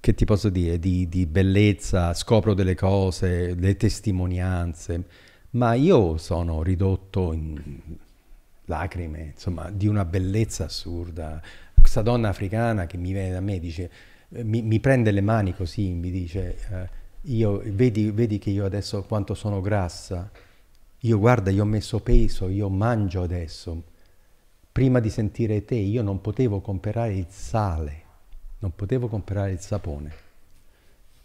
che ti posso dire, di, di, bellezza, scopro delle cose, le testimonianze, ma io sono ridotto in lacrime, insomma, di una bellezza assurda. Questa donna africana che mi viene da me dice, eh, mi, mi prende le mani così, mi dice, eh, io, vedi, vedi che io adesso quanto sono grassa? Io guarda, io ho messo peso, io mangio adesso. Prima di sentire te, io non potevo comprare il sale non potevo comprare il sapone.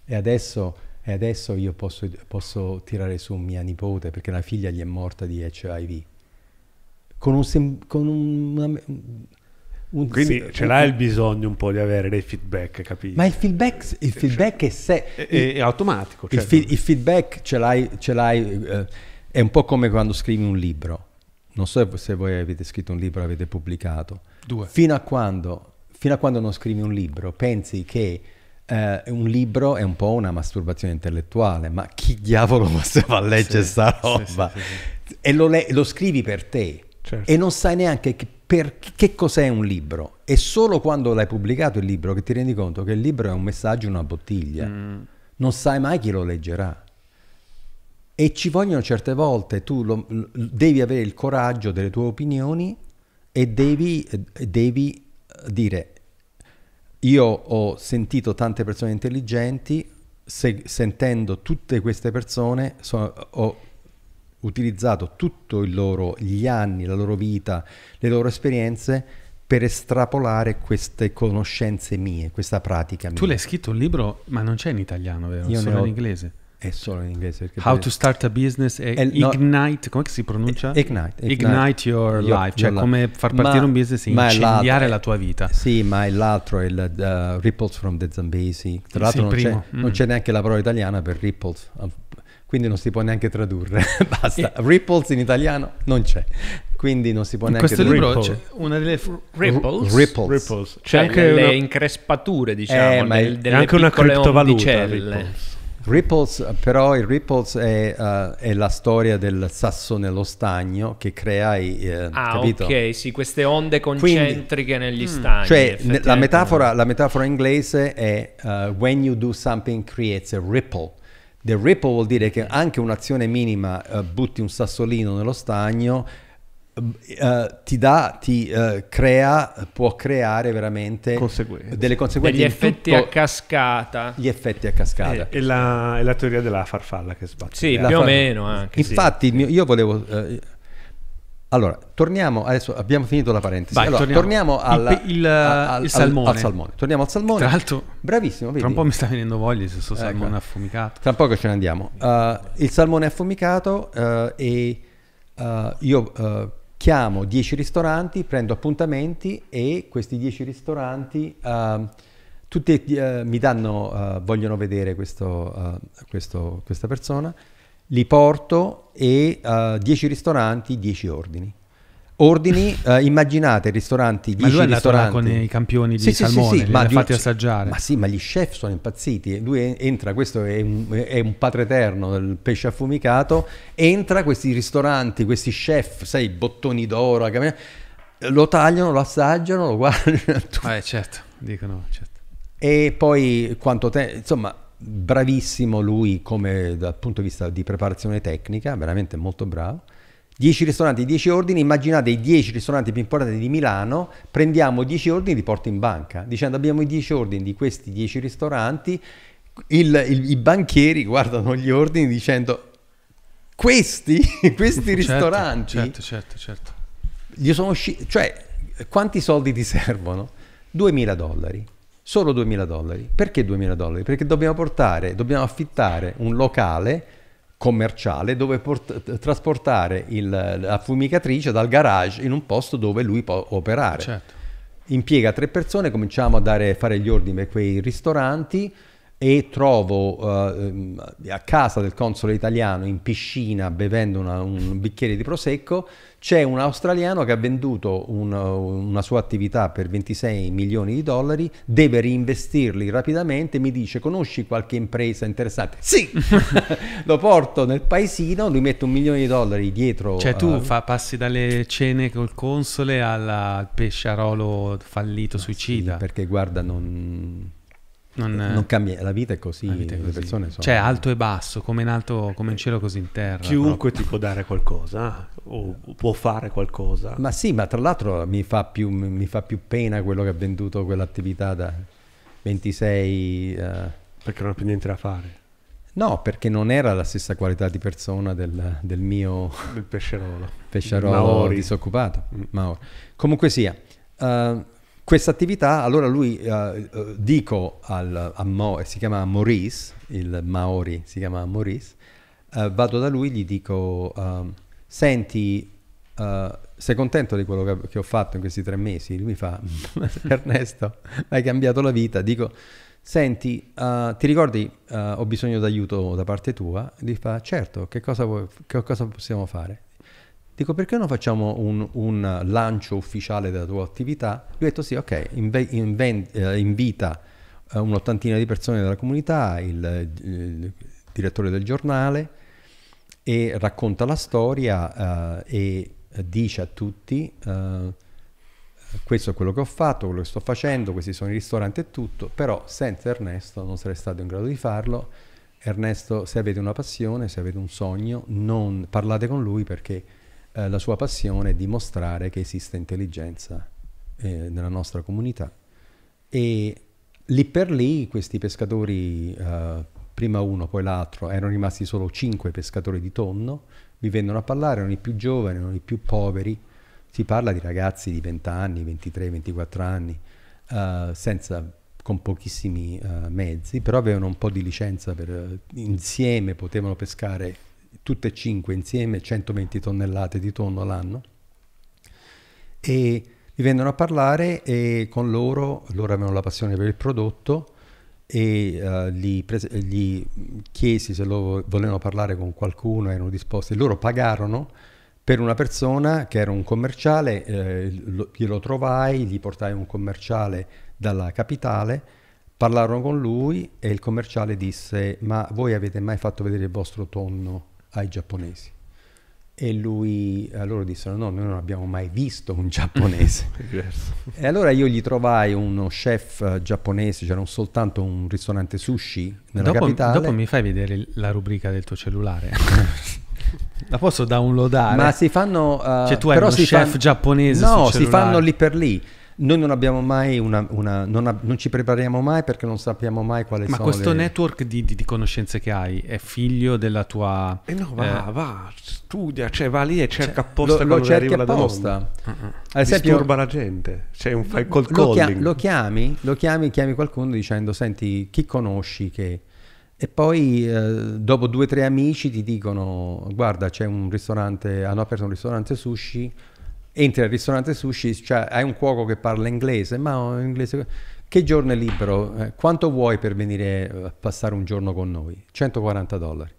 E adesso, e adesso io posso, posso, tirare su mia nipote perché la figlia gli è morta di HIV. Con un... Sem- con un, un Quindi se- ce l'ha il bisogno un po' di avere dei feedback, capito? Ma il feedback, il feedback cioè, è, se- certo. è, è, automatico. Certo. Il, fi- il, feedback ce l'hai, ce l'hai eh, è un po' come quando scrivi un libro. Non so se voi avete scritto un libro, avete pubblicato. Due. Fino a quando fino a quando non scrivi un libro, pensi che eh, un libro è un po' una masturbazione intellettuale, ma chi diavolo (laughs) va a leggere sì, sta roba? Sì, sì, e lo, le- lo, scrivi per te certo. e non sai neanche che, per che cos'è un libro. È solo quando l'hai pubblicato il libro che ti rendi conto che il libro è un messaggio in una bottiglia. Mm. Non sai mai chi lo leggerà. E ci vogliono certe volte, tu lo, lo, devi avere il coraggio delle tue opinioni e devi, devi dire io ho sentito tante persone intelligenti, se, sentendo tutte queste persone so, ho utilizzato tutto il loro, gli anni, la loro vita, le loro esperienze per estrapolare queste conoscenze mie, questa pratica mia. Tu l'hai scritto un libro, ma non c'è in italiano, vero? Io Solo ho... in inglese è solo in inglese. How to start a business e And ignite, no, come si pronuncia? Ignite. Ignite, ignite your, your, life, cioè your come far partire ma, un business e incendiare la tua vita. Sì, ma è l'altro, è il uh, Ripples from the Zambesi. Tra l'altro sì, non, c'è, mm. non, c'è, neanche la parola italiana per Ripples, quindi non si può neanche tradurre. (laughs) Basta, e... Ripples in italiano non c'è. Quindi non si può in neanche questo libro Ripple. c'è una delle fr- ripples. ripples. ripples. C'è cioè, anche le una... increspature, diciamo, eh, del, è... delle anche una criptovaluta. Ripples. Ripples, però il Ripples è, uh, è, la storia del sasso nello stagno che crea i... Eh, ah, capito? ok, sì, queste onde concentriche Quindi, negli mm. stagni. Cioè, la metafora, la metafora, inglese è uh, when you do something creates a ripple. The ripple vuol dire che anche un'azione minima uh, butti un sassolino nello stagno Uh, ti dà, ti uh, crea, può creare veramente conseguenze. delle conseguenze. Degli effetti a cascata. Gli effetti a cascata. E, eh, e, la, e la, teoria della farfalla che sbatte. Sì, la più farfalla. o meno anche. Infatti sì. mio, io volevo... Uh, allora, torniamo, adesso abbiamo finito la parentesi. Vai, allora, torniamo, torniamo alla, il, il, a, al, il salmone. Al, al, salmone. Torniamo al salmone. Tra l'altro, bravissimo. Vedi? Tra un po' mi sta venendo voglia di questo ecco. salmone ecco. affumicato. Tra poco ce ne andiamo. il salmone affumicato e io chiamo 10 ristoranti, prendo appuntamenti e questi 10 ristoranti uh, tutti uh, mi danno, uh, vogliono vedere questo, eh, questo, questa persona, li porto e 10 ristoranti, 10 ordini ordini, eh, immaginate ristoranti, 10 ma lui è ristoranti. con i campioni di sì, salmone, sì, sì, sì ma fatti lui, assaggiare. Ma sì, ma gli chef sono impazziti. Lui entra, questo è un, è un padre eterno del pesce affumicato, entra questi ristoranti, questi chef, sai, bottoni d'oro, lo tagliano, lo assaggiano, lo guardano. Tutto. (laughs) Eh, certo, dicono, certo. E poi quanto tempo insomma, bravissimo lui come dal punto di vista di preparazione tecnica, veramente molto bravo 10 ristoranti, 10 ordini, immaginate i 10 ristoranti più importanti di Milano, prendiamo 10 ordini e li porto in banca, dicendo abbiamo i 10 ordini di questi 10 ristoranti, il, il, i banchieri guardano gli ordini dicendo questi, (laughs) questi certo, ristoranti, certo, certo, certo. Gli sono usciti, cioè quanti soldi ti servono? 2.000 dollari, solo 2.000 dollari. Perché 2.000 dollari? Perché dobbiamo portare, dobbiamo affittare un locale commerciale dove port- trasportare il, la fumicatrice dal garage in un posto dove lui può operare. Certo. Impiega tre persone, cominciamo a dare, fare gli ordini per quei ristoranti, e trovo eh, a casa del console italiano in piscina bevendo una, un bicchiere di prosecco c'è un australiano che ha venduto un, una sua attività per 26 milioni di dollari deve reinvestirli rapidamente mi dice conosci qualche impresa interessante sì (laughs) lo porto nel paesino lui mette un milione di dollari dietro cioè tu uh, fa, passi dalle cene col console alla, al pesciarolo fallito ah, suicida sì, perché guarda non non, eh, non, cambia, la vita è così, vita è così. Sono... Cioè alto e basso, come in alto, come in cielo così in terra. Chiunque proprio. ti può dare qualcosa o può fare qualcosa. Ma sì, ma tra l'altro mi fa più, mi fa più pena quello che ha venduto quell'attività da 26... Uh... Eh. Perché non ha più niente da fare. No, perché non era la stessa qualità di persona del, del mio... Del pescerolo. pescerolo Maori. disoccupato. Mm. Maori. Comunque sia... Uh, questa attività, allora lui uh, dico al, a Mo, eh, si chiama Maurice, il Maori si chiama Maurice, uh, vado da lui, gli dico, uh, senti, sei contento di quello che, che, ho fatto in questi tre mesi? Lui mi fa, mm, (laughs) Ernesto, hai cambiato la vita, dico, senti, ti ricordi, ho bisogno d'aiuto da parte tua? Lui fa, certo, che cosa, vuoi, che cosa possiamo fare? Dico perché non facciamo un, un lancio ufficiale della tua attività? Lui ha detto sì, ok, inve, inven, eh, invita eh, un'ottantina di persone della comunità, il, il eh, direttore del giornale, e racconta la storia eh, e dice a tutti eh, questo è quello che ho fatto, quello che sto facendo, questi sono i ristoranti e tutto, però senza Ernesto non sarei stato in grado di farlo. Ernesto, se avete una passione, se avete un sogno, non parlate con lui perché eh, la sua passione è dimostrare che esiste intelligenza eh, nella nostra comunità. E lì per lì questi pescatori, eh, prima uno poi l'altro, erano rimasti solo cinque pescatori di tonno, vi vennero a parlare, erano i più giovani, erano i più poveri, si parla di ragazzi di 20 anni, 23, 24 anni, eh, senza, con pochissimi eh, mezzi, però avevano un po' di licenza per eh, insieme potevano pescare tutte e cinque insieme 120 tonnellate di tonno l'anno. E mi vennero a parlare e con loro, loro avevano la passione per il prodotto e uh, gli, pres- gli, chiesi se lo volevano parlare con qualcuno, erano disposti, loro pagarono per una persona che era un commerciale, eh, lo, glielo trovai, gli portai un commerciale dalla capitale, parlarono con lui e il commerciale disse ma voi avete mai fatto vedere il vostro tonno ai giapponesi. E lui, a loro dissero: No, noi non abbiamo mai visto un giapponese. (laughs) e allora io gli trovai uno chef eh, giapponese, c'era cioè soltanto un ristorante sushi nella dopo, capitale. Dopo mi fai vedere la rubrica del tuo cellulare. (laughs) La posso downloadare? Ma si fanno. Uh, cioè, tu hai uno chef fanno... giapponese? No, si fanno lì per lì. Noi non abbiamo mai una, una non, ab- non, ci prepariamo mai perché non sappiamo mai quale Ma sono. Ma questo le... network di, di, di, conoscenze che hai è figlio della tua. Eh no, va, eh, va, studia, cioè va lì e cioè, cerca apposta lo, lo cerchi apposta. Uh-uh. Ad esempio, disturba la gente. C'è cioè un fai col lo, calling. lo chiami, lo chiami, chiami qualcuno dicendo: Senti, chi conosci che. E poi eh, dopo due o tre amici ti dicono: Guarda, c'è un ristorante, hanno aperto un ristorante sushi entri al ristorante sushi, cioè, hai un cuoco che parla inglese, ma oh, inglese... Che giorno è libero? Eh, quanto vuoi per venire a passare un giorno con noi? 140 dollari.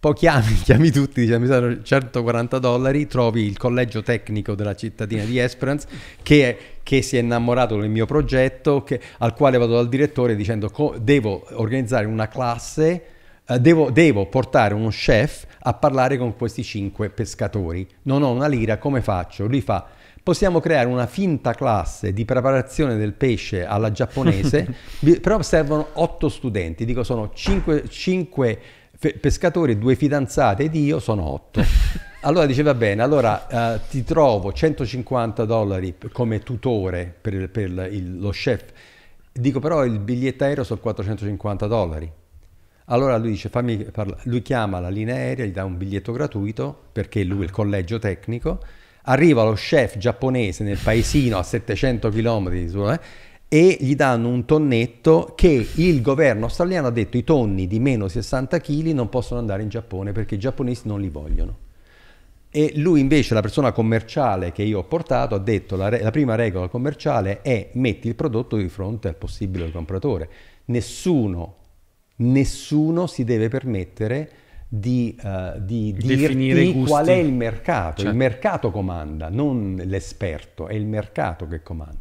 Poi chiami, (laughs) chiami tutti, diciamo, 140 dollari, trovi il collegio tecnico della cittadina di Esperance che, è, che si è innamorato del mio progetto, che, al quale vado dal direttore dicendo co- devo organizzare una classe eh, devo, devo portare uno chef a parlare con questi cinque pescatori. Non ho una lira, come faccio? Lui fa, possiamo creare una finta classe di preparazione del pesce alla giapponese, (laughs) però servono otto studenti, dico sono cinque, cinque pescatori, due fidanzate ed io sono otto. (laughs) Allora dice va bene, allora uh, ti trovo 150 dollari come tutore per, per il, lo chef, dico però il biglietto aereo sono 450 dollari. Allora lui dice, fammi parlare. Lui chiama la linea aerea, gli dà un biglietto gratuito, perché lui è il collegio tecnico. Arriva lo chef giapponese nel paesino a 700 km eh, e gli danno un tonnetto che il governo australiano ha detto i tonni di meno 60 kg non possono andare in Giappone perché i giapponesi non li vogliono. E lui invece, la persona commerciale che io ho portato, ha detto la, re- la prima regola commerciale è metti il prodotto di fronte al possibile compratore. Nessuno nessuno si deve permettere di, uh, di, dirti qual è il mercato. Certo. Il mercato comanda, non l'esperto, è il mercato che comanda.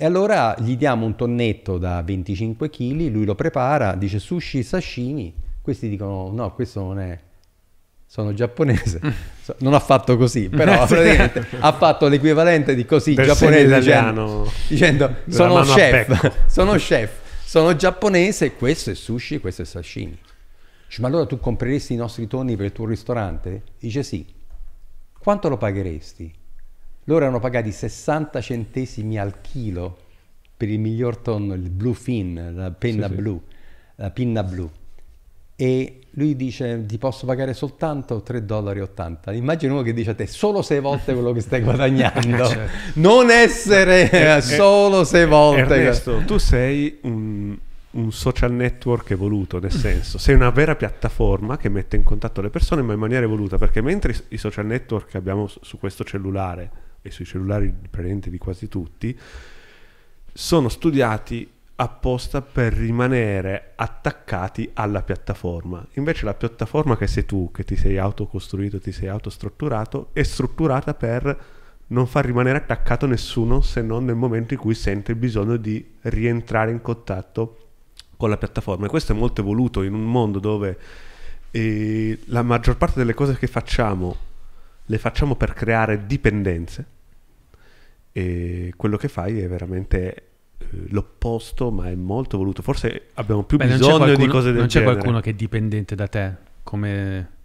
E allora gli diamo un tonnetto da 25 kg, lui lo prepara, dice sushi, sashimi, questi dicono no, questo non è, sono giapponese, mm. non ha fatto così, però (laughs) ha fatto l'equivalente di così per giapponese italiano, dicendo, dicendo (laughs) sono chef, sono chef, sono giapponese, questo è sushi, questo è sashimi. Dice, ma allora tu compreresti i nostri tonni per il tuo ristorante? Dice sì. Quanto lo pagheresti? Loro erano pagati 60 centesimi al chilo per il miglior tonno, il fin, la penna sì, blu, sì. la pinna blu. E lui dice ti posso pagare soltanto 3,80 dollari. Immagino uno che dice a te solo sei volte quello che stai (laughs) guadagnando, eh, certo. non essere eh, eh, eh solo sei volte. Ernesto, tu sei un, un social network evoluto, nel senso, sei una vera piattaforma che mette in contatto le persone ma in maniera evoluta, perché mentre i social network che abbiamo su questo cellulare e sui cellulari presenti di quasi tutti, sono studiati apposta per rimanere attaccati alla piattaforma. Invece la piattaforma che sei tu, che ti sei autocostruito, ti sei autostrutturato, è strutturata per non far rimanere attaccato nessuno se non nel momento in cui sente il bisogno di rientrare in contatto con la piattaforma. E questo è molto evoluto in un mondo dove eh, la maggior parte delle cose che facciamo le facciamo per creare dipendenze e quello che fai è veramente eh, l'opposto, ma è molto voluto. Forse abbiamo più Beh, bisogno qualcuno, di cose del genere. Non c'è qualcuno che è dipendente da te, come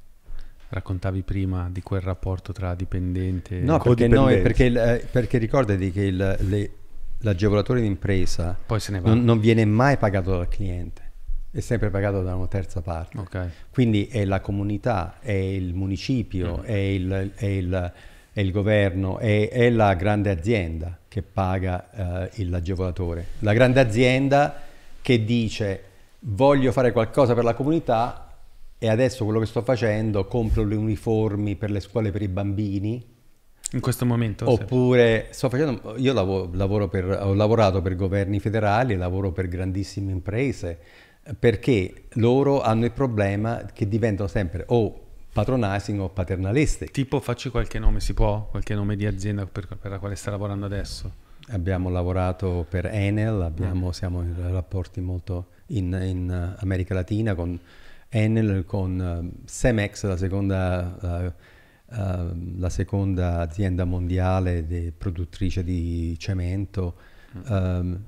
raccontavi prima di quel rapporto tra dipendente no, e perché No, perché, eh, perché ricordati che il, le, l'agevolatore d'impresa non, non, viene mai pagato dal cliente, è sempre pagato da una terza parte. Okay. Quindi è la comunità, è il municipio, mm. è il, è il è il governo, è, è la grande azienda che paga eh, l'agevolatore. La grande azienda che dice voglio fare qualcosa per la comunità e adesso quello che sto facendo, compro le uniformi per le scuole per i bambini. In questo momento? Oppure sì. sto facendo, io lavoro, lavoro per, ho lavorato per governi federali, lavoro per grandissime imprese, perché loro hanno il problema che diventano sempre o patronizing o paternalistic. Tipo facci qualche nome, si può? Qualche nome di azienda per, per la quale stai lavorando adesso? Abbiamo lavorato per Enel, abbiamo, mm. siamo in rapporti molto in, in, eh, America Latina con Enel, con Semex, eh, la seconda, uh, uh, la seconda azienda mondiale di, produttrice di cemento. Um,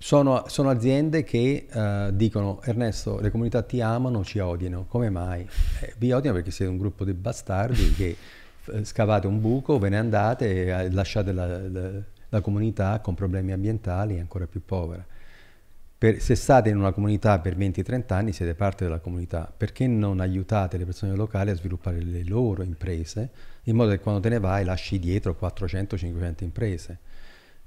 sono, sono, aziende che uh, dicono Ernesto le comunità ti amano ci odiano come mai? Eh, vi odiano perché siete un gruppo di bastardi che f- eh, scavate un buco ve ne andate e eh, lasciate la, la, la comunità con problemi ambientali ancora più povera per, se state in una comunità per 20-30 anni siete parte della comunità perché non aiutate le persone locali a sviluppare le loro imprese in modo che quando te ne vai lasci dietro 400-500 imprese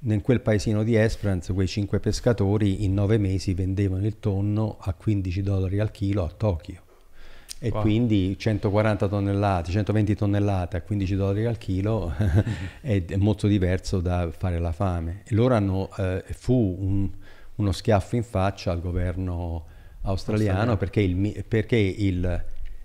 in quel paesino di Esperance quei cinque pescatori in nove mesi vendevano il tonno a 15 dollari al chilo a Tokyo e wow. quindi 140 tonnellate, 120 tonnellate a 15 dollari al chilo (laughs) mm-hmm. è, molto diverso da fare la fame. E loro hanno, eh, fu un, uno schiaffo in faccia al governo australiano, australiano. perché il, perché il,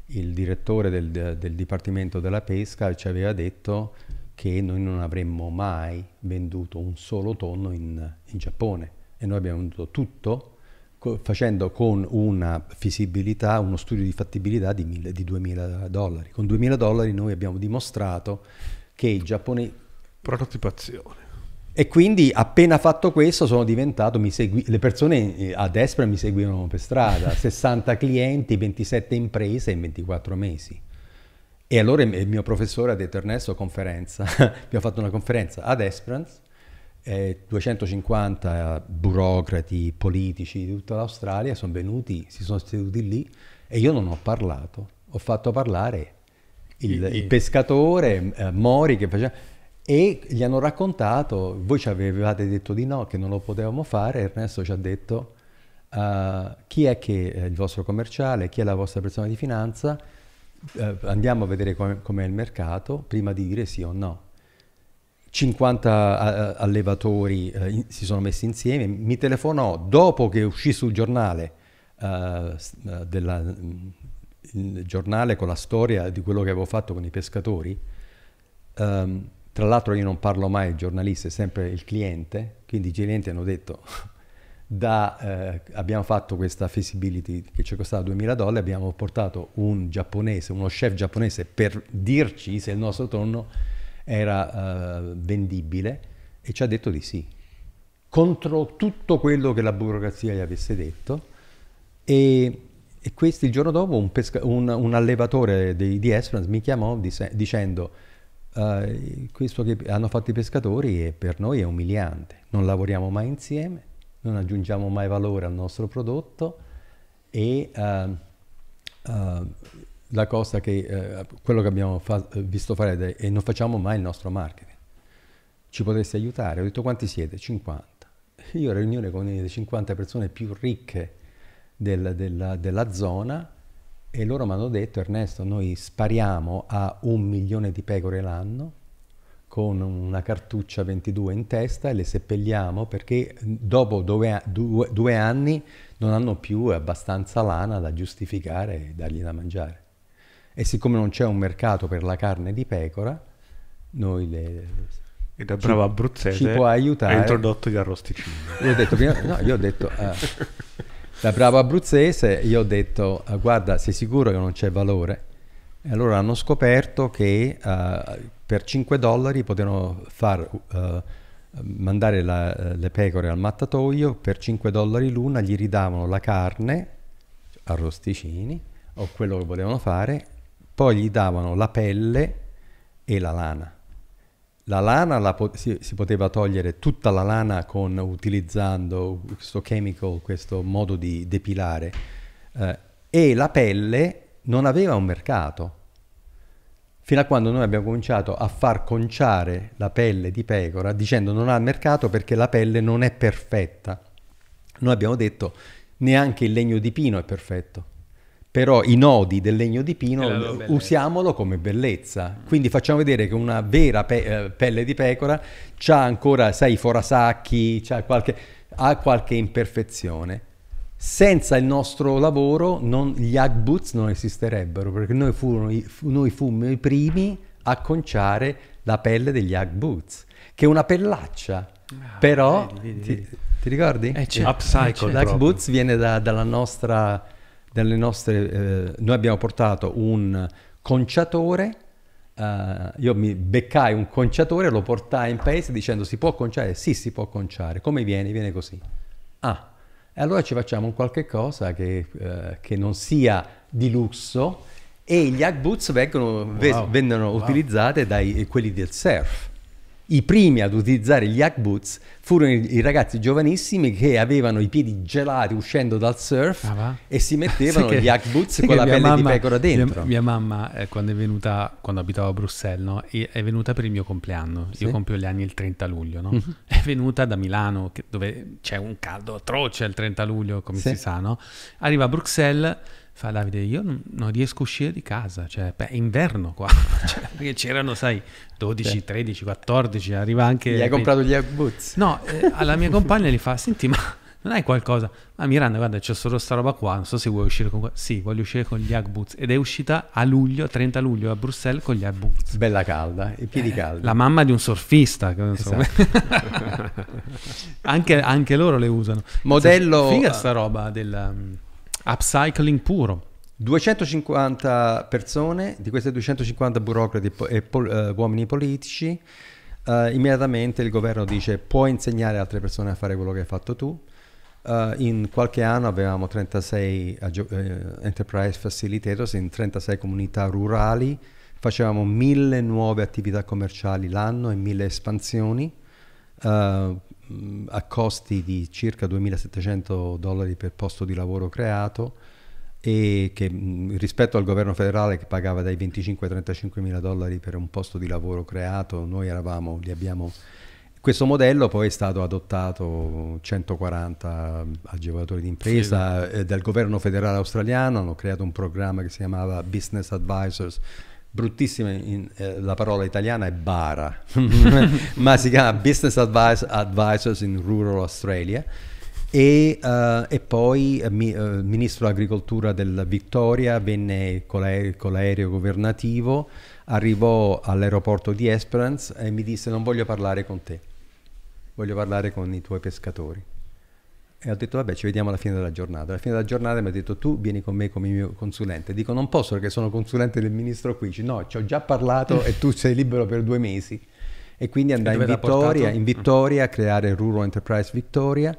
il direttore del, del Dipartimento della Pesca ci aveva detto che noi non avremmo mai venduto un solo tonno in, in Giappone e noi abbiamo venduto tutto co facendo con una fisibilità, uno studio di fattibilità di, mille, di 2.000 dollari. Con 2.000 dollari noi abbiamo dimostrato che il Giappone... Prototipazione. E quindi appena fatto questo sono diventato, le persone eh, a destra mi seguivano per strada, 60 (laughs) clienti, 27 imprese in 24 mesi. E allora il mio professore ha detto Ernesto conferenza, abbiamo (laughs) fatto una conferenza ad Esperance, eh, 250 burocrati, politici di tutta l'Australia sono venuti, si sono seduti lì e io non ho parlato, ho fatto parlare il, il pescatore, eh, Mori che faceva e gli hanno raccontato, voi ci avevate detto di no, che non lo potevamo fare, Ernesto ci ha detto uh, chi è che è il vostro commerciale, chi è la vostra persona di finanza eh, andiamo a vedere com'è, com'è il mercato prima di dire sì o no. 50 eh, eh, allevatori eh, si sono messi insieme, mi telefonò dopo che uscì sul giornale, eh, eh della, mm, giornale con la storia di quello che avevo fatto con i pescatori, ehm, tra l'altro io non parlo mai il giornalista, è sempre il cliente, quindi i clienti hanno detto da, eh, abbiamo fatto questa feasibility che ci è costata 2000 dollari, abbiamo portato un giapponese, uno chef giapponese per dirci se il nostro tonno era eh, vendibile e ci ha detto di sì, contro tutto quello che la burocrazia gli avesse detto e, e questi il giorno dopo un, pesca, un, un allevatore di, di Esperance mi chiamò dise, dicendo eh, questo che hanno fatto i pescatori è, per noi è umiliante, non lavoriamo mai insieme non aggiungiamo mai valore al nostro prodotto e uh, uh, la cosa che, uh, quello che abbiamo fa- visto fare è non facciamo mai il nostro marketing. Ci potreste aiutare? Ho detto quanti siete? 50. Io ho riunione con le 50 persone più ricche del, della, della zona e loro mi hanno detto Ernesto noi spariamo a un milione di pecore l'anno con una cartuccia 22 in testa e le seppelliamo perché dopo due, due, due anni non hanno più abbastanza lana da giustificare e dargli da mangiare. E siccome non c'è un mercato per la carne di pecora, noi le... E da brava ci, abruzzese ci può aiutare. ha introdotto gli arrosticini. Io ho detto, prima, no, io ho detto uh, da brava abruzzese, io ho detto, uh, guarda, sei sicuro che non c'è valore? E allora hanno scoperto che uh, per 5 dollari potevano far, uh, mandare la, eh, le pecore al mattatoio, per 5 dollari l'una gli ridavano la carne, arrosticini, o quello che volevano fare, poi gli davano la pelle e la lana. La lana la po- si, si, poteva togliere tutta la lana con, utilizzando questo chemical, questo modo di depilare, eh, e la pelle non aveva un mercato fino a quando noi abbiamo cominciato a far conciare la pelle di pecora dicendo non ha mercato perché la pelle non è perfetta. Noi abbiamo detto neanche il legno di pino è perfetto, però i nodi del legno di pino usiamolo come bellezza. Quindi facciamo vedere che una vera pe- eh, pelle di pecora ha ancora, sai, i forasacchi, ha qualche, ha qualche imperfezione senza il nostro lavoro non, gli Ugg Boots non esisterebbero, perché noi, furono, noi fummo i primi a conciare la pelle degli Ugg Boots, che è una pellaccia, ah, però... Vedi, vedi, Ti, ti, ricordi? Eh, c'è, certo. Upcycle. Eh, certo. L'Ugg Boots viene da, dalla nostra... Dalle nostre, eh, noi abbiamo portato un conciatore Uh, io mi beccai un conciatore, lo portai in paese dicendo si può conciare? Sì, si può conciare. Come viene? Viene così. Ah, e allora ci facciamo un qualche cosa che, eh, che non sia di lusso e gli Ugg Boots vengono, wow. vengono wow. utilizzate da quelli del surf. I primi ad utilizzare gli Ugg Boots furono i, i ragazzi giovanissimi che avevano i piedi gelati uscendo dal surf ah, e si (laughs) mettevano che, gli hack boots con la pelle mamma, di pecora dentro. Mia, mia mamma eh, quando è venuta, quando abitavo a Bruxelles, no? è venuta per il mio compleanno, sì? io compio gli anni il 30 luglio, no? mm-hmm. (laughs) è venuta da Milano che, dove c'è un caldo atroce il 30 luglio come sì. si sa, no? arriva a Bruxelles fa Davide io non, riesco a uscire di casa cioè beh, è inverno qua (laughs) cioè, perché c'erano sai 12 13 14 arriva anche gli hai comprato gli Ugg Boots no eh, alla mia compagna gli fa, senti ma (laughs) non hai qualcosa? Ma Miranda, guarda, c'è solo sta roba qua, non so se vuoi uscire con... Qua. Sì, voglio uscire con gli Ugg Boots. Ed è uscita a luglio, 30 luglio, a Bruxelles con gli Ugg Boots. Bella calda, i piedi eh, caldi. La mamma di un surfista, esatto. (laughs) anche, anche, loro le usano. Modello... Figa eh, sta roba del um, upcycling puro. 250 persone, di queste 250 burocrati e pol- eh, uomini politici, uh, immediatamente il governo dice puoi insegnare altre persone a fare quello che hai fatto tu. Uh, in qualche anno avevamo 36 agio- eh, enterprise facilitators in 36 comunità rurali, facevamo mille nuove attività commerciali l'anno e mille espansioni. Uh, a costi di circa 2.700 dollari per posto di lavoro creato e che mm, rispetto al governo federale che pagava dai 25 ai 35 mila dollari per un posto di lavoro creato, noi eravamo, li abbiamo... Questo modello poi è stato adottato 140 agevolatori di impresa sì. eh, dal governo federale australiano, hanno creato un programma che si chiamava Business Advisors, bruttissima in, eh, la parola italiana è bara, (laughs) ma si chiama Business Advice, Advisors in Rural Australia e, uh, e, poi uh, mi, uh, ministro dell'agricoltura del Vittoria venne con, l'aere- con l'aereo governativo, arrivò all'aeroporto di Esperance e mi disse non voglio parlare con te, voglio parlare con i tuoi pescatori. E ho detto vabbè ci vediamo alla fine della giornata. Alla fine della giornata mi ha detto tu vieni con me come mio consulente. Dico non posso perché sono consulente del ministro qui. Dice, no, ci ho già parlato e tu sei libero per due mesi. E quindi andai in Vittoria, in Vittoria a creare Rural Enterprise Vittoria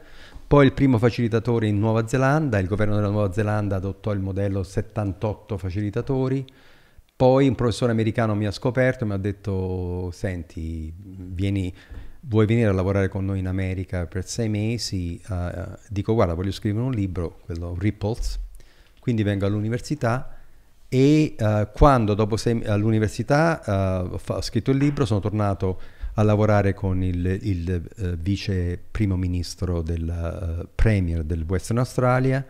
poi il primo facilitatore in Nuova Zelanda, il governo della Nuova Zelanda adottò il modello 78 facilitatori, poi un professore americano mi ha scoperto e mi ha detto, senti, vieni, vuoi venire a lavorare con noi in America per sei mesi? Uh, dico, guarda, voglio scrivere un libro, quello Ripples, quindi vengo all'università e uh, quando dopo sei mesi all'università uh, ho scritto il libro sono tornato a lavorare con il, il eh, vice primo ministro del eh, Premier del Western Australia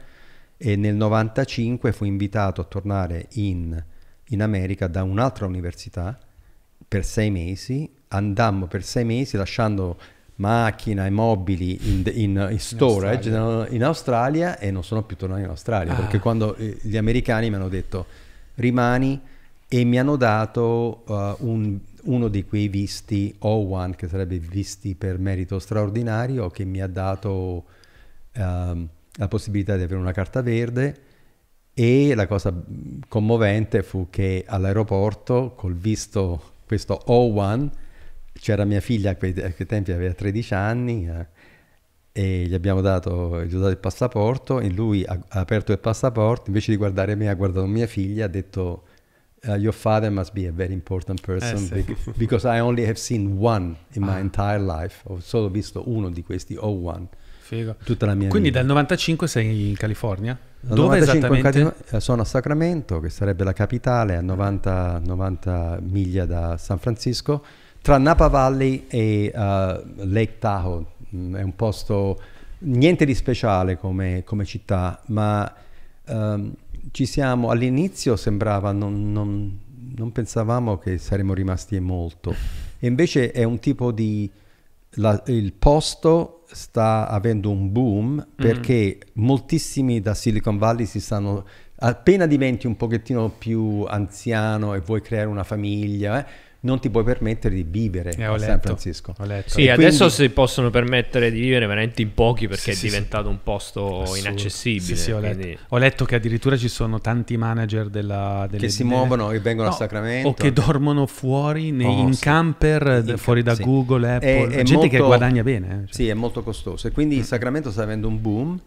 e nel 1995 fu invitato a tornare in, in America da un'altra università per sei mesi, andammo per sei mesi lasciando macchina e mobili in, in, in storage in eh, Australia. in Australia. e non sono più tornato in Australia ah. perché quando eh, gli americani mi hanno detto rimani e mi hanno dato uh, un uno di quei visti O1, che sarebbe visti per merito straordinario, che mi ha dato uh, la possibilità di avere una carta verde e la cosa commovente fu che all'aeroporto, col visto questo O1, c'era mia figlia, a quei, a quei tempi aveva 13 anni, eh, e gli abbiamo dato, gli dato, il passaporto e lui ha, ha aperto il passaporto, invece di guardare me ha guardato mia figlia, ha detto uh, your father must be a very important person eh, sì. because I only have seen one in ah. my entire life. Ho solo visto uno di questi, o one. Figo. Tutta la mia Quindi vita. dal 95 sei in California? Dal Dove esattamente? sono a Sacramento, che sarebbe la capitale, a 90, 90 miglia da San Francisco, tra Napa Valley e uh, Lake Tahoe. Mm, è un posto niente di speciale come, come città, ma um, ci siamo, all'inizio sembrava, non, non, non pensavamo che saremmo rimasti in molto, e invece è un tipo di... La, il posto sta avendo un boom mm. perché mm. moltissimi da Silicon Valley si stanno appena diventi un pochettino più anziano e vuoi creare una famiglia eh, non ti puoi permettere di vivere eh, a letto, San Francisco. Sì, e adesso quindi... si possono permettere di vivere veramente in pochi perché sì, è diventato sì, un posto Assurdo. inaccessibile. Sì, ho, quindi... letto. ho, letto. che addirittura ci sono tanti manager della, delle... che si muovono e vengono no, a Sacramento o che dormono fuori nei, oh, in camper in fuori da Google, Apple, è, è gente molto... che guadagna bene. Eh, cioè. Sì, è molto costoso e quindi mm. Sacramento sta avendo un boom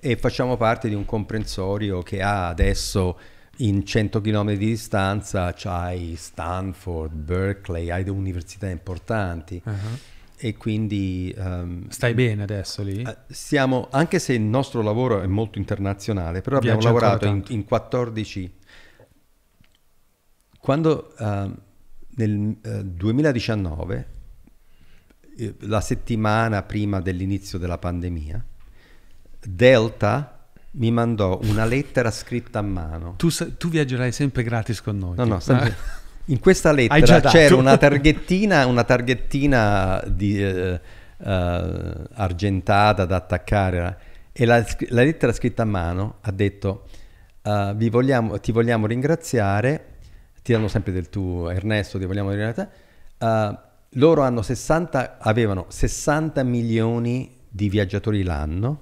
e facciamo parte di un comprensorio che ha adesso in 100 km di distanza c'hai Stanford, Berkeley, hai delle università importanti. Uh-huh. E quindi... Um, Stai bene adesso lì? Eh, siamo, anche se il nostro lavoro è molto internazionale, però Viaggio abbiamo lavorato in, in, 14... Quando uh, nel uh, eh, 2019, eh, la settimana prima dell'inizio della pandemia, Delta mi mandò una lettera scritta a mano. Tu, tu viaggerai sempre gratis con noi. No, no, sempre... (laughs) In questa lettera c'era una targhettina, una targhettina di, eh, eh, argentata da attaccare e la, la, lettera scritta a mano ha detto uh, vogliamo, ti vogliamo ringraziare, ti danno sempre del tuo Ernesto, ti vogliamo ringraziare, uh, loro 60, avevano 60 milioni di viaggiatori l'anno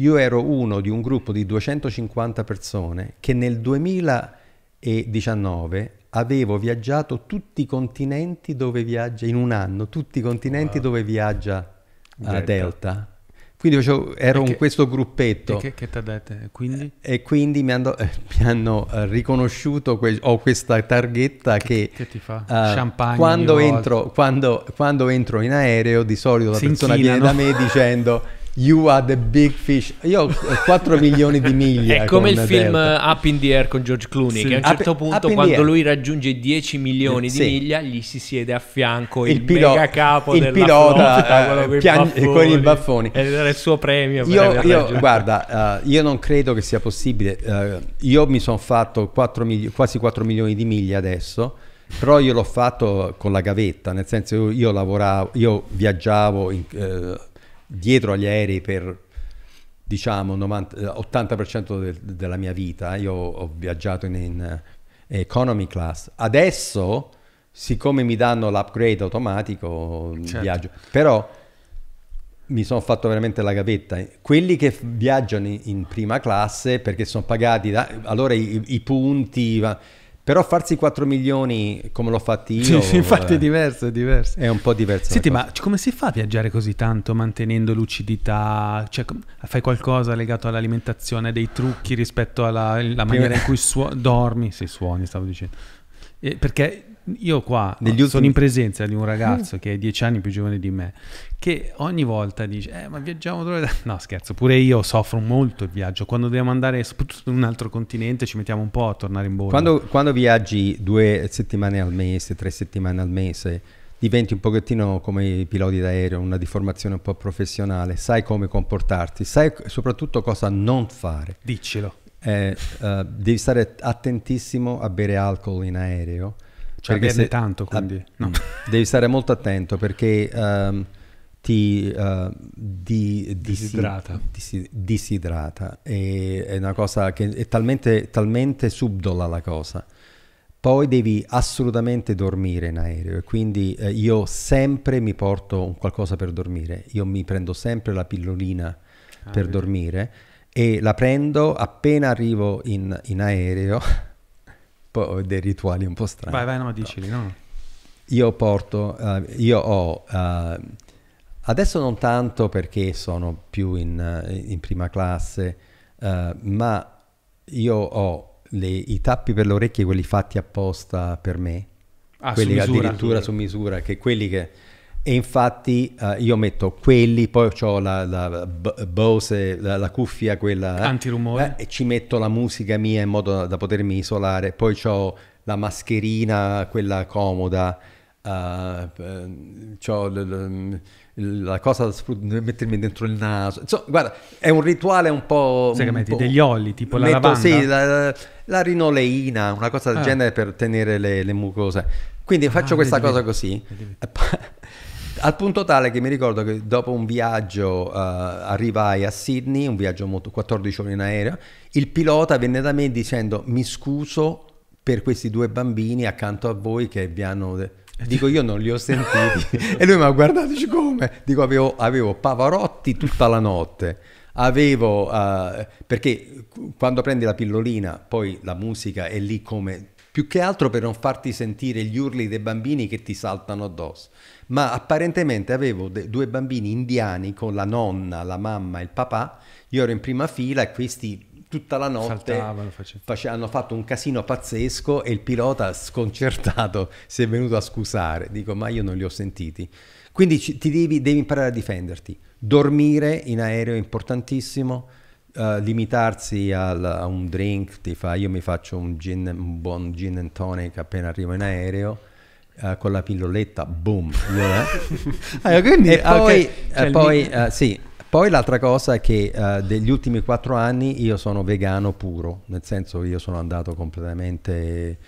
io ero uno di un gruppo di 250 persone che nel 2019 avevo viaggiato tutti i continenti dove viaggia, in un anno, tutti i continenti wow. dove viaggia eh, Delta. Delta. Quindi ero e in questo gruppetto. E che, che ti ha detto? Quindi? E quindi mi, hanno, (laughs) mi hanno eh, riconosciuto, que- ho questa targhetta che... Che, che ti fa? Uh, quando, entro, quando, quando entro, in aereo di solito la si persona inchina, viene no? da me dicendo (laughs) You are the big fish. Io ho 4 (laughs) milioni di miglia. È come il film Delta. Up in the Air con George Clooney, sì. che a un certo up, punto, up quando lui raggiunge 10 milioni sì. di miglia, gli si siede a fianco il, il pilo- mega capo il pilota eh, pian- con i baffoni. Ed era il suo premio. Io, io guarda, uh, io non credo che sia possibile. Uh, io mi sono fatto 4 mili- quasi 4 milioni di miglia adesso però io l'ho fatto con la gavetta, nel senso io, io lavoravo, io viaggiavo in, eh, dietro agli aerei per diciamo 90, 80% eh, del, della mia vita, io ho viaggiato in, in eh, economy class. Adesso, siccome mi danno l'upgrade automatico, certo. viaggio. Però mi sono fatto veramente la gavetta. Quelli che viaggiano in, in prima classe perché sono pagati, da, allora i, i punti... Va, però farsi 4 milioni come l'ho fatti io... Sì, sì eh, infatti è diverso, è diverso. È un po' diverso. Senti, ma come si fa a viaggiare così tanto mantenendo lucidità? Cioè, fai qualcosa legato all'alimentazione, dei trucchi rispetto alla maniera (laughs) in cui suo- dormi? Se suoni, stavo dicendo. Eh, perché io qua Negli sono ultimi... in presenza di un ragazzo mm. che è dieci anni più giovane di me, che ogni volta dice, eh ma viaggiamo dove... No scherzo, pure io soffro molto il viaggio, quando dobbiamo andare soprattutto in un altro continente ci mettiamo un po' a tornare in bordo. Quando, quando viaggi due settimane al mese, tre settimane al mese, diventi un pochettino come i piloti d'aereo, una deformazione un po' professionale, sai come comportarti, sai soprattutto cosa non fare. Diccelo. Eh, uh, devi stare attentissimo a bere alcol in aereo cioè perché se, tanto, quindi... A, no. Mm. Devi stare molto attento perché um, ti, uh, di, disidrata. disidrata. E, è una cosa che è talmente, talmente subdola la cosa. Poi devi assolutamente dormire in aereo e quindi eh, io sempre mi porto qualcosa per dormire. Io mi prendo sempre la pillolina ah, per vedi. dormire e la prendo appena arrivo in, in aereo po- dei rituali un po' strani. Vai, vai, no, diceli, no. Io porto, uh, io ho, uh, adesso non tanto perché sono più in, eh, in prima classe, uh, ma io ho le, i tappi per le orecchie, quelli fatti apposta per me, ah, quelli su addirittura su misura, che quelli che e infatti eh, io metto quelli, poi ho la, la Bose, la, la, cuffia quella... Eh, Antirumore. Eh, e ci metto la musica mia in modo da, da potermi isolare, poi ho la mascherina, quella comoda, uh, eh, eh, ho la cosa da sfrut- mettermi dentro il naso. Insomma, guarda, è un rituale un po'... Sai che metti degli oli, tipo la metto, lavanda? Sì, la, la, rinoleina, una cosa del ah. genere per tenere le, le mucose. Quindi faccio ah, questa vedi, cosa vedi. così. Vedi, al punto tale che mi ricordo che dopo un viaggio uh, arrivai a Sydney, un viaggio molto 14 ore in aereo, il pilota venne da me dicendo mi scuso per questi due bambini accanto a voi che vi hanno... Dico io non li ho sentiti (laughs) e lui mi ha guardato come? Dico avevo, avevo Pavarotti tutta la notte avevo uh, perché quando prendi la pillolina poi la musica è lì come più che altro per non farti sentire gli urli dei bambini che ti saltano addosso ma apparentemente avevo de- due bambini indiani con la nonna, la mamma e il papà, io ero in prima fila e questi tutta la notte face- hanno fatto un casino pazzesco e il pilota sconcertato (laughs) si è venuto a scusare, dico ma io non li ho sentiti. Quindi ci- ti devi, devi imparare a difenderti, dormire in aereo è importantissimo. Uh, limitarsi al, a un drink, ti fa, io mi faccio un, gin, un buon gin and tonic appena arrivo in aereo, Uh, con la pilloletta, boom. allora, (laughs) ah, quindi, e poi, okay. Eh, poi, uh, sì, poi, l'altra cosa è che uh, degli ultimi quattro anni io sono vegano puro, nel senso io sono andato completamente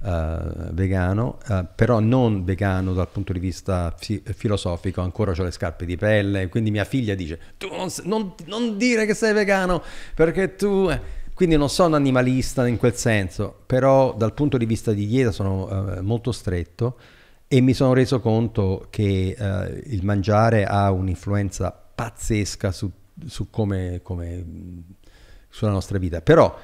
vegano, però non vegano dal punto di vista fi- filosofico, ancora ho le scarpe di pelle, quindi mia figlia dice tu non, non, non dire che sei vegano perché tu... Eh. Quindi non sono animalista in quel senso, però dal punto di vista di dieta sono eh, molto stretto e mi sono reso conto che eh, il mangiare ha un'influenza pazzesca su, su come, come, sulla nostra vita. Però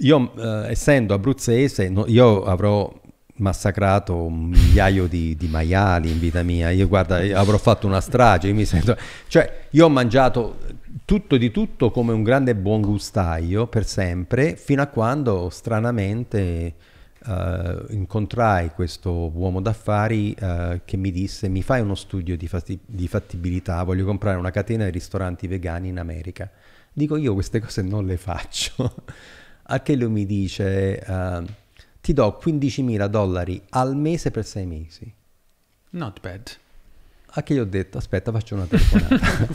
io, eh, essendo abruzzese, no, io avrò massacrato un migliaio di, di, maiali in vita mia. Io guarda, io avrò fatto una strage, io mi sento... Cioè, io ho mangiato tutto di tutto come un grande buon gustaio per sempre, fino a quando stranamente uh, incontrai questo uomo d'affari uh, che mi disse mi fai uno studio di, fatti- di fattibilità, voglio comprare una catena di ristoranti vegani in America. Dico io queste cose non le faccio. (laughs) a che lui mi dice uh, ti do 15.000 dollari al mese per sei mesi. Not bad a che io ho detto aspetta faccio una telefonata.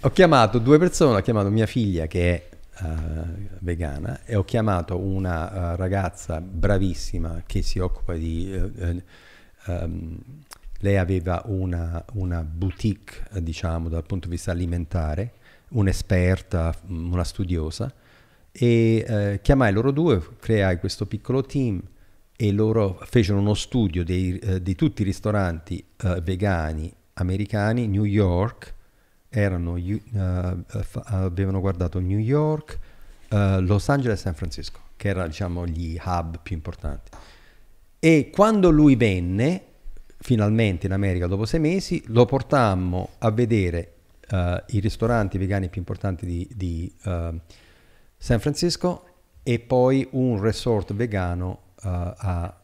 (laughs) ho chiamato due persone, ho chiamato mia figlia che è uh, vegana e ho chiamato una uh, ragazza bravissima che si occupa di... Uh, um, lei aveva una, una boutique, diciamo, dal punto di vista alimentare, un'esperta, una studiosa, e eh, chiamai loro due, creai questo piccolo team e loro fecero uno studio dei, eh, di tutti i ristoranti eh, vegani americani, New York, erano, uh, avevano guardato New York, uh, Los Angeles e San Francisco, che erano diciamo, gli hub più importanti. E quando lui venne, finalmente in America dopo sei mesi, lo portammo a vedere uh, i ristoranti vegani più importanti di, di San Francisco e poi un resort vegano a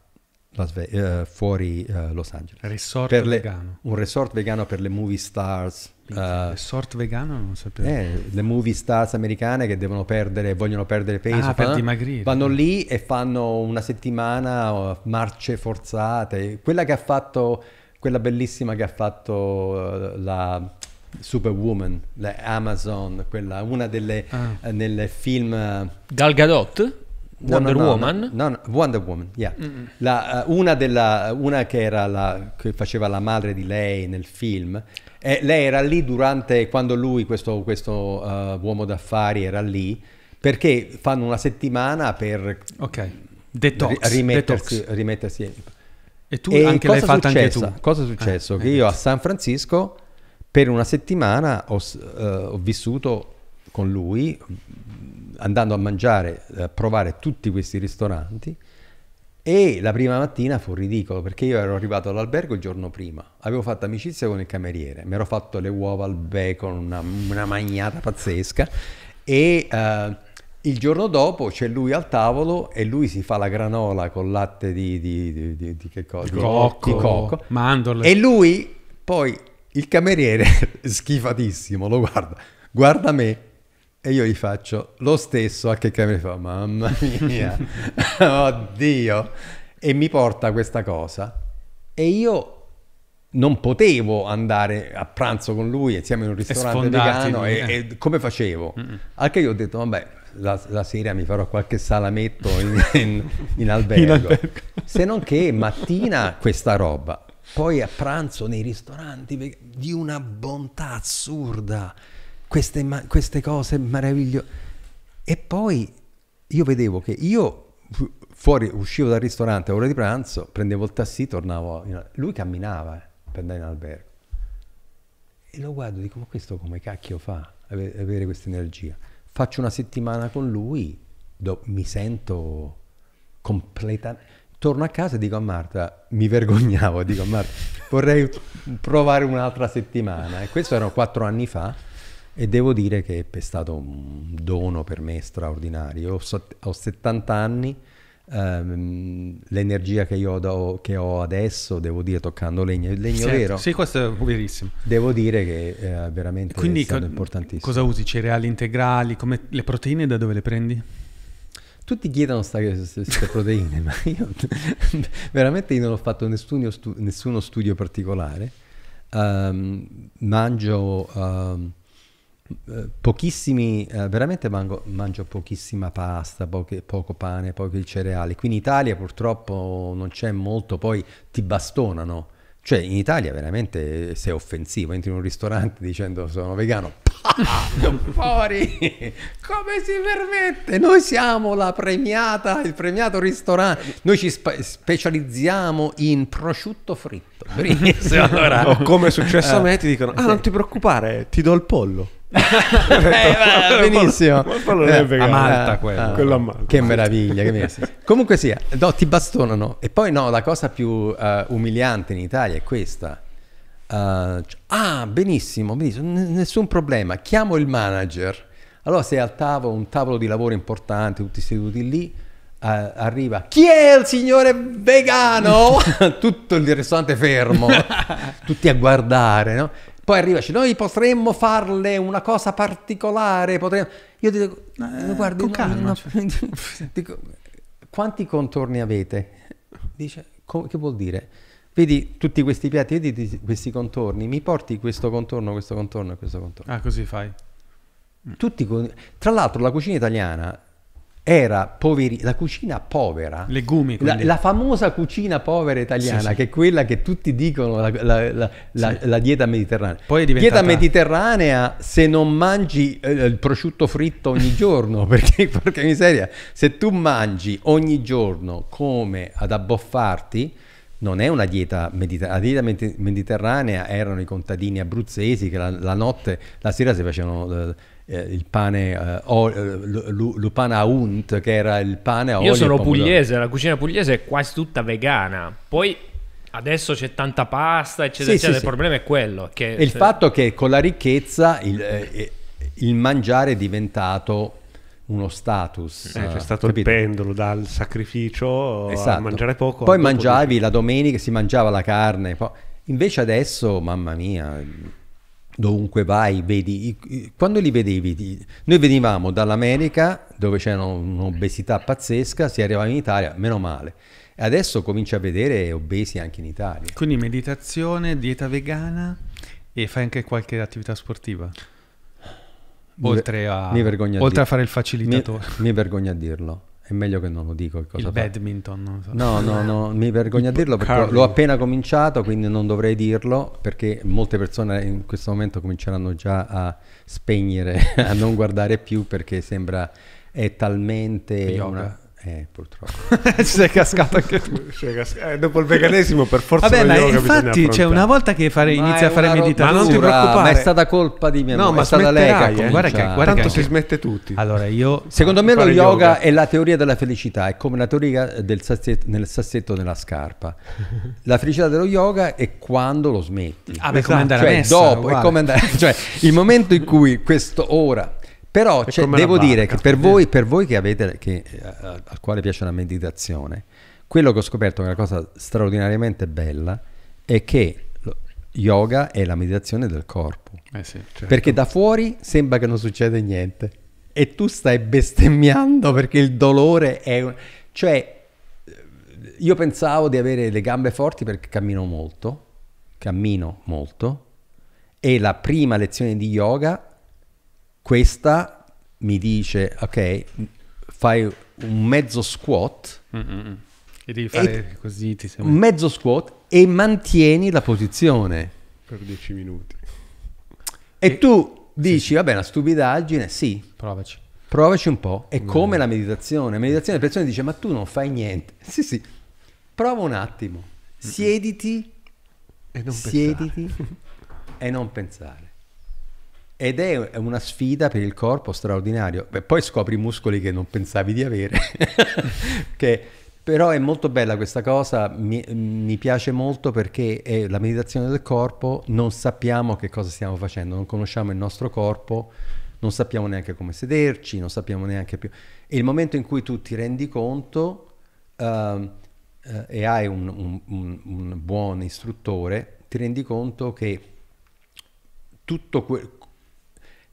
Ve- uh, fuori uh, Los Angeles. Resort le, vegano. Un resort vegano per le movie stars. Uh, resort vegano non sapevo. Eh, le movie stars americane che devono perdere, vogliono perdere peso. Ah, fanno, per dimagrire. Vanno lì e fanno una settimana oh, marce forzate. Quella che ha fatto, quella bellissima che ha fatto la... Superwoman, la Amazon, quella, una delle ah. nel film Gal Gadot? Wonder no, no, Woman? No, Wonder Woman, yeah. mm. la, eh, una, della, una che, la, che, faceva la madre di lei nel film, e eh, lei era lì durante, quando lui, questo, questo uh, uomo d'affari, era lì, perché fanno una settimana per okay. detox, rimettersi, detox. rimettersi. E tu e anche l'hai fatta anche tu. Cosa è successo? Eh, che io a San Francisco per una settimana ho, uh, ho vissuto con lui, andando a mangiare, eh, a provare tutti questi ristoranti e la prima mattina fu ridicolo perché io ero arrivato all'albergo il giorno prima, avevo fatto amicizia con il cameriere, mi ero fatto le uova al bacon, una, una magnata pazzesca e uh, il giorno dopo c'è lui al tavolo e lui si fa la granola con latte di, di, di, di che cosa? Cocco, di cocco, mandorle. E lui poi il cameriere, (laughs) schifatissimo, lo guarda, guarda me e io gli faccio lo stesso, a che camera fa, mamma mia, (laughs) oddio. E mi porta questa cosa. E io non potevo andare a pranzo con lui insieme in un ristorante vegano e, eh. e, come facevo? Mm-mm. Anche io ho detto, vabbè, la, la, sera mi farò qualche salametto in, in, in (laughs) albergo. in albergo. Se non che mattina questa roba, poi a pranzo nei ristoranti di una bontà assurda queste, queste cose meravigliose. E poi io vedevo che io fuori uscivo dal ristorante a ora di pranzo, prendevo il taxi, tornavo. In... Lui camminava eh, per andare in albergo. E lo guardo e dico: Ma questo come cacchio fa avere, avere questa energia? Faccio una settimana con lui, do, mi sento completamente. Torno a casa e dico a Marta, mi vergognavo, dico a Marta, vorrei provare un'altra settimana. E questo erano quattro anni fa e devo dire che è stato un dono per me straordinario. Ho, 70 anni, ehm, l'energia che io do, che ho adesso, devo dire, toccando legno, legno Senti, vero. Sì, questo è verissimo. Devo dire che eh, è veramente Quindi, co- importantissimo. Cosa usi? Cereali integrali? Come, le proteine da dove le prendi? Tutti chiedono queste proteine, (laughs) ma io (laughs) veramente io non ho fatto nessuno, stu- nessuno studio particolare. Um, mangio... Um, pochissimi, eh, veramente mango, mangio pochissima pasta, poche, poco pane, pochi cereali. Qui in Italia purtroppo non c'è molto, poi ti bastonano. Cioè in Italia veramente sei offensivo, entri in un ristorante dicendo sono vegano, (laughs) fuori come si permette noi siamo la premiata il premiato ristorante noi ci spe- specializziamo in prosciutto fritto (laughs) allora. o come è successo a me ti dicono ah non ti preoccupare ti do il pollo eh, eh benissimo eh, vegano, a Malta eh, quello. Ah, eh, quello a Malta. che meraviglia, che meraviglia. comunque sia no, ti bastonano e poi no la cosa più uh, umiliante in Italia è questa uh, ah benissimo, benissimo nessun problema chiamo il manager allora sei al tavolo un tavolo di lavoro importante tutti seduti lì uh, arriva chi è il signore vegano (laughs) tutto il ristorante fermo (laughs) tutti a guardare no poi arriva dice, noi potremmo farle una cosa particolare, potremmo... Io dico, eh, guardi, con calma, no, no. Cioè. (laughs) dico, quanti contorni avete? Dice, co- che vuol dire? Vedi tutti questi piatti, vedi questi contorni, mi porti questo contorno, questo contorno e questo contorno. Ah, così fai. Tutti, con... tra l'altro la cucina italiana era poveri, la cucina povera, Legumi, la, la, famosa cucina povera italiana, sì, sì. che è quella che tutti dicono la, la, sì. la dieta mediterranea. Poi è diventata... Dieta mediterranea se non mangi eh, il prosciutto fritto ogni giorno, (laughs) perché porca miseria, se tu mangi ogni giorno come ad abboffarti, non è una dieta mediterranea, la dieta mediterranea erano i contadini abruzzesi che la, notte, la sera si facevano... Eh, eh, il pane, eh, o, eh, lupana unt, che era il pane a olio. Io sono pugliese, la cucina pugliese è quasi tutta vegana. Poi Adesso c'è tanta pasta, eccetera, sì, eccetera. Sì, il sì. problema è quello. Che e il fatto che con la ricchezza il, eh, eh, il mangiare è diventato uno status. Eh, c'è stato capito? il pendolo dal sacrificio esatto. a mangiare poco. Poi mangiavi poco. la domenica, si mangiava la carne. Invece adesso, mamma mia, dovunque vai, vedi, quando li vedevi, noi venivamo dall'America dove c'era un'obesità pazzesca, si arrivava in Italia, meno male. Adesso comincia a vedere obesi anche in Italia. Quindi meditazione, dieta vegana e fai anche qualche attività sportiva? Oltre a, oltre a fare il facilitatore. Mi, mi vergogno a dirlo. È meglio che non lo dico. Cosa il fa. badminton. So. No, no, no, mi vergogno a dirlo perché Carly. l'ho appena cominciato, quindi non dovrei dirlo, perché molte persone in questo momento cominceranno già a spegnere, (laughs) a non guardare più perché sembra è talmente... Yoga. Una, eh, purtroppo. (laughs) Ci sei cascato anche tu. Cascato. Eh, dopo il veganesimo, per forza. Vabbè, ma infatti, c'è cioè, una volta che fare, inizia a fare meditazione. Ma non ti preoccupare, ma è stata colpa di mia no, ma è stata lei che eh. guarda che, guarda Tanto che si smette tutti. Allora, io. Secondo me lo yoga, yoga, è la teoria della felicità, è come la teoria del sassetto, nel sassetto nella scarpa. la felicità dello yoga è quando lo smetti. Ah, beh, esatto. come andare cioè, a messa, dopo, è come andare. Cioè, il momento in cui questo ora però cioè, devo barca, dire che per voi, per voi che avete, che, a, eh, al quale piace la meditazione, quello che ho scoperto che è una cosa straordinariamente bella è che yoga è la meditazione del corpo. Eh sì, certo. Perché da fuori sembra che non succede niente e tu stai bestemmiando perché il dolore è... Cioè, eh, io pensavo di avere le gambe forti perché cammino molto, cammino molto e la prima lezione di yoga questa mi dice, ok, fai un mezzo squat. Mm-mm. E devi fare e così, ti Un mezzo squat e mantieni la posizione. Per 10 minuti. E, e tu dici, sì. vabbè, una stupidaggine, sì. Provaci. Provaci un po'. È mm. come la meditazione. La meditazione, le persone dice ma tu non fai niente. (laughs) Sì, sì. Prova un attimo. Mm, mm. Siediti. Mm-mm. E non siediti pensare. e non pensare. Ed è una sfida per il corpo straordinario. Beh, poi scopri muscoli che non pensavi di avere. (laughs) che, però è molto bella questa cosa, mi, mi piace molto perché è la meditazione del corpo, non sappiamo che cosa stiamo facendo, non conosciamo il nostro corpo, non sappiamo neanche come sederci, non sappiamo neanche più. E il momento in cui tu ti rendi conto uh, uh, e hai un, un, un, un buon istruttore, ti rendi conto che tutto quello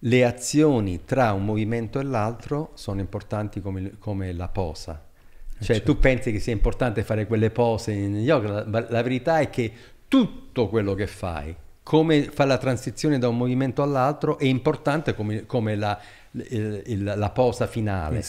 le azioni tra un movimento e l'altro sono importanti come, come la posa. Eh, cioè, certo. tu pensi che sia importante fare quelle pose in yoga, la, la verità è che tutto quello che fai, come fa la transizione da un movimento all'altro, è importante come, come la, il, il, la, posa finale.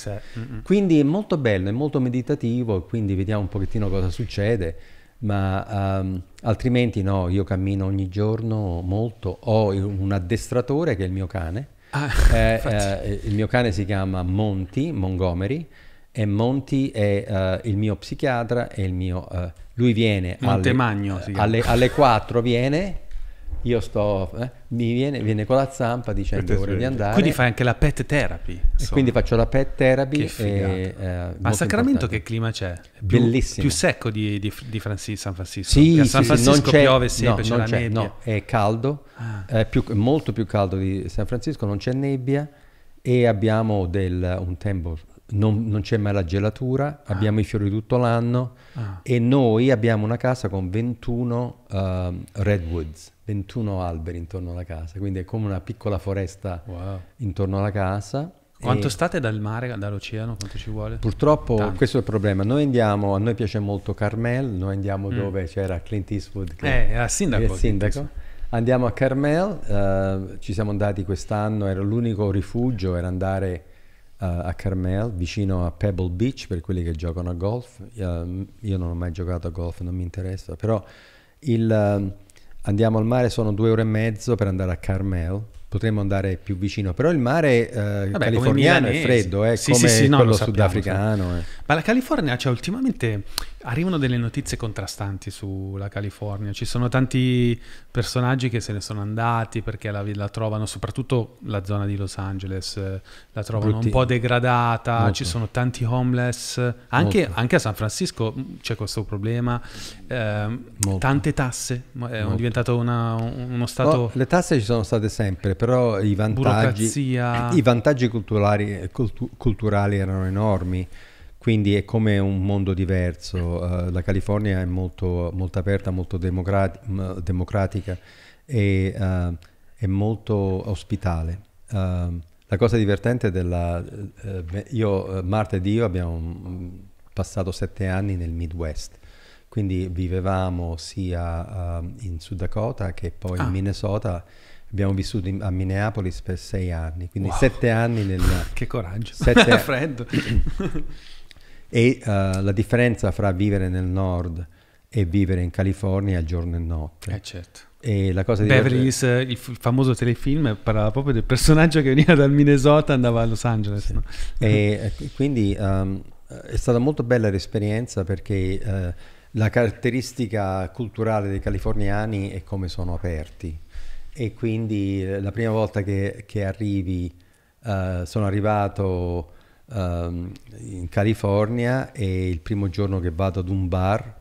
Quindi è molto bello, è molto meditativo, quindi vediamo un pochettino cosa succede ma um, altrimenti no, io cammino ogni giorno molto, ho un addestratore che è il mio cane, ah, eh, (laughs) eh, il mio cane si chiama Monty Montgomery e Monty è uh, il mio psichiatra e il mio... Uh, lui viene... Montemagno alle, alle, alle 4 viene io sto, eh, mi viene, viene, con la zampa dicendo ora di andare. Quindi fai anche la pet therapy. quindi faccio la pet therapy. E, eh, Ma a Sacramento importante. che clima c'è? Più, Bellissimo. Più secco di, di, di Francis, San Francisco. Sì, a San sì, Francisco sì, piove sempre, no, c'è la c'è, nebbia. No, è caldo, ah. è, più, molto più caldo di San Francisco, non c'è nebbia e abbiamo del, un tempo non, non, c'è mai la gelatura, ah. abbiamo i fiori tutto l'anno ah. e noi abbiamo una casa con 21 uh, ehm, redwoods, 21 alberi intorno alla casa, quindi è come una piccola foresta wow. intorno alla casa. Quanto e state dal mare, dall'oceano? Quanto ci vuole? Purtroppo Tanto. questo è il problema. Noi andiamo, a noi piace molto Carmel, noi andiamo mm. dove c'era Clint Eastwood. Che eh, era sindaco. sindaco. Andiamo a Carmel, uh, ci siamo andati quest'anno, era l'unico rifugio, era andare eh, a Carmel, vicino a Pebble Beach per quelli che giocano a golf. Ehm, io non ho mai giocato a golf, non mi interessa, però il, eh, andiamo al mare, sono due ore e mezzo per andare a Carmel. Potremmo andare più vicino, però il mare eh, Vabbè, californiano è freddo, è eh, sì, come sì, sì, no, quello sappiamo, sudafricano. Eh. Ma la California, cioè, ultimamente arrivano delle notizie contrastanti sulla California, ci sono tanti personaggi che se ne sono andati perché la, la trovano, soprattutto la zona di Los Angeles, eh, la trovano Brutti. un po' degradata, Molto. ci sono tanti homeless, anche, anche, a San Francisco mm, c'è questo problema, eh, tante tasse, eh, è Molto. diventato una, uno stato... Oh, le tasse ci sono state sempre, però i vantaggi, i vantaggi culturali, cultu- culturali erano enormi. Quindi è come un mondo diverso. Uh, la California è molto, molto aperta, molto democrati democratica e uh, è molto ospitale. Uh, la cosa divertente della... Eh, io, Marta io abbiamo mm, passato sette anni nel Midwest, quindi vivevamo sia in Sud Dakota che poi ah. in Minnesota. Abbiamo vissuto in, a Minneapolis per sei anni, quindi wow. sette anni nel... (laughs) che coraggio! Sette... (laughs) Freddo! (laughs) E uh, la differenza fra vivere nel nord e vivere in California giorno e notte. Eh certo. E la cosa di Beverly Hills, eh, il famoso telefilm, parlava proprio del personaggio che veniva dal Minnesota e andava a Los Angeles. Sì. No? E eh, quindi um, è stata molto bella l'esperienza perché uh, la caratteristica culturale dei californiani è come sono aperti. E quindi la prima volta che, che arrivi, uh, sono arrivato um, in California e il primo giorno che vado ad un bar,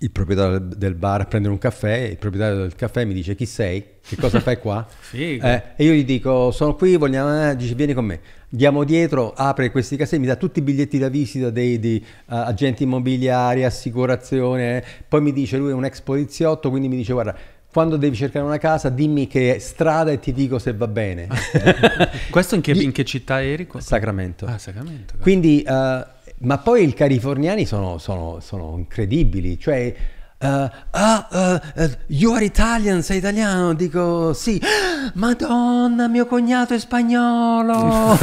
il proprietario del bar a prendere un caffè, il proprietario del caffè mi dice chi sei, che cosa fai qua? (laughs) eh, e io gli dico sono qui, vogliamo, eh, dice vieni con me. Andiamo dietro, apre questi cassetti, mi dà tutti i biglietti da visita dei, di uh, agenti immobiliari, assicurazione, eh. poi mi dice lui è un ex poliziotto, quindi mi dice guarda quando devi cercare una casa, dimmi che strada e ti dico se va bene. (laughs) Questo in che, in che città eri? Sacramento. Ah, Sacramento. Quindi, uh, ma poi i californiani sono, sono, sono incredibili, cioè Uh, ah, uh, uh, you are Italian, sei italiano? Dico sì. (gasps) Madonna, mio cognato è spagnolo. (laughs)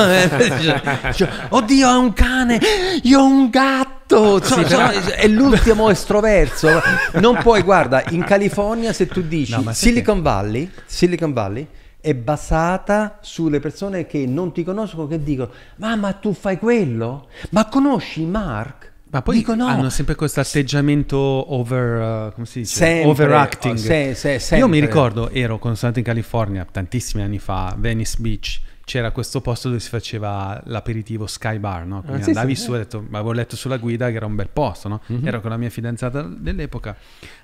Cioè, oddio, ha un cane. Io ho un gatto. So, ah, cioè, sì, so, però... È l'ultimo estroverso. Non puoi, guarda, in (laughs) California se tu dici no, Silicon, Valley, Silicon Valley è basata sulle persone che non ti conoscono che dicono ma, ma tu fai quello? Ma conosci Mark? Ma poi Dico no. hanno sempre questo atteggiamento over, uh, come si dice? Sempre, overacting. Oh, se, se, Io mi ricordo, ero con Sonato in California tantissimi anni fa, Venice Beach c'era questo posto dove si faceva l'aperitivo Sky Bar, no? Quindi ah, andavi sì, su e ho detto, ma avevo letto sulla guida che era un bel posto, no? Uh-huh. Ero con la mia fidanzata dell'epoca.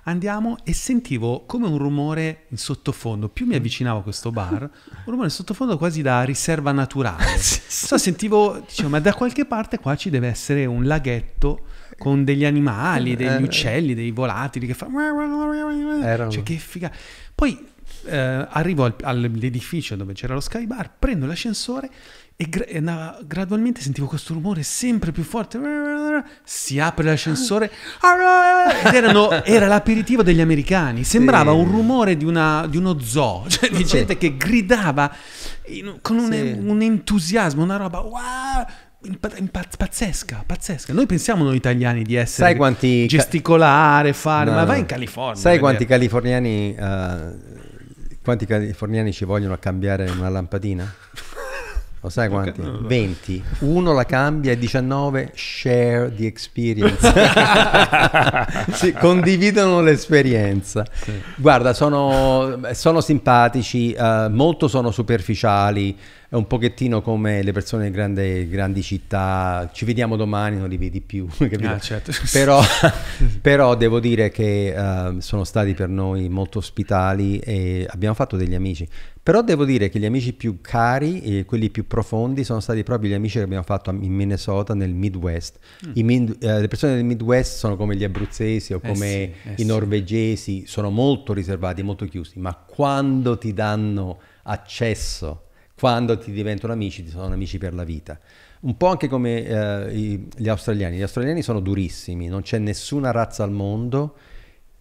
Andiamo e sentivo come un rumore in sottofondo, più mi avvicinavo a questo bar, un rumore in sottofondo quasi da riserva naturale. (laughs) sì, so, sentivo, dicevo, ma da qualche parte qua ci deve essere un laghetto con degli animali, eh, degli eh. uccelli, dei volatili che fa... Cioè che figa. Poi eh, arrivo al, all'edificio dove c'era lo sky bar, prendo l'ascensore e, gra gradualmente sentivo questo rumore sempre più forte. Si apre l'ascensore ed erano, era l'aperitivo degli americani. Sembrava sì. un rumore di, una, di, uno zoo, (laughs) cioè di gente che gridava in, con un, sì. un, entusiasmo, una roba wow, pazzesca, pazzesca. Noi pensiamo noi italiani di essere sai quanti gesticolare, fare, no, ma vai in California. Sai quanti californiani uh, quanti californiani ci vogliono a cambiare una lampadina? Lo sai quanti? 20. Uno la cambia e 19 share the experience. sì, (laughs) condividono l'esperienza. Sì. Guarda, sono, sono simpatici, eh, molto sono superficiali è un pochettino come le persone in grandi, grandi città, ci vediamo domani, non li vedi più, (laughs) ah, certo. (laughs) però, però, devo dire che uh, sono stati per noi molto ospitali e abbiamo fatto degli amici. Però devo dire che gli amici più cari e quelli più profondi sono stati proprio gli amici che abbiamo fatto in Minnesota, nel Midwest. Mm. Min- eh, le persone del Midwest sono come gli abruzzesi o eh come eh sì, eh i norvegesi, sì. sono molto riservati, molto chiusi, ma quando ti danno accesso quando ti diventano amici, ti sono amici per la vita. Un po' anche come eh, i, gli australiani. Gli australiani sono durissimi, non c'è nessuna razza al mondo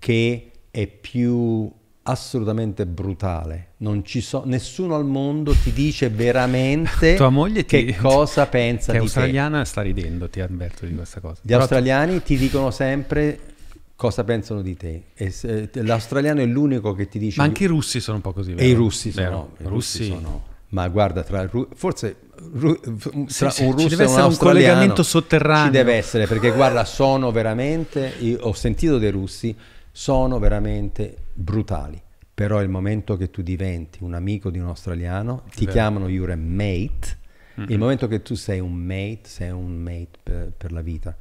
che è più assolutamente brutale. Non ci so, nessuno al mondo ti dice veramente (laughs) Tua moglie ti, che cosa pensa (laughs) che di australiana te. sta ridendo, ti avverto di questa cosa. Gli Però australiani tu... ti dicono sempre cosa pensano di te. Se, l'australiano è l'unico che ti dice... Ma anche i russi sono un po' così, vero? E i russi sono... Vero. I russi, russi sono ma guarda, tra il ru- forse ru- tra sì, un russo ci deve e un essere un collegamento sotterraneo. Ci deve essere, perché guarda, sono veramente, ho sentito dei russi, sono veramente brutali. Però il momento che tu diventi un amico di un australiano, ti Vero. chiamano you're a mate, mm-hmm. il momento che tu sei un mate, sei un mate per, per la vita.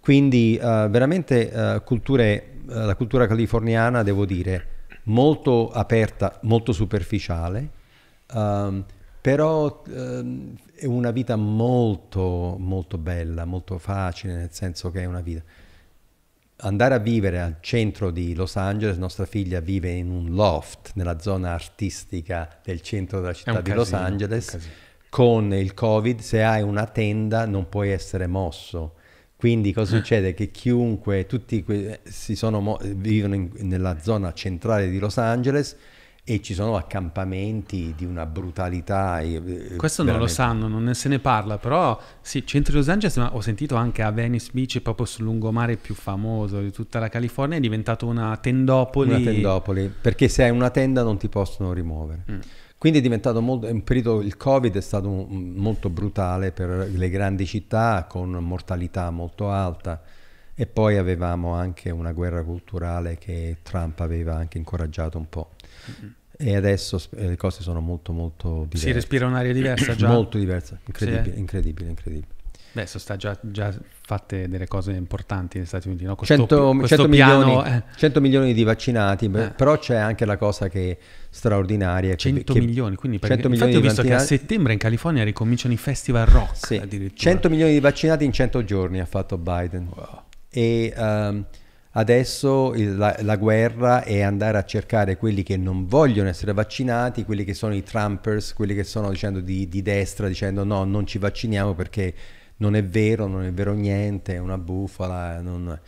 Quindi uh, veramente uh, culture, uh, la cultura californiana, devo dire, molto aperta, molto superficiale, Um, però um, è una vita molto, molto bella, molto facile, nel senso che è una vita. Andare a vivere al centro di Los Angeles, nostra figlia vive in un loft nella zona artistica del centro della città di casino, Los Angeles. Con il Covid, se hai una tenda non puoi essere mosso. Quindi cosa (laughs) succede? Che chiunque, tutti que- eh, si sono mo- vivono in, nella zona centrale di Los Angeles, e ci sono accampamenti di una brutalità. Eh, Questo veramente. non lo sanno, non se ne parla, però sì, centro di Los Angeles, ma ho sentito anche a Venice Beach, proprio sul lungomare più famoso di tutta la California, è diventato una tendopoli. Una tendopoli, perché se hai una tenda non ti possono rimuovere. Mm. Quindi è diventato molto, un periodo, il Covid è stato un, molto brutale per le grandi città con mortalità molto alta e poi avevamo anche una guerra culturale che Trump aveva anche incoraggiato un po'. Mm-hmm. E adesso eh, le cose sono molto molto diverse. Si respira un'aria diversa già? molto diversa, incredibile, sì. incredibile, incredibile. Beh, sono già, già, fatte delle cose importanti negli Stati Uniti, no? Questo, 100, 100, piano, milioni, eh. 100, milioni, di vaccinati, eh. però c'è anche la cosa che è straordinaria. 100 che, milioni, quindi perché, 100 milioni ho visto vaccinati. che a settembre in California ricominciano i festival rock sì, 100 milioni di vaccinati in 100 giorni ha fatto Biden. Wow. E... Um, Adesso il, la, la, guerra è andare a cercare quelli che non vogliono essere vaccinati, quelli che sono i Trumpers, quelli che sono dicendo di, di destra, dicendo no, non ci vacciniamo perché non è vero, non è vero niente, è una bufala. Non...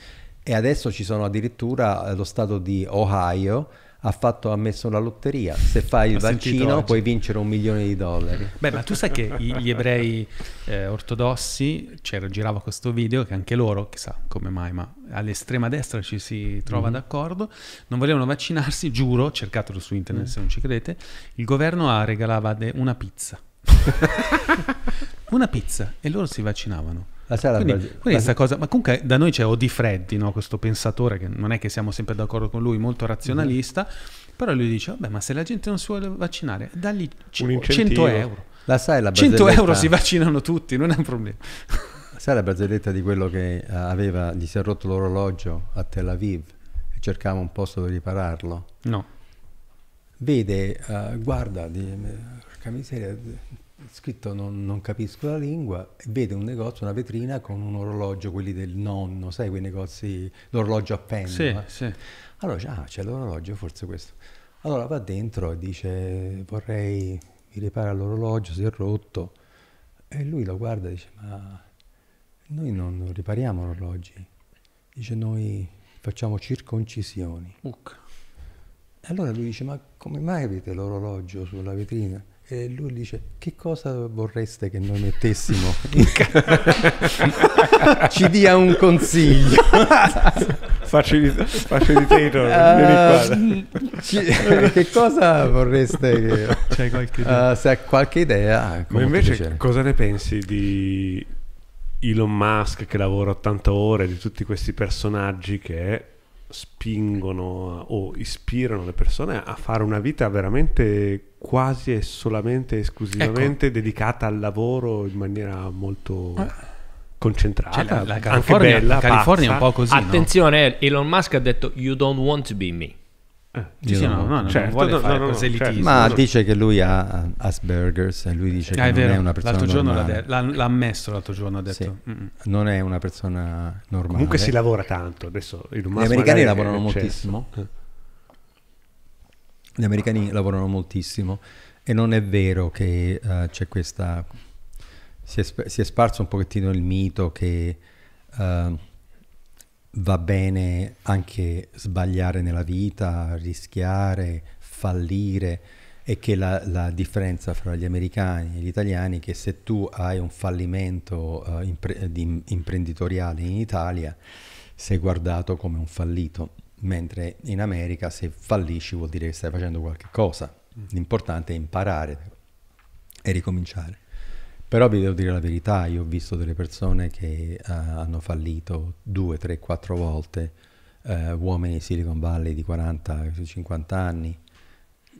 E adesso ci sono addirittura eh, lo stato di Ohio ha, fatto, ha messo la lotteria, se fai il Ho vaccino puoi vincere un milione di dollari. Beh, ma tu sai che gli ebrei eh, ortodossi, c'era, girava questo video, che anche loro, chissà come mai, ma all'estrema destra ci si trova mm. d'accordo, non volevano vaccinarsi, giuro, cercatelo su internet mm. se non ci credete, il governo regalava de- una pizza. (laughs) una pizza e loro si vaccinavano quindi, quindi la... cosa, ma comunque da noi c'è Odifreddi, no? questo pensatore che non è che siamo sempre d'accordo con lui, molto mhm. razionalista, mm-hmm. però lui dice, vabbè ma se la gente non si vuole vaccinare, dagli c- 100 euro. La sai la 100 euro si vaccinano tutti, non è un problema. Sai la barzelletta di quello che eh, aveva, gli si è rotto l'orologio a Tel Aviv e cercava un posto per ripararlo? No. Vede, uh, guarda, di, porca eh, miseria, scritto non, non, capisco la lingua, e vede un negozio, una vetrina con un orologio, quelli del nonno, sai quei negozi, l'orologio a penna. Sì, sì. Allora dice, ah c'è l'orologio, forse questo. Allora va dentro e dice vorrei, mi ripara l'orologio, si è rotto. E lui lo guarda e dice ma noi non ripariamo orologi, dice noi facciamo circoncisioni. Uc. E allora lui dice ma come mai avete l'orologio sulla vetrina? E lui dice: Che cosa vorreste che noi mettessimo in (laughs) ca- Ci dia un consiglio. (laughs) Facilita- facilitator. Uh, ci- che cosa vorreste che. C'è qualche idea? Uh, se hai qualche idea. Ah, Ma invece, cosa ne pensi di Elon Musk che lavora 80 ore, di tutti questi personaggi che spingono o ispirano le persone a fare una vita veramente quasi e solamente esclusivamente ecco. dedicata al lavoro in maniera molto ah. concentrata, cioè, la, la California, bella, la California è un po' così. Attenzione, no? Elon Musk ha detto "You don't want to be me". Eh, sì, sì, no, no, certo, no, no, certo. ma dice che lui ha Asperger's e lui dice ah, che è non è una persona l'altro giorno normale. l'ha, de- l'ha ammesso l'altro giorno ha detto sì. Mm, mm. non è una persona normale comunque si lavora tanto adesso gli americani lavorano moltissimo eh. Gli americani lavorano moltissimo e non è vero che uh, c'è questa... Si è, sp- si è, sparso un pochettino il mito che uh, va bene anche sbagliare nella vita, rischiare, fallire e che la, la, differenza fra gli americani e gli italiani è che se tu hai un fallimento uh, impre- imprenditoriale in Italia sei guardato come un fallito mentre in America se fallisci vuol dire che stai facendo qualche cosa. Mm. L'importante è imparare e ricominciare. Però vi devo dire la verità, io ho visto delle persone che uh, hanno fallito due, tre, quattro volte, uh, uomini di Silicon Valley di 40, 50 anni,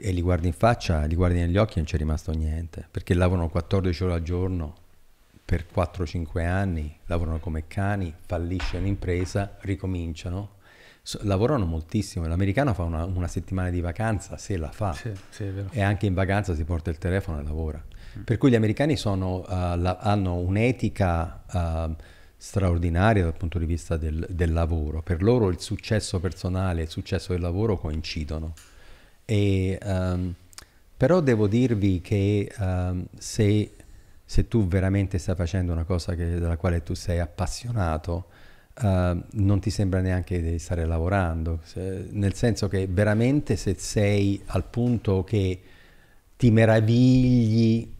e li guardi in faccia, li guardi negli occhi e non c'è rimasto niente, perché lavorano 14 ore al giorno per 4-5 anni, lavorano come cani, fallisce un'impresa, ricominciano lavorano moltissimo. L'americano fa una, una, settimana di vacanza, se la fa, sì, sì, e anche in vacanza si porta il telefono e lavora. Mm. Per cui gli americani sono, uh, la, hanno un'etica uh, straordinaria dal punto di vista del, del, lavoro. Per loro il successo personale e il successo del lavoro coincidono. E, um, però devo dirvi che um, se, se, tu veramente stai facendo una cosa che, della quale tu sei appassionato, Uh, non ti sembra neanche di stare lavorando, se, nel senso che veramente se sei al punto che ti meravigli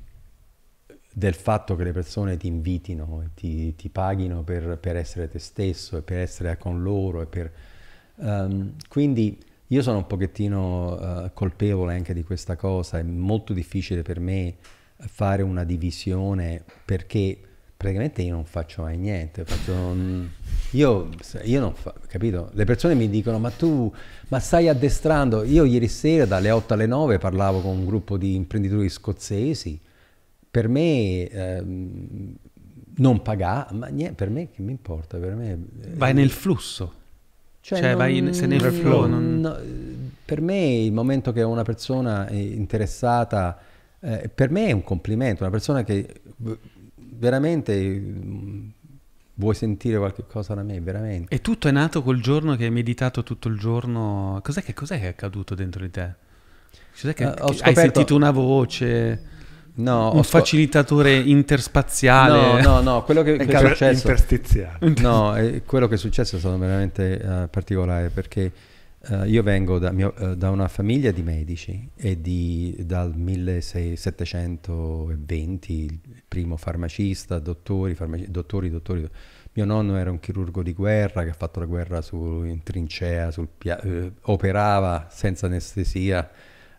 del fatto che le persone ti invitino e ti, ti paghino per, per, essere te stesso e per essere con loro. Per, um, quindi io sono un pochettino uh, colpevole anche di questa cosa, è molto difficile per me fare una divisione perché praticamente io non faccio mai niente. Faccio un... io, io, non fa, capito? Le persone mi dicono: Ma tu ma stai addestrando? Io ieri sera dalle 8 alle 9 parlavo con un gruppo di imprenditori scozzesi. Per me ehm, non pagare, ma niente, per me che mi importa? Per me, eh, vai nel flusso. Cioè, cioè non, vai in, nel non, flow. Non... No, per me il momento che una persona è interessata, eh, per me è un complimento, una persona che veramente mm, vuoi sentire qualche cosa da me, veramente. E tutto è nato quel giorno che hai meditato tutto il giorno. Cos'è che, cos'è che è accaduto dentro di te? Cos'è che, uh, che scoperto... hai sentito una voce? No, un scop- facilitatore interspaziale. No, no, no, quello che, (laughs) che è successo. Interstiziale. No, eh, quello che è successo è stato veramente uh, particolare perché uh, io vengo da, mio, uh, da, una famiglia di medici e di, dal 1720 primo farmacista, dottori, farmaci- dottori, dottori, Mio nonno era un chirurgo di guerra che ha fatto la guerra su, in trincea, pia- eh, operava senza anestesia,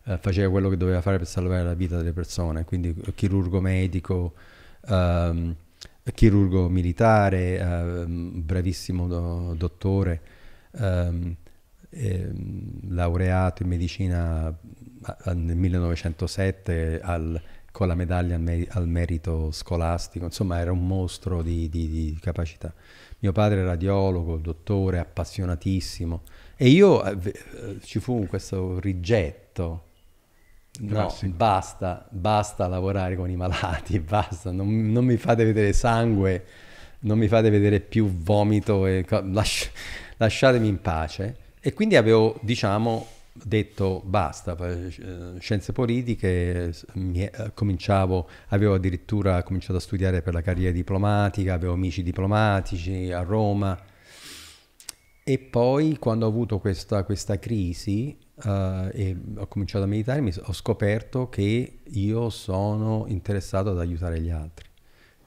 eh, faceva quello che doveva fare per salvare la vita delle persone, quindi eh, chirurgo medico, ehm, chirurgo militare, ehm, bravissimo do- dottore, ehm, ehm laureato in medicina nel 1907 al con la medaglia al, mer- al merito scolastico, insomma era un mostro di, di, di capacità. Mio padre radiologo, dottore, appassionatissimo. E io eh, eh ci fu questo rigetto. No, basta, basta lavorare con i malati, (laughs) basta, non, non mi fate vedere sangue, non mi fate vedere più vomito, e, lasci- lasciatemi in pace. E quindi avevo, diciamo, detto basta, eh, scienze politiche, mi, eh, avevo addirittura cominciato a studiare per la carriera diplomatica, avevo amici diplomatici a Roma e poi quando ho avuto questa, questa crisi uh, e ho cominciato a meditare mi, ho scoperto che io sono interessato ad aiutare gli altri,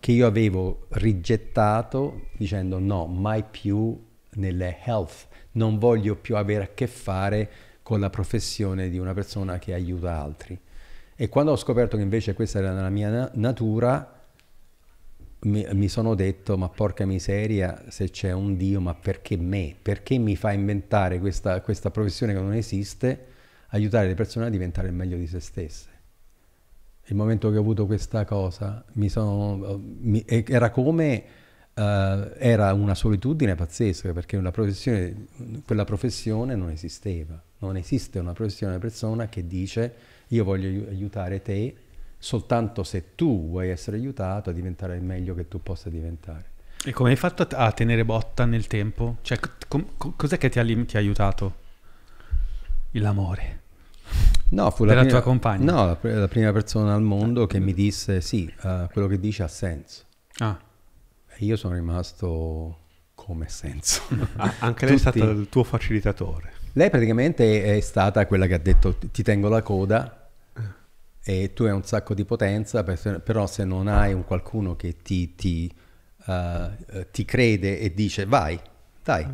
che io avevo rigettato dicendo no, mai più nelle health, non voglio più avere a che fare con con la professione di una persona che aiuta altri. E quando ho scoperto che invece questa era la mia natura, mi, mi sono detto, ma porca miseria, se c'è un Dio, ma perché me? Perché mi fa inventare questa, questa professione che non esiste, aiutare le persone a diventare il meglio di se stesse? Il momento che ho avuto questa cosa, mi sono, mi, era come Uh, era una solitudine pazzesca perché professione, quella professione non esisteva. Non esiste una professione, una persona che dice io voglio aiutare te soltanto se tu vuoi essere aiutato a diventare il meglio che tu possa diventare. E come hai fatto a tenere botta nel tempo? Cioè, com- com- cos'è che ti ha, li- ti ha aiutato? L'amore. No, fu la, prima, tua compagna. No, la, pr- la, prima persona al mondo eh. che mi disse sì, uh, quello che dice ha senso. Ah io sono rimasto come senso. Ah, anche lei Tutti... è stata il tuo facilitatore. Lei praticamente è stata quella che ha detto ti tengo la coda e tu hai un sacco di potenza, però se non hai un qualcuno che ti, ti, uh, ti crede e dice vai, dai.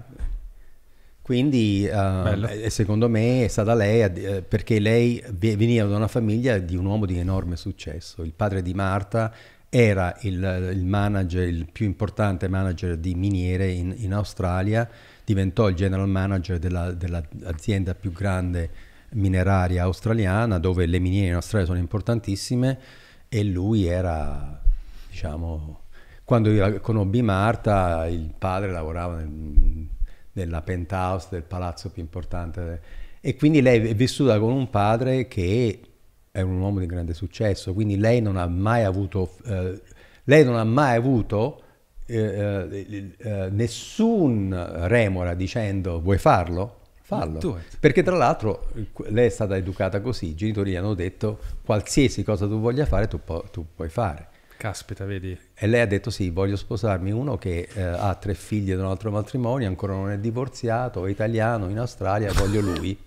Quindi uh, secondo me è stata lei, uh, perché lei veniva da una famiglia di un uomo di enorme successo. Il padre di Marta era il, il, manager, il più importante manager di miniere in, in Australia, diventò il general manager dell'azienda più grande mineraria australiana, dove le miniere in Australia sono importantissime, e lui era, diciamo, quando io conobbi Marta, il padre lavorava nel, nella penthouse del palazzo più importante. E quindi lei è vissuta con un padre che è un uomo di grande successo, quindi lei non ha mai avuto, eh, lei non ha mai avuto eh, eh, eh nessun remora dicendo vuoi farlo? Fallo. Perché tra l'altro lei è stata educata così, i genitori gli hanno detto qualsiasi cosa tu voglia fare tu, pu- tu puoi fare. Caspita, vedi. E lei ha detto sì, voglio sposarmi uno che eh, ha tre figlie da un altro matrimonio, ancora non è divorziato, è italiano, in Australia, voglio lui.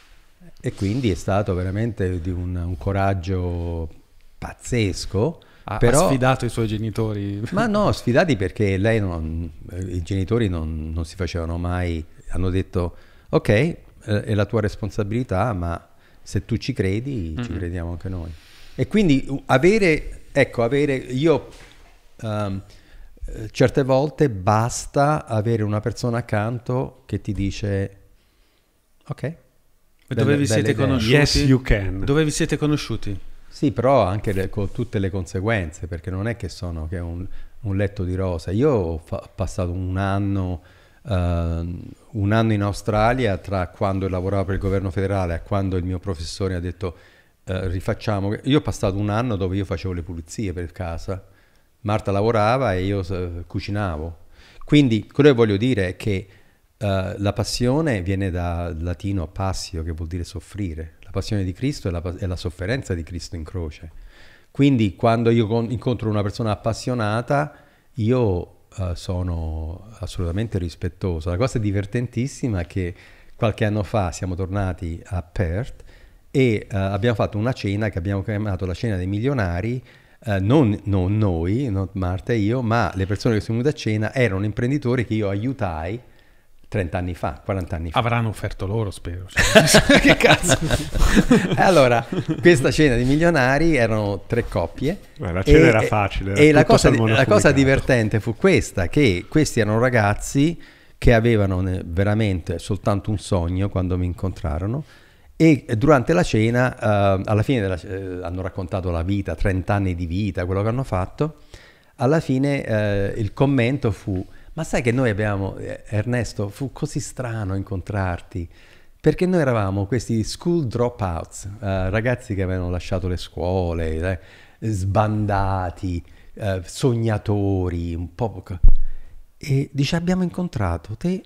(laughs) E quindi è stato veramente di un, un coraggio pazzesco. Ha, però, ha sfidato i suoi genitori? Ma no, (laughs) sfidati perché lei non, eh, i genitori non, non si facevano mai, hanno detto ok, eh, è la tua responsabilità, ma se tu ci credi, mm-hmm. ci crediamo anche noi. E quindi avere, ecco, avere, io um, certe volte basta avere una persona accanto che ti dice, ok, dove vi siete belle conosciuti? Yes, you can. Dove vi siete conosciuti? Sì, però anche le, con tutte le conseguenze, perché non è che sono che un, un, letto di rosa. Io ho fa- passato un anno, uh, un anno, in Australia tra quando lavoravo per il governo federale e quando il mio professore ha detto uh, rifacciamo. Io ho passato un anno dove io facevo le pulizie per casa, Marta lavorava e io uh, cucinavo. Quindi quello che voglio dire è che eh, la passione viene dal latino passio, che vuol dire soffrire. La passione di Cristo è la, è la sofferenza di Cristo in croce. Quindi quando io con, incontro una persona appassionata, io uh, sono assolutamente rispettoso. La cosa divertentissima è che qualche anno fa siamo tornati a Perth e uh, abbiamo fatto una cena che abbiamo chiamato la cena dei milionari. Uh, non, non, noi, non Marta e io, ma le persone che sono venute a cena erano imprenditori che io aiutai 30 anni fa, 40 anni fa. Avranno offerto loro, spero. (laughs) che cazzo? (laughs) allora, questa cena di milionari erano tre coppie. Beh, la cena e, era facile. Era e la cosa, la cosa divertente fu questa, che questi erano ragazzi che avevano veramente soltanto un sogno quando mi incontrarono e durante la cena, eh, alla fine della, eh, hanno raccontato la vita, 30 anni di vita, quello che hanno fatto, alla fine eh, il commento fu ma sai che noi abbiamo, eh, Ernesto, fu così strano incontrarti, perché noi eravamo questi school dropouts, eh, ragazzi che avevano lasciato le scuole, eh, sbandati, eh, sognatori, un po'... E dice, abbiamo incontrato te,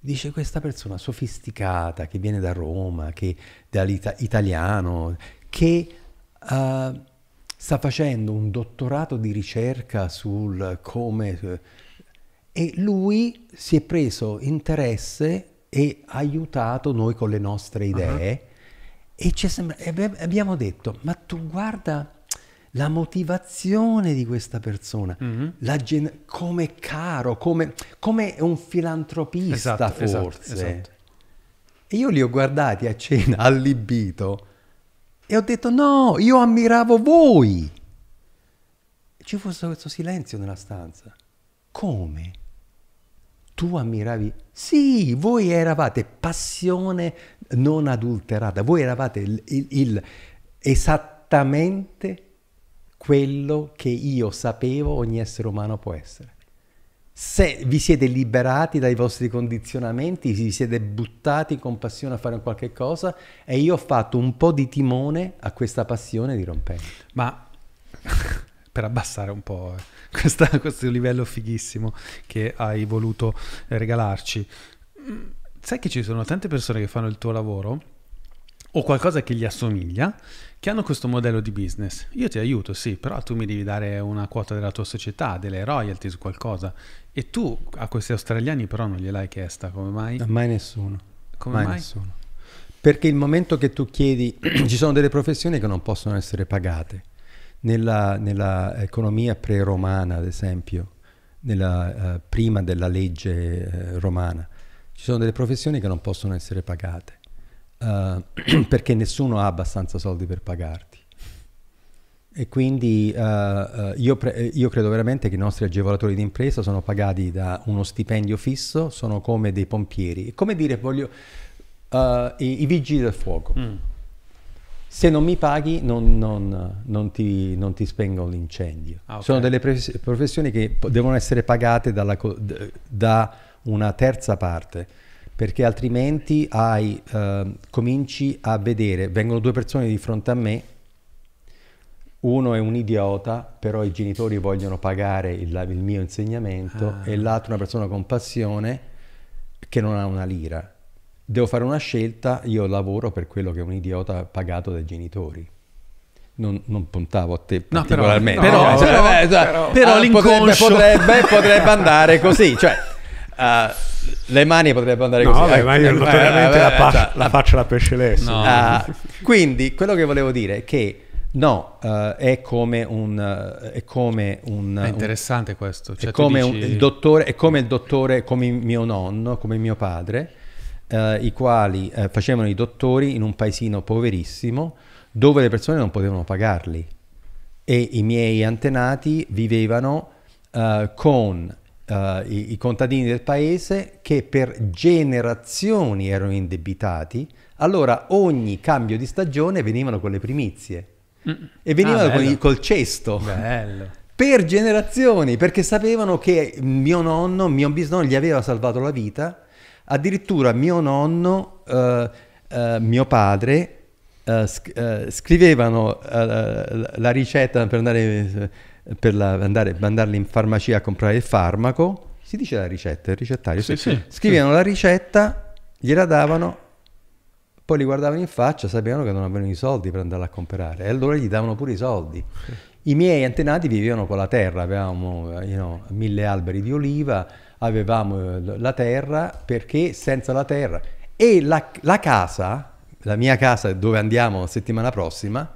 dice questa persona sofisticata che viene da Roma, che dall'italiano, che... Uh, sta facendo un dottorato di ricerca sul come eh, e lui si è preso interesse e ha aiutato noi con le nostre idee uh-huh. e sembra, abbiamo detto ma tu guarda la motivazione di questa persona, uh-huh. gen- come caro, come, come un filantropista esatto, esatto forse. Esatto, esatto. E io li ho guardati a cena (laughs) allibito e ho detto no, io ammiravo voi. Ci fosse questo silenzio nella stanza. Come? tu ammiravi? Sì, voi eravate passione non adulterata, voi eravate il, il, il, esattamente quello che io sapevo ogni essere umano può essere. Se vi siete liberati dai vostri condizionamenti, vi siete buttati con passione a fare qualche cosa e io ho fatto un po' di timone a questa passione di rompere. Ma (laughs) per abbassare un po' eh questa, (laughs) questo livello fighissimo che hai voluto regalarci. Mm, sai che ci sono tante persone che fanno il tuo lavoro o qualcosa che gli assomiglia, che hanno questo modello di business. Io ti aiuto, sì, però tu mi devi dare una quota della tua società, delle royalties, qualcosa. E tu a questi australiani però non gliel'hai chiesta, come mai? Mai nessuno. Come mai? mai? Nessuno. Perché il momento che tu chiedi, (clears throat) ci sono delle professioni che non possono essere pagate. Nella, nella economia pre-romana, ad esempio, nella, eh, prima della legge eh, romana, ci sono delle professioni che non possono essere pagate uh, (clears throat) perché nessuno ha abbastanza soldi per pagarti. E quindi uh, uh, io, io, credo veramente che i nostri agevolatori d'impresa sono pagati da uno stipendio fisso, sono come dei pompieri. come dire, voglio, i, i vigili del fuoco. Mm se non mi paghi non, non, non, ti, non ti, spengo l'incendio. Ah, okay. Sono delle professioni che devono essere pagate dalla, da una terza parte, perché altrimenti hai, eh, cominci a vedere, vengono due persone di fronte a me, uno è un idiota, però i genitori vogliono pagare il, il mio insegnamento, ah. e l'altro è una persona con passione che non ha una lira devo fare una scelta, io lavoro per quello che è un idiota pagato dai genitori. Non, non, puntavo a te no, particolarmente, però, no, cioè, però, però, eh, cioè, però, però ah, potrebbe, potrebbe, potrebbe, andare così, cioè uh, (laughs) le mani potrebbero andare no, così. Beh, eh, ma io eh, veramente eh, la, eh, pa- cioè, la faccio la pesce lessa. No. Uh, quindi quello che volevo dire è che no, uh, è come un... Uh, è come un è interessante cioè, un, questo. Cioè, è, come dici... un, il dottore, è come il dottore, come mio nonno, come mio padre, eh, i quali eh, facevano i dottori in un paesino poverissimo dove le persone non potevano pagarli e i miei antenati vivevano eh, con eh, i, i contadini del paese che per generazioni erano indebitati, allora ogni cambio di stagione venivano con le primizie mm. e venivano ah, il, col cesto. Bello per generazioni, perché sapevano che mio nonno, mio bisnonno gli aveva salvato la vita Addirittura mio nonno, eh, eh, mio padre eh, sc- eh, scrivevano eh, la ricetta per andare, per la, andare, mandarli in farmacia a comprare il farmaco. Si dice la ricetta, il ricettario. Sì, sì, scrivevano sì. la ricetta, gliela davano poi li guardavano in faccia, sapevano che non avevano i soldi per andarla a comprare e allora gli davano pure i soldi. I miei antenati vivevano con la terra, avevamo you know, mille alberi di oliva, avevamo eh, la terra perché senza la terra e la, la casa, la mia casa dove andiamo la settimana prossima,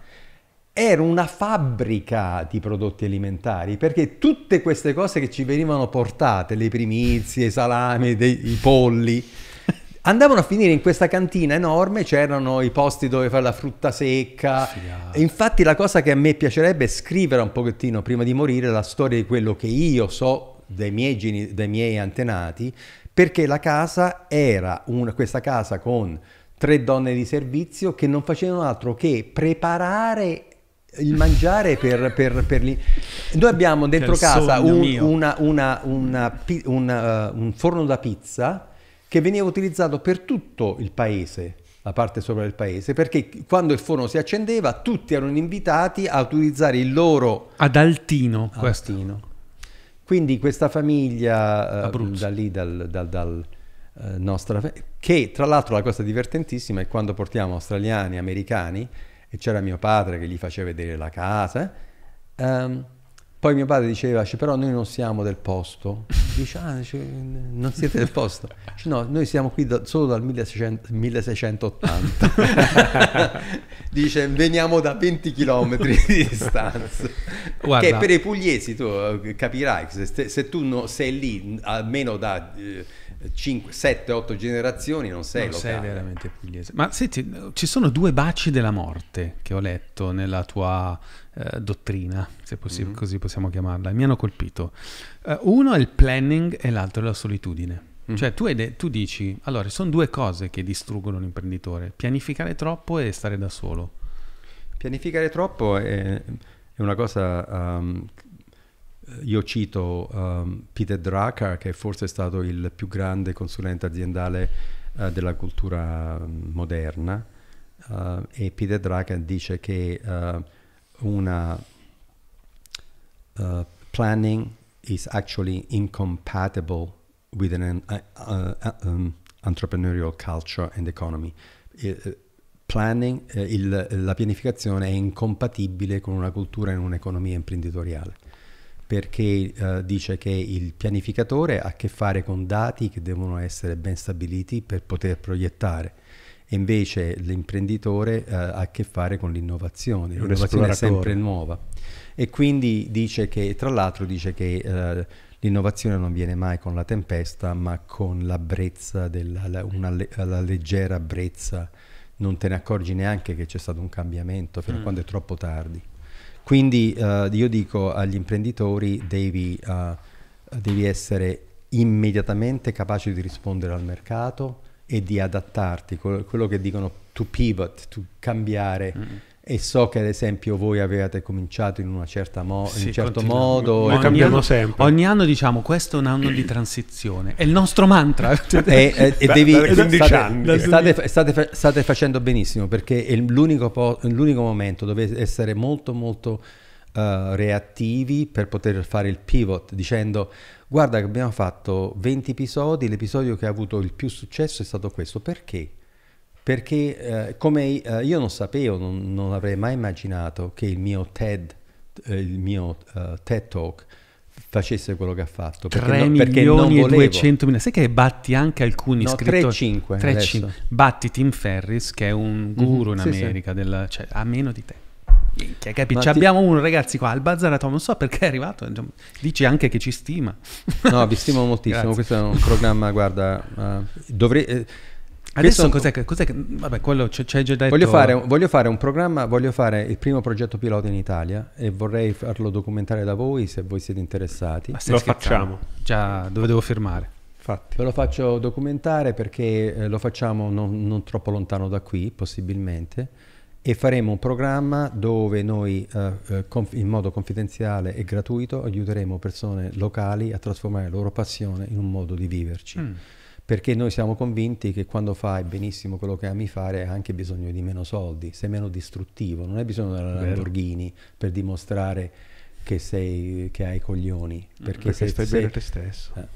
era una fabbrica di prodotti alimentari perché tutte queste cose che ci venivano portate, le primizie, i salami, dei, i polli, (laughs) andavano a finire in questa cantina enorme, c'erano i posti dove fare la frutta secca. Sì, infatti la cosa che a me piacerebbe è scrivere un pochettino prima di morire la storia di quello che io so dai miei, geni, dai miei antenati perché la casa era una, questa casa con tre donne di servizio che non facevano altro che preparare il mangiare per, (laughs) per, per gli... Noi abbiamo dentro casa un, una, una, una, eh, un, forno da pizza che veniva utilizzato per tutto il paese, la parte sopra del paese, perché quando il forno si accendeva tutti erano invitati a utilizzare il loro... Ad altino. Ad altino. Quindi questa famiglia uh, da lì, dal, dal, dal uh, nostra, che tra l'altro la cosa divertentissima è quando portiamo australiani, americani, e c'era mio padre che gli faceva vedere la casa, um, poi mio padre diceva, però noi non siamo del posto. (laughs) Dice, ah, non siete del posto. Dice, no, noi siamo qui da, solo dal 1600, 1680. (laughs) Dice, veniamo da 20 km di (laughs) distanza. Guarda. Che per i pugliesi tu eh, capirai, se, se tu no, sei lì almeno da... Eh, 5, 7, 8 generazioni, non sei non locale. sei veramente pugliese. Ma senti, ci sono due baci della morte che ho letto nella tua eh, dottrina, se possi- mm. così possiamo chiamarla, e mi hanno colpito. Uh, uno è il planning e l'altro è la solitudine. Mm. Cioè tu, de- tu dici, allora, sono due cose che distruggono l'imprenditore, pianificare troppo e stare da solo. Pianificare troppo è, è una cosa um, eh, io cito um, Peter Drucker, che forse è stato il più grande consulente aziendale uh, della cultura mm, moderna, uh, e Peter Drucker dice che uh, una planning is actually incompatible with an um, entrepreneurial culture and economy. Planning, il, la pianificazione è incompatibile con una cultura e un'economia imprenditoriale perché eh, dice che il pianificatore ha a che fare con dati che devono essere ben stabiliti per poter proiettare e invece l'imprenditore eh, ha a che fare con l'innovazione, l'innovazione è sempre nuova e quindi dice che tra l'altro dice che eh, l'innovazione non viene mai con la tempesta ma con la brezza, della, la, una, la leggera brezza, non te ne accorgi neanche che c'è stato un cambiamento fino mm. a quando è troppo tardi. Quindi uh, io dico agli imprenditori devi, uh, devi essere immediatamente capace di rispondere al mercato e di adattarti, quello che dicono to pivot, to cambiare. Mm-hmm e so che ad esempio voi avevate cominciato in, una certa mo- sì, in un certo modo. Noi cambiamo anno, sempre. Ogni anno diciamo questo è un anno di transizione. È il nostro mantra. (laughs) e, e, e devi, da, state, state, facendo benissimo perché è l'unico, po- l'unico momento dove essere molto molto uh, reattivi per poter fare il pivot dicendo guarda che abbiamo fatto 20 episodi, l'episodio che ha avuto il più successo è stato questo. Perché? perché eh, come eh, io non sapevo, non, non, avrei mai immaginato che il mio TED, eh, il mio eh, TED Talk facesse quello che ha fatto. 3 non, milioni e 200 mila. Sai che batti anche alcuni no, scrittori? 3,5. 3,5. Batti Tim Ferris, che è un mhm, guru mm-hmm, in sì, America, sì. Della, cioè, a meno di te. Minchia, capisci? Cioè, ti... Abbiamo uno, ragazzi, qua al Bazar Atomico, non so perché è arrivato, dici anche che ci stima. No, vi stimo (laughs) moltissimo, questo è un programma, guarda, uh, dovrei... Eh, Adesso cos'è che, cos'è che, Vabbè, quello ci hai già detto. Voglio fare, voglio fare, un programma, voglio fare il primo progetto pilota in Italia e vorrei farlo documentare da voi se voi siete interessati. Ma se lo facciamo. Già, dove devo firmare? Infatti. Ve lo faccio documentare perché eh, lo facciamo non, non, troppo lontano da qui, possibilmente, e faremo un programma dove noi eh, eh conf- in modo confidenziale e gratuito aiuteremo persone locali a trasformare la loro passione in un modo di viverci. Mm perché noi siamo convinti che quando fai benissimo quello che ami fare hai anche bisogno di meno soldi, sei meno distruttivo, non hai bisogno della Lamborghini per dimostrare che, sei, che hai coglioni, mm, perché, perché se, stai sei, bene te stesso. Eh,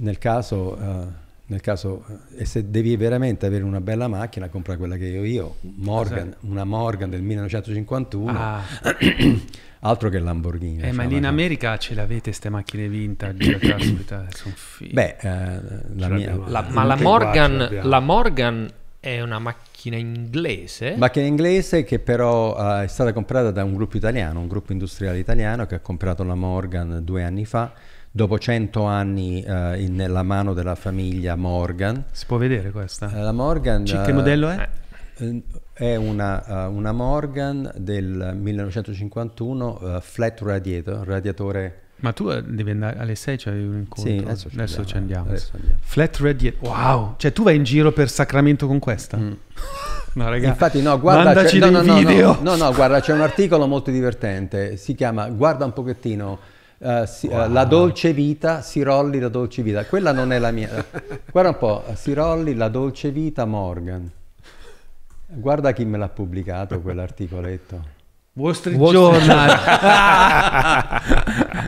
nel caso, uh, nel caso uh, e se devi veramente avere una bella macchina, compra quella che io ho, Morgan, esatto. una Morgan del 1951. Ah. (clears throat) (clears throat) altro che Lamborghini. Eh, ma lì in America ce l'avete queste macchine vintage, (coughs) Beh, eh, la mia... la, eh, ma la Morgan, la Morgan è una macchina inglese. Macchina inglese che però uh, è stata comprata da un gruppo italiano, un gruppo industriale italiano che ha comprato la Morgan due anni fa. Dopo 100 anni uh, in, nella mano della famiglia Morgan. Si può vedere questa? La Morgan... C- cioè, che modello è? Uh, è una, uh, una Morgan del 1951 uh, eh, flat radiator, radiatore... Ma tu eh, devi andare alle 6 c'è un incontro. Sì, adesso, ci, adesso andiamo, ci andiamo. Adesso andiamo. Flat radiator. Wow! Cioè tu vai in giro per Sacramento con questa? Mm. No, ragazzi. Infatti, no, guarda, c'è, no, no, no, no, no, guarda, c'è un articolo molto divertente. Si chiama Guarda un pochettino. Uh, si, wow. uh, la dolce vita, Sirolli la dolce vita, quella non è la mia. (laughs) guarda un po', Sirolli la dolce vita Morgan. Guarda chi me l'ha pubblicato quell'articoletto. (laughs) Wall Street Wall Journal. (laughs)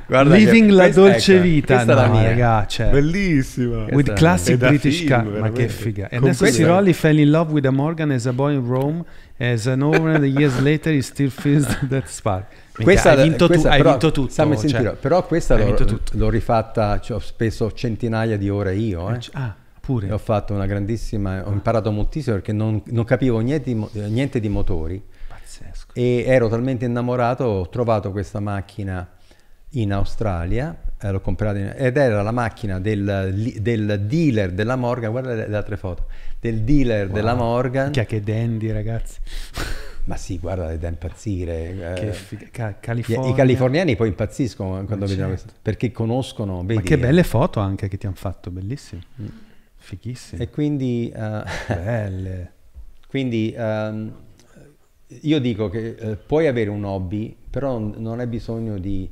Guarda Living che, la dolce ecco, vita. No, raga, cioè, Bellissima. With questa classic British car. Ma che figa. E adesso Sirolli fell in love with a Morgan as a boy in Rome. As an over and years later he still feels (laughs) that spark. Questa, hai vinto, questa, tu, però, hai vinto tutto. Cioè, però questa l'ho, l'ho, rifatta, cioè, ho speso centinaia di ore io. Eh. Ah pure. E ho fatto una grandissima, ho imparato moltissimo perché non, non capivo niente di, eh, niente di, motori. Pazzesco. E ero talmente innamorato, ho trovato questa macchina in Australia, eh, l'ho comprata in, ed era la macchina del, del, dealer della Morgan, guarda le, le altre foto, del dealer wow. della Morgan. Chia che dandy ragazzi. Ma sì, guarda, è da impazzire. Eh. Che figa, ca- California. I californiani poi impazziscono quando certo. vedono questo, perché conoscono... Vedi, Ma che belle foto anche che ti hanno fatto, bellissime. Mm. Fichissime. E quindi... Uh, Belle. (laughs) quindi um, io dico che eh, puoi avere un hobby, però non hai bisogno di...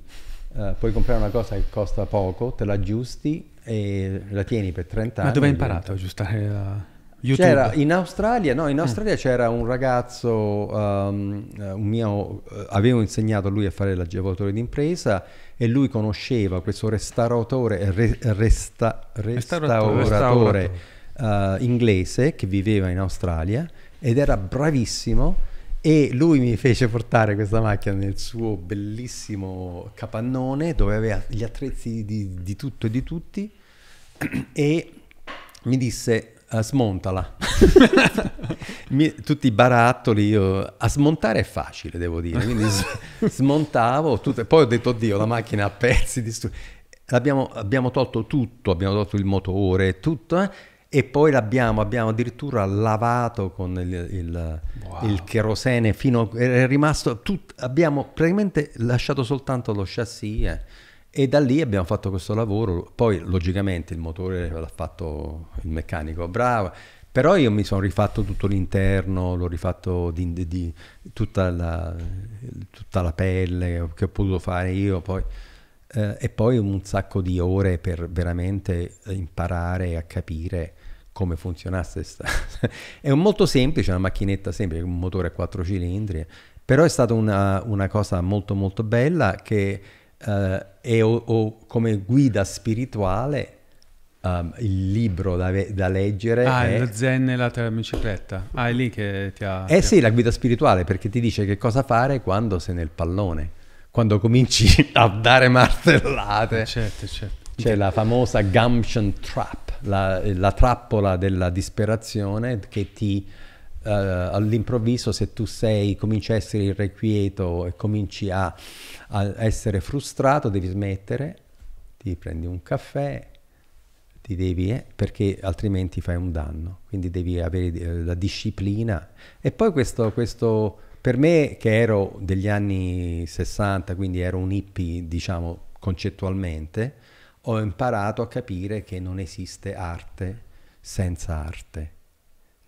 Uh, puoi comprare una cosa che costa poco, te la aggiusti e la tieni per 30 anni. Ma dove hai imparato a aggiustare la... Eh, YouTube. C'era in Australia, no, in mm. Australia mm. c'era un ragazzo, um, un mio, avevo insegnato a lui a fare l'agevolatore d'impresa e lui conosceva questo restauratore, re, resta, restauratore, restauratore. Uh, inglese che viveva in Australia ed era bravissimo e lui mi fece portare questa macchina nel suo bellissimo capannone dove aveva gli attrezzi di, di tutto e di tutti (clears throat) e mi disse a eh, smontala. (laughs) Mi, tutti i barattoli, io, a smontare è facile, devo dire. Quindi (laughs) smontavo, tutto, poi ho detto, oddio, la macchina a pezzi, abbiamo, abbiamo, tolto tutto, abbiamo tolto il motore, tutto, eh? e poi l'abbiamo addirittura lavato con il, il, wow. il cherosene fino, è rimasto, tutto. abbiamo praticamente lasciato soltanto lo chassis. Eh? E da lì abbiamo fatto questo lavoro, poi logicamente il motore l'ha fatto il meccanico, bravo, però io mi sono rifatto tutto l'interno, l'ho rifatto di, di, di tutta, la, tutta, la, pelle che ho potuto fare io, poi, eh, e poi un sacco di ore per veramente imparare a capire come funzionasse. Sta. (laughs) è molto semplice, una macchinetta semplice, un motore a quattro cilindri, però è stata una, una cosa molto molto bella che uh, e ho, ho, come guida spirituale um, il libro da, da leggere. Ah, è... lo zen e la bicicletta. Ah, è lì che ti ha... Eh sì, la guida spirituale perché ti dice che cosa fare quando sei nel pallone, quando cominci (laughs) a dare martellate. Certo, certo. C'è la famosa gumption trap, la, la trappola della disperazione che ti uh, all'improvviso se tu sei, cominci a essere irrequieto e cominci a, a essere frustrato, devi smettere, ti prendi un caffè, ti devi, eh, perché altrimenti fai un danno, quindi devi avere eh, la disciplina. E poi questo, questo, per me che ero degli anni 60, quindi ero un hippie, diciamo, concettualmente, ho imparato a capire che non esiste arte senza arte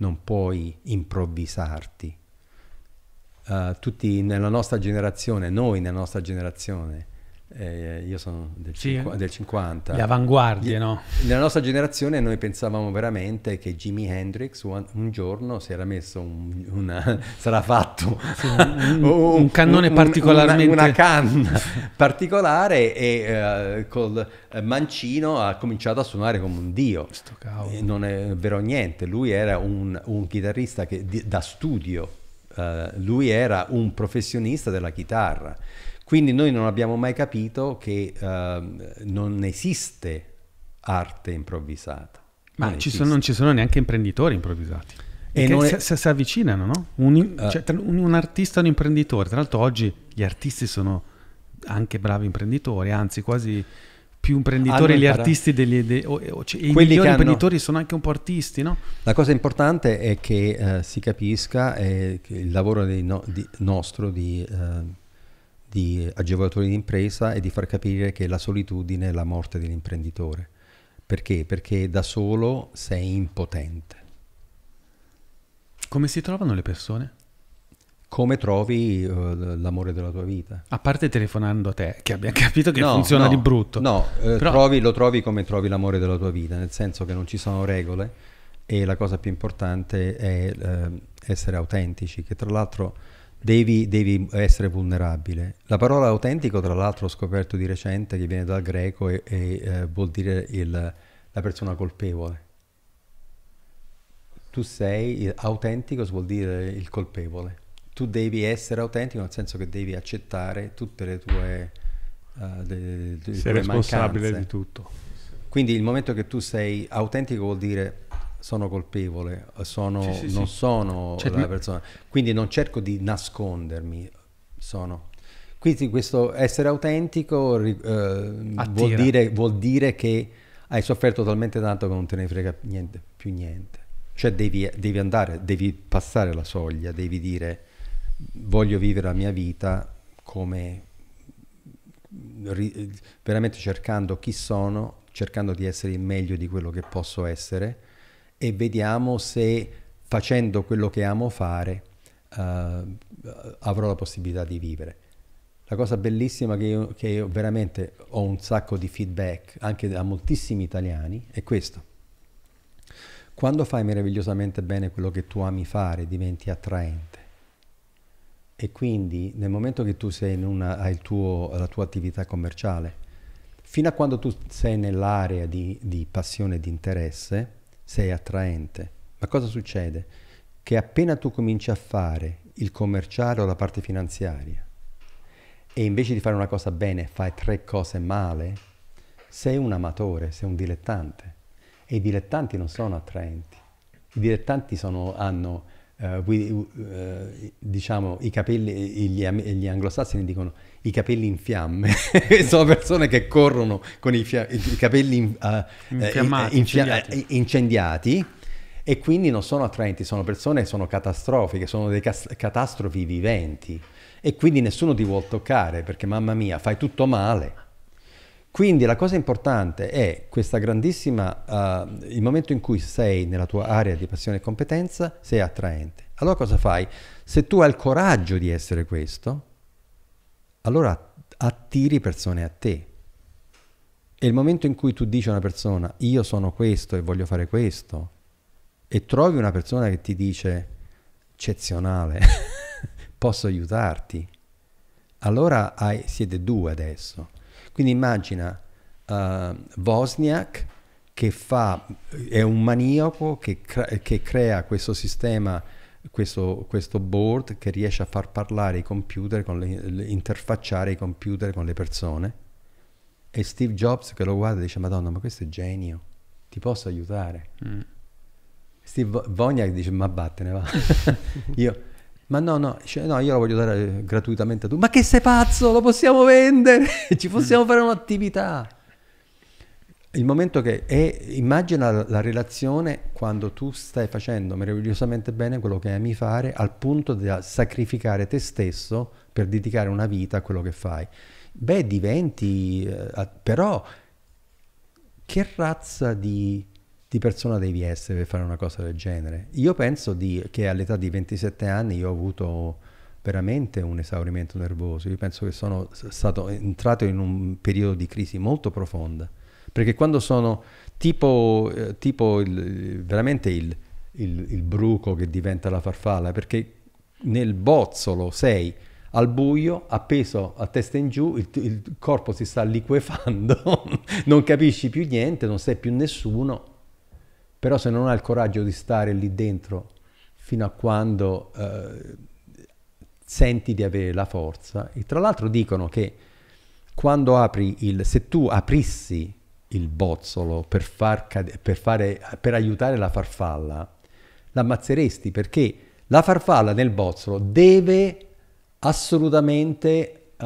non puoi improvvisarti. Uh, tutti nella nostra generazione, noi nella nostra generazione, eh, io sono del, sì, cinqu- del 50. Le avanguardie, no? Nella nostra generazione noi pensavamo veramente che Jimi Hendrix un, un giorno si era messo un, una... (laughs) sarà fatto sì, un, (laughs) un, cannone particolarmente... Una, una, canna (laughs) particolare e uh, col eh, mancino ha cominciato a suonare come un dio. non è vero niente, lui era un, chitarrista che, di, da studio, uh, lui era un professionista della chitarra. Quindi noi non abbiamo mai capito che uh, non esiste arte improvvisata. Ma ci sono, non ci sono neanche imprenditori improvvisati. E non è... si, si, avvicinano, no? Un, uh, cioè, un, un artista e un imprenditore. Tra l'altro oggi gli artisti sono anche bravi imprenditori, anzi quasi più imprenditori gli artisti degli, de, o, o, cioè, i migliori hanno... imprenditori sono anche un po' artisti no? la cosa importante è che eh, si capisca eh, che il lavoro no, di, nostro di eh, di agevolatori di impresa e di far capire che la solitudine è la morte dell'imprenditore. Perché? Perché da solo sei impotente. Come si trovano le persone? Come trovi uh, l'amore della tua vita? A parte telefonando a te, che abbiamo capito che no, funziona no, di brutto. No, eh, Però... trovi, lo trovi come trovi l'amore della tua vita, nel senso che non ci sono regole e la cosa più importante è eh, essere autentici, che tra l'altro Devi, devi, essere vulnerabile. La parola autentico, tra l'altro, ho scoperto di recente che viene dal greco e, e eh, vuol dire il, la persona colpevole. Tu sei autentico, vuol dire il colpevole. Tu devi essere autentico nel senso che devi accettare tutte le tue, uh, le, le sei tue responsabile mancanze. di tutto. Quindi il momento che tu sei autentico vuol dire sono colpevole, eh, sono, sì, sì, non sì. sono cioè, la persona, quindi non cerco di nascondermi, sono. Quindi questo essere autentico eh, vuol, dire, vuol, dire, che hai sofferto talmente tanto che non te ne frega niente, più niente. Cioè devi, devi andare, devi passare la soglia, devi dire voglio vivere la mia vita come veramente cercando chi sono, cercando di essere il meglio di quello che posso essere e vediamo se facendo quello che amo fare uh, avrò la possibilità di vivere. La cosa bellissima che io, che io veramente ho un sacco di feedback anche da moltissimi italiani è questo. Quando fai meravigliosamente bene quello che tu ami fare diventi attraente. E quindi nel momento che tu sei in una, tuo, la tua attività commerciale, fino a quando tu sei nell'area di, di passione e di interesse, sei attraente. Ma cosa succede? Che appena tu cominci a fare il commerciale o la parte finanziaria e invece di fare una cosa bene fai tre cose male, sei un amatore, sei un dilettante. E i dilettanti non sono attraenti. I dilettanti sono, hanno, eh, eh diciamo, i capelli, gli, gli anglosassoni dicono i capelli in fiamme. (laughs) sono persone che corrono con i, fia- i capelli in, uh, infiammati, infia- incendiati. Eh, incendiati. e quindi non sono attraenti, sono persone che sono catastrofiche, sono dei cas- catastrofi viventi e quindi nessuno ti vuole toccare perché mamma mia fai tutto male. Quindi la cosa importante è questa grandissima, uh, il momento in cui sei nella tua area di passione e competenza, sei attraente. Allora cosa fai? Se tu hai il coraggio di essere questo, allora attiri persone a te. E il momento in cui tu dici a una persona io sono questo e voglio fare questo, e trovi una persona che ti dice eccezionale, (laughs) posso aiutarti, allora hai, siete due adesso. Quindi immagina uh, Wozniak che fa, è un maniaco che, crea, che crea questo sistema questo, questo, board che riesce a far parlare i computer, con le, le, interfacciare i computer con le persone. E Steve Jobs che lo guarda e dice, Madonna, ma questo è genio, ti posso aiutare? Mm. Steve Wozniak dice, ma vattene va. (laughs) io, ma no, no, dice, no, io lo voglio dare gratuitamente a tu. Ma che sei pazzo, lo possiamo vendere, (laughs) ci possiamo mm. fare un'attività il momento che è, immagina la, relazione quando tu stai facendo meravigliosamente bene quello che ami fare al punto da sacrificare te stesso per dedicare una vita a quello che fai. Beh, diventi, eh, però che razza di, di, persona devi essere per fare una cosa del genere? Io penso di, che all'età di 27 anni io ho avuto veramente un esaurimento nervoso, io penso che sono stato entrato in un periodo di crisi molto profonda perché quando sono tipo, eh, tipo il, veramente il, il, il, bruco che diventa la farfalla, perché nel bozzolo sei al buio, appeso a testa in giù, il, il corpo si sta liquefando, (laughs) non capisci più niente, non sei più nessuno, però se non hai il coraggio di stare lì dentro fino a quando eh, senti di avere la forza, e tra l'altro dicono che quando apri il, se tu aprissi il bozzolo per, far cade- per, fare, per aiutare la farfalla, l'ammazzeresti perché la farfalla nel bozzolo deve assolutamente uh,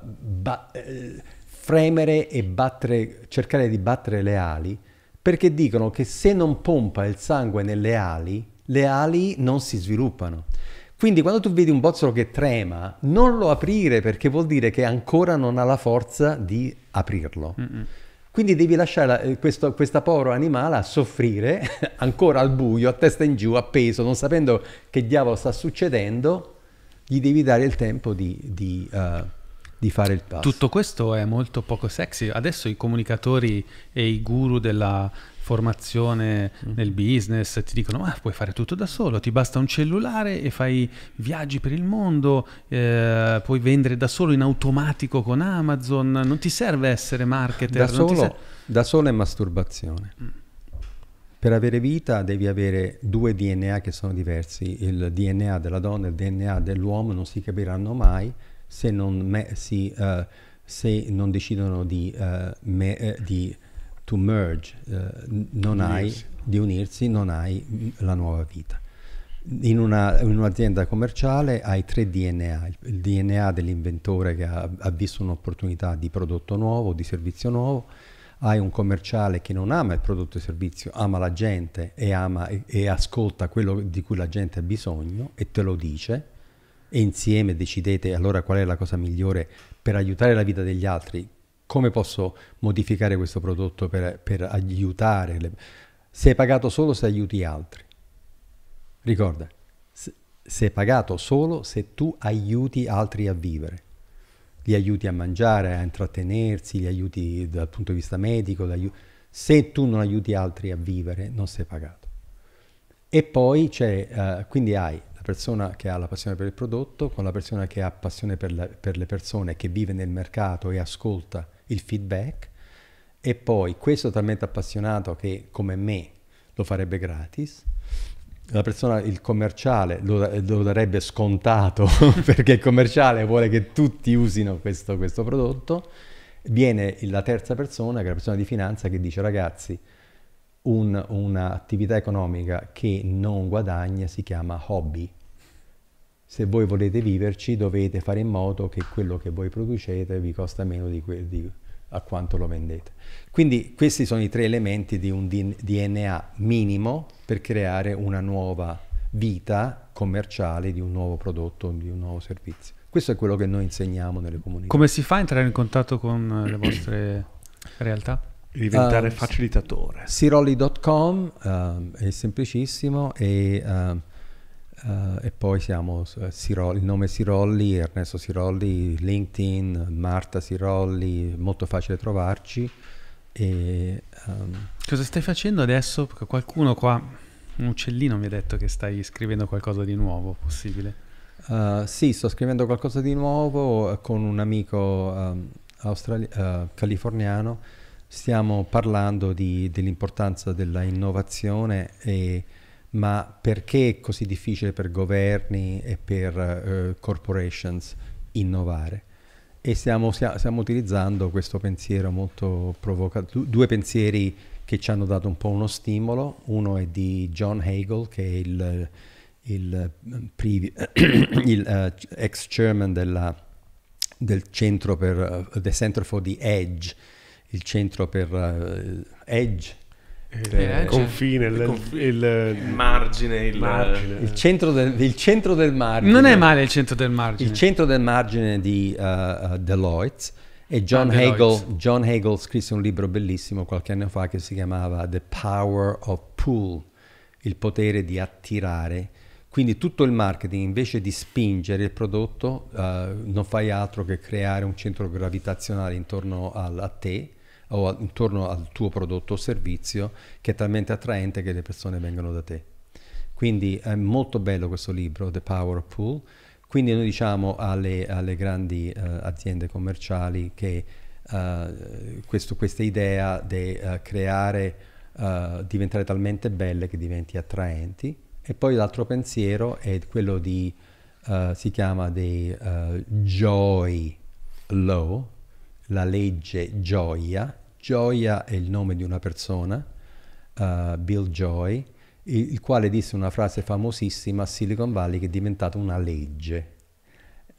ba- eh, fremere e battere, cercare di battere le ali, perché dicono che se non pompa il sangue nelle ali, le ali non si sviluppano. Quindi quando tu vedi un bozzolo che trema, non lo aprire perché vuol dire che ancora non ha la forza di aprirlo. Mm-mm. Quindi devi lasciare eh, questo, questa povero animale a soffrire (laughs) ancora al buio, a testa in giù, appeso, non sapendo che diavolo sta succedendo, gli devi dare il tempo di, di, uh, di fare il passo. Tutto questo è molto poco sexy. Adesso i comunicatori e i guru della formazione mm. nel business, ti dicono ma puoi fare tutto da solo, ti basta un cellulare e fai viaggi per il mondo, eh, puoi vendere da solo in automatico con Amazon, non ti serve essere marketer. Da, solo, serve... da solo è masturbazione. Mm. Per avere vita devi avere due DNA che sono diversi, il DNA della donna e il DNA dell'uomo non si capiranno mai se non, me- si, uh, se non decidono di, uh, me- uh, di to merge, eh, non unirsi. hai, di unirsi, non hai la nuova vita. In, una, in, un'azienda commerciale hai tre DNA, il DNA dell'inventore che ha, ha, visto un'opportunità di prodotto nuovo, di servizio nuovo, hai un commerciale che non ama il prodotto e servizio, ama la gente e, ama, e, e ascolta quello di cui la gente ha bisogno e te lo dice e insieme decidete allora qual è la cosa migliore per aiutare la vita degli altri come posso modificare questo prodotto per, per aiutare? Le... Sei pagato solo se aiuti altri. Ricorda, sei pagato solo se tu aiuti altri a vivere. Li aiuti a mangiare, a intrattenersi, li aiuti dal punto di vista medico. Se tu non aiuti altri a vivere, non sei pagato. E poi c'è, uh, quindi hai la persona che ha la passione per il prodotto con la persona che ha passione per, la, per le persone, che vive nel mercato e ascolta il feedback e poi questo è talmente appassionato che come me lo farebbe gratis. La persona, il commerciale lo, lo darebbe scontato (laughs) perché il commerciale vuole che tutti usino questo, questo prodotto. Viene la terza persona, che è la persona di finanza, che dice ragazzi, un, un'attività economica che non guadagna si chiama hobby se voi volete viverci dovete fare in modo che quello che voi producete vi costa meno di, que- di a quanto lo vendete. Quindi questi sono i tre elementi di un DNA minimo per creare una nuova vita commerciale di un nuovo prodotto, di un nuovo servizio. Questo è quello che noi insegniamo nelle comunità. Come si fa a entrare in contatto con eh, le vostre realtà? Diventare uh, facilitatore. Siroli.com uh, ehm, è semplicissimo e uh, Uh, e poi siamo eh, Sirolli, il nome Sirolli, Ernesto Sirolli, LinkedIn, Marta Sirolli, molto facile trovarci. E, um... Cosa stai facendo adesso? Perché qualcuno qua, un uccellino mi ha detto che stai scrivendo qualcosa di nuovo, possibile? Uh, sì, sto scrivendo qualcosa di nuovo con un amico um, australi- uh, californiano. Stiamo parlando di, dell'importanza dell'innovazione e ma perché è così difficile per governi e per uh, corporations innovare? E stiamo, stiamo, utilizzando questo pensiero molto provocato, due pensieri che ci hanno dato un po' uno stimolo, uno è di John Hagel che è il, il, (coughs) il uh, eh, ex chairman della, del centro per, uh, the Center for the Edge, il centro per eh, Edge, eh, eh, certo. il, eh, il confine, il, conf- il, margine, il, margine, il, centro del, il centro del margine. Non è male il centro del margine. Il centro del margine di uh, Deloitte e John ah, Hegel, Deloitte. John Hegel scrisse un libro bellissimo qualche anno fa che si chiamava The Power of Pull, il potere di attirare. Quindi tutto il marketing invece di spingere il prodotto uh, non fai altro che creare un centro gravitazionale intorno al, a te o intorno al tuo prodotto o servizio che è talmente attraente che le persone vengono da te. Quindi è molto bello questo libro, The Power of Pool. Quindi noi diciamo alle, alle grandi uh, aziende commerciali che uh, questo, questa idea di uh, eh, creare, diventare talmente belle che diventi attraenti. E poi l'altro pensiero è quello di, si chiama dei Joy Law, la legge gioia, Gioia è il nome di una persona, uh, Bill Joy, il, il quale disse una frase famosissima a Silicon Valley che è diventata una legge.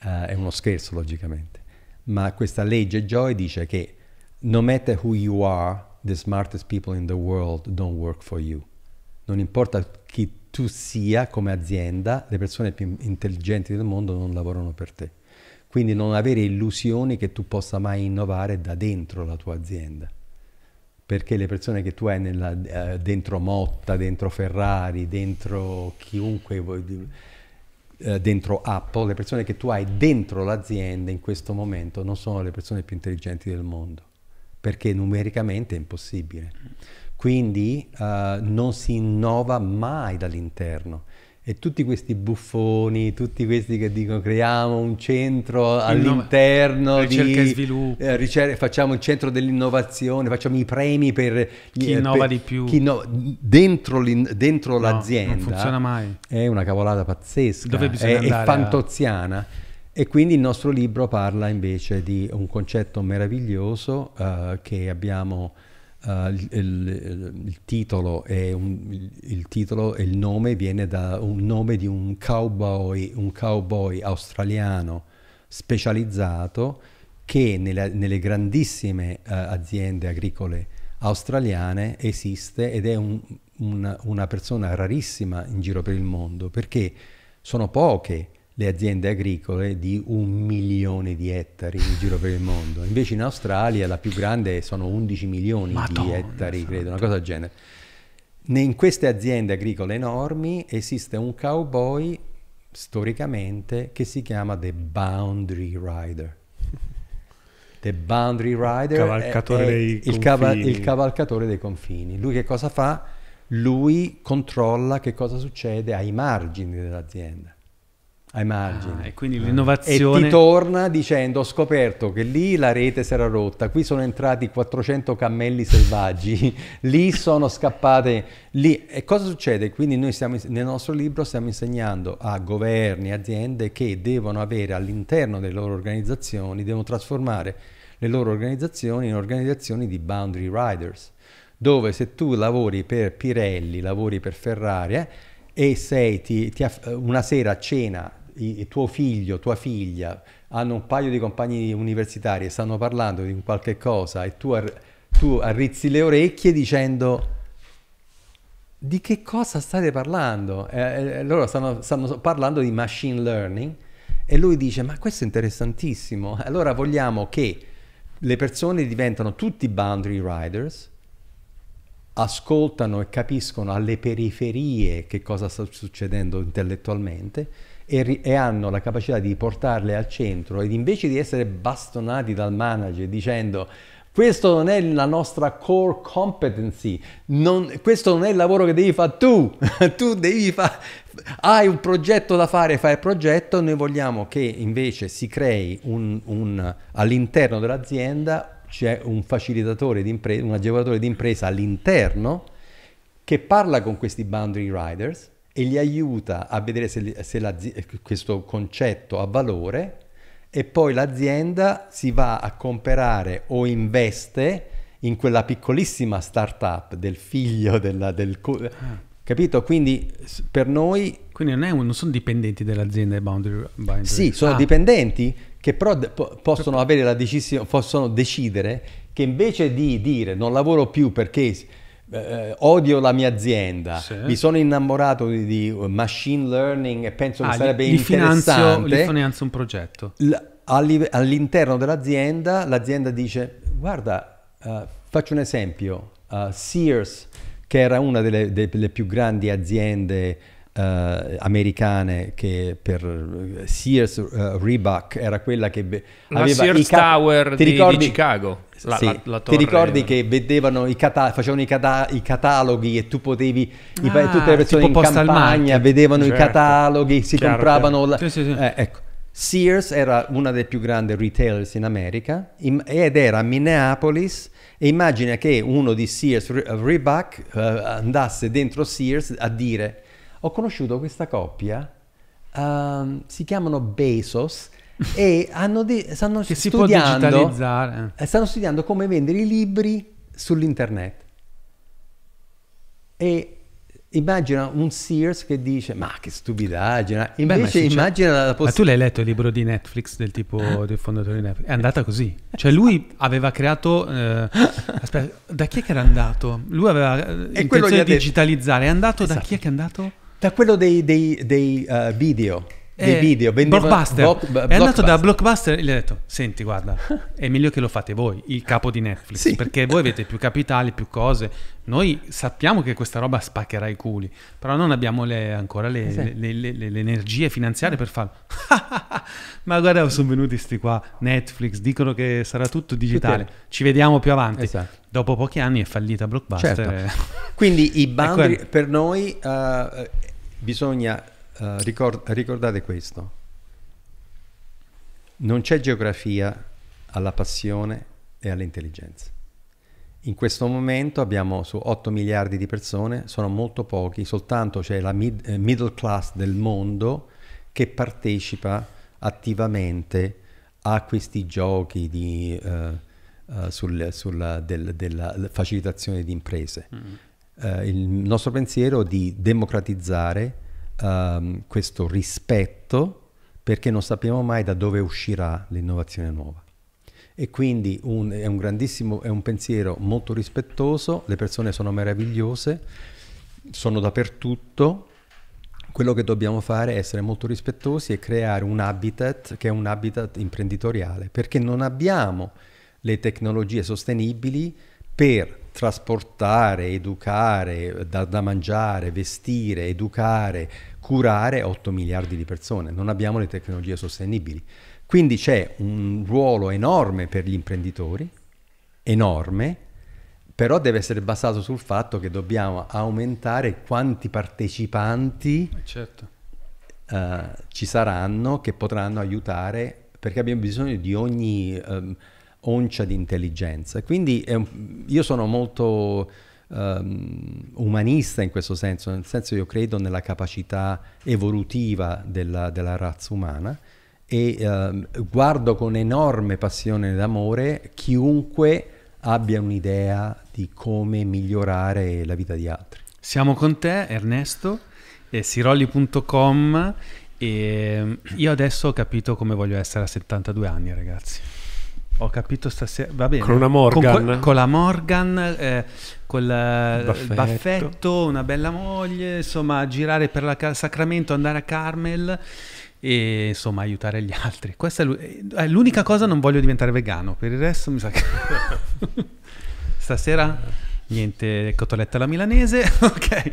Uh, è uno scherzo logicamente, ma questa legge Joy dice che no matter who you are, the smartest people in the world don't work for you. Non importa chi tu sia come azienda, le persone più intelligenti del mondo non lavorano per te. Quindi non avere illusioni che tu possa mai innovare da dentro la tua azienda perché le persone che tu hai nella, eh, dentro Motta, dentro Ferrari, dentro chiunque vuoi, eh, dentro Apple, le persone che tu hai dentro l'azienda in questo momento non sono le persone più intelligenti del mondo, perché numericamente è impossibile. Quindi eh, non si innova mai dall'interno. E tutti questi buffoni, tutti questi che dicono creiamo un centro all'interno Innova- ricerca di, e sviluppo, eh, ricer- facciamo il centro dell'innovazione, facciamo i premi per chi eh, innova per, di più. No, dentro, dentro no, l'azienda. Non funziona mai. È una cavolata pazzesca. Dove bisogna è, è fantoziana. A... E quindi il nostro libro parla invece di un concetto meraviglioso uh, che abbiamo eh, il, il, il, titolo un, il, titolo e il nome viene da un nome di un cowboy, un cowboy australiano specializzato che nelle, nelle grandissime uh, aziende agricole australiane esiste ed è un, una, una persona rarissima in giro per il mondo perché sono poche le aziende agricole di un milione di ettari in giro per il mondo. Invece in Australia la più grande sono 11 milioni Madonna, di ettari, esatto. credo, una cosa del genere. In queste aziende agricole enormi esiste un cowboy storicamente che si chiama The Boundary Rider. (laughs) The Boundary Rider cavalcatore è, è dei il, caval- il cavalcatore dei confini. Lui che cosa fa? Lui controlla che cosa succede ai margini dell'azienda ai margini. Ah, e quindi ah. l'innovazione... E ti torna dicendo ho scoperto che lì la rete si era rotta, qui sono entrati 400 cammelli selvaggi, (laughs) lì sono scappate... Lì. E cosa succede? Quindi noi stiamo, nel nostro libro stiamo insegnando a governi, aziende che devono avere all'interno delle loro organizzazioni, devono trasformare le loro organizzazioni in organizzazioni di boundary riders, dove se tu lavori per Pirelli, lavori per Ferrari, eh, e sei, ti, ti una sera a cena tuo figlio, tua figlia hanno un paio di compagni universitari e stanno parlando di qualche cosa e tu, ar- tu arrizzi le orecchie dicendo di che cosa state parlando? Eh, loro stanno, stanno parlando di machine learning e lui dice ma questo è interessantissimo, allora vogliamo che le persone diventano tutti boundary riders, ascoltano e capiscono alle periferie che cosa sta succedendo intellettualmente e, e, hanno la capacità di portarle al centro ed invece di essere bastonati dal manager dicendo questo non è la nostra core competency, non, questo non è il lavoro che devi fare tu, (laughs) tu devi fare, hai un progetto da fare, fai il progetto, noi vogliamo che invece si crei un, un, all'interno dell'azienda c'è un facilitatore di impresa, un agevolatore di impresa all'interno che parla con questi boundary riders, e li aiuta a vedere se, se questo concetto ha valore e poi l'azienda si va a comprare o investe in quella piccolissima startup del figlio (laughs) della, del... Co- ah. Capito? Quindi per noi... Quindi non, un, non sono dipendenti dell'azienda Boundary, boundary. Sì, sono ah. dipendenti che però de- po- possono, certo. avere la decis- possono decidere che invece di dire non lavoro più perché eh, odio la mia azienda, sì. mi sono innamorato di, di, uh, machine learning e penso ah, che sarebbe li, interessante. Finanzio, li finanzio un progetto. all'interno dell'azienda l'azienda dice, guarda, uh, faccio un esempio, uh, Sears, che era una delle, delle più grandi aziende Uh, americane che per eh, Sears uh, Reebok era quella che be- la Sears ca- Tower di, ricordi- di, Chicago la, sì. la, la ti ricordi che vedevano i cata- facevano i, cata- i, cataloghi e tu potevi ah, pa- tutte le persone in campagna vedevano certo. i cataloghi si Chiaro, compravano la- sì, sì, eh, ecco Sears era una delle più grandi retailers in America in- ed era a Minneapolis e immagina che uno di Sears Re- Reebok uh, andasse dentro Sears a dire ho conosciuto questa coppia, um, si chiamano Bezos e hanno de- stanno, che studiando, eh. Eh, stanno studiando come vendere i libri sull'internet. E immagina un Sears che dice ma che stupidaggine invece Beh, immagina la possibilità ma tu l'hai letto il libro di Netflix del tipo ah. del fondatore di Netflix è andata così cioè lui aveva creato eh, aspetta da chi è che era andato? lui aveva eh, intenzione di digitalizzare è andato esatto. da chi è che è andato? da quello dei, dei, dei uh, video. Dei eh, video, vendeva... blockbuster. Block, block, è andato da Blockbuster e gli ha detto: Senti, guarda, è (laughs) meglio che lo fate voi, il capo di Netflix, sì. perché voi avete più capitali, più cose. Noi sappiamo che questa roba spaccherà i culi, però non abbiamo le, ancora le, eh sì. le, le, energie finanziarie per farlo. (laughs) Ma guarda, sono venuti questi qua, Netflix, dicono che sarà tutto digitale. Ci vediamo più avanti. Esatto dopo pochi anni è fallita Blockbuster. Certo. Quindi i (laughs) ecco, boundary per noi eh, bisogna uh, eh, ricord- ricordare questo. Non c'è geografia alla passione e all'intelligenza. In questo momento abbiamo su 8 miliardi di persone, sono molto pochi, soltanto c'è la mid- eh, middle class del mondo che partecipa attivamente a questi giochi di, uh, uh, sul, sulla, del, della facilitazione di imprese. Mm eh, il nostro pensiero di democratizzare eh, questo rispetto perché non sappiamo mai da dove uscirà l'innovazione nuova. E quindi un, è, un grandissimo, è un pensiero molto rispettoso, le persone sono meravigliose, sono dappertutto, quello che dobbiamo fare è essere molto rispettosi e creare un habitat che è un habitat imprenditoriale, perché non abbiamo le tecnologie sostenibili per trasportare, educare, da, da mangiare, vestire, educare, curare 8 miliardi di persone. Non abbiamo le tecnologie sostenibili. Quindi c'è un ruolo enorme per gli imprenditori, enorme, però deve essere basato sul fatto che dobbiamo aumentare quanti partecipanti eh, certo. uh, ci saranno che potranno aiutare, perché abbiamo bisogno di ogni... Um, oncia di intelligenza. Quindi un, io sono molto um, umanista in questo senso, nel senso io credo nella capacità evolutiva della, della razza umana e um, guardo con enorme passione ed amore chiunque abbia un'idea di come migliorare la vita di altri. Siamo con te Ernesto, eh, sirolli.com e ehm, io adesso ho capito come voglio essere a 72 anni ragazzi. Ho capito stasera. Va bene. Con una Morgan. Con, con la Morgan, eh, eh, il baffetto. baffetto. una bella moglie, insomma, girare per la Sacramento, andare a Carmel e insomma aiutare gli altri. Questa eh, è l'unica cosa non voglio diventare vegano, per il resto mi sa che (laughs) stasera niente cotoletta alla milanese, (laughs) ok.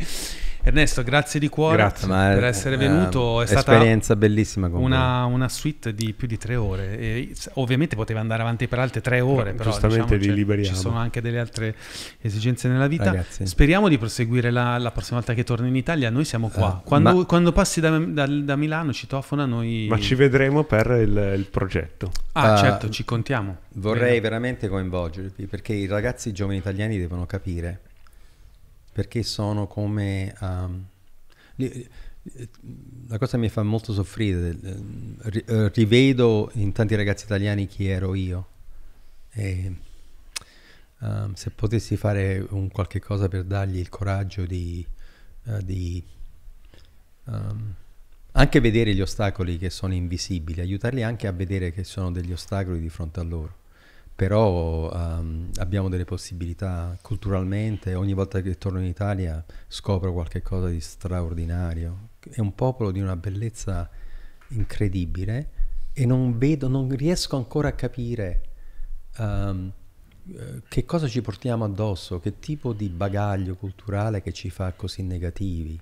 Ernesto, grazie di cuore grazie. per essere venuto. Eh, è stata un'esperienza bellissima. Una, una, suite di più di tre ore. E ovviamente poteva andare avanti per altre tre ore, però giustamente diciamo, liberiamo. Ci sono anche delle altre esigenze nella vita. Ragazzi. Speriamo di proseguire la, la, prossima volta che torni in Italia. Noi siamo qua. Uh, quando, ma... quando, passi da, da, da, Milano, citofona, noi. Ma ci vedremo per il, il progetto. Ah, uh, certo, ci contiamo. Vorrei Bene. veramente coinvolgerti perché i ragazzi giovani italiani devono capire perché sono come... Um, la cosa mi fa molto soffrire, eh, eh, rivedo in tanti ragazzi italiani chi ero io e um, se potessi fare un qualche cosa per dargli il coraggio di, uh, di um, anche vedere gli ostacoli che sono invisibili, aiutarli anche a vedere che sono degli ostacoli di fronte a loro però um, abbiamo delle possibilità culturalmente, ogni volta che torno in Italia scopro qualcosa di straordinario, è un popolo di una bellezza incredibile e non vedo, non riesco ancora a capire um, che cosa ci portiamo addosso, che tipo di bagaglio culturale che ci fa così negativi.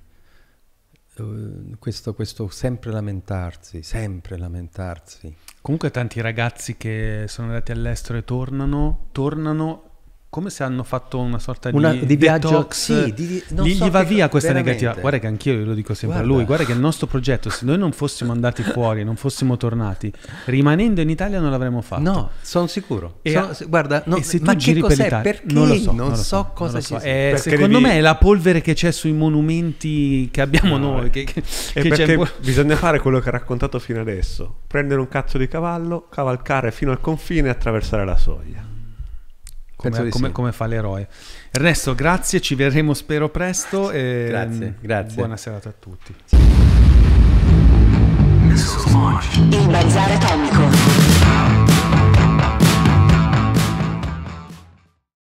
Ehm, questo, questo sempre lamentarsi, sempre lamentarsi. Comunque tanti ragazzi che sono andati all'estero e tornano, tornano come se hanno fatto una sorta una, di, viaggio, detox, sì, di, non gli, so gli va via questa veramente. negativa. Guarda che anch'io lo dico sempre guarda. a lui, guarda che il nostro progetto, se noi non fossimo andati fuori, non fossimo tornati, rimanendo in Italia non l'avremmo fatto. No, sono sicuro. E, sono, guarda, no, e se tu giri per l'Italia, perché? non lo so. Non, non so, so cosa non so. È, eh, Secondo devi... me è la polvere che c'è sui monumenti che abbiamo no, noi. Che, che, eh, che perché bu- bisogna (laughs) fare quello che ha raccontato fino adesso, prendere un cazzo di cavallo, cavalcare fino al confine e attraversare la soglia come, come, sì. come, fa l'eroe. Ernesto, grazie, ci vedremo spero presto. E grazie, mm, grazie. Buona serata a tutti. Il Bazar Atomico.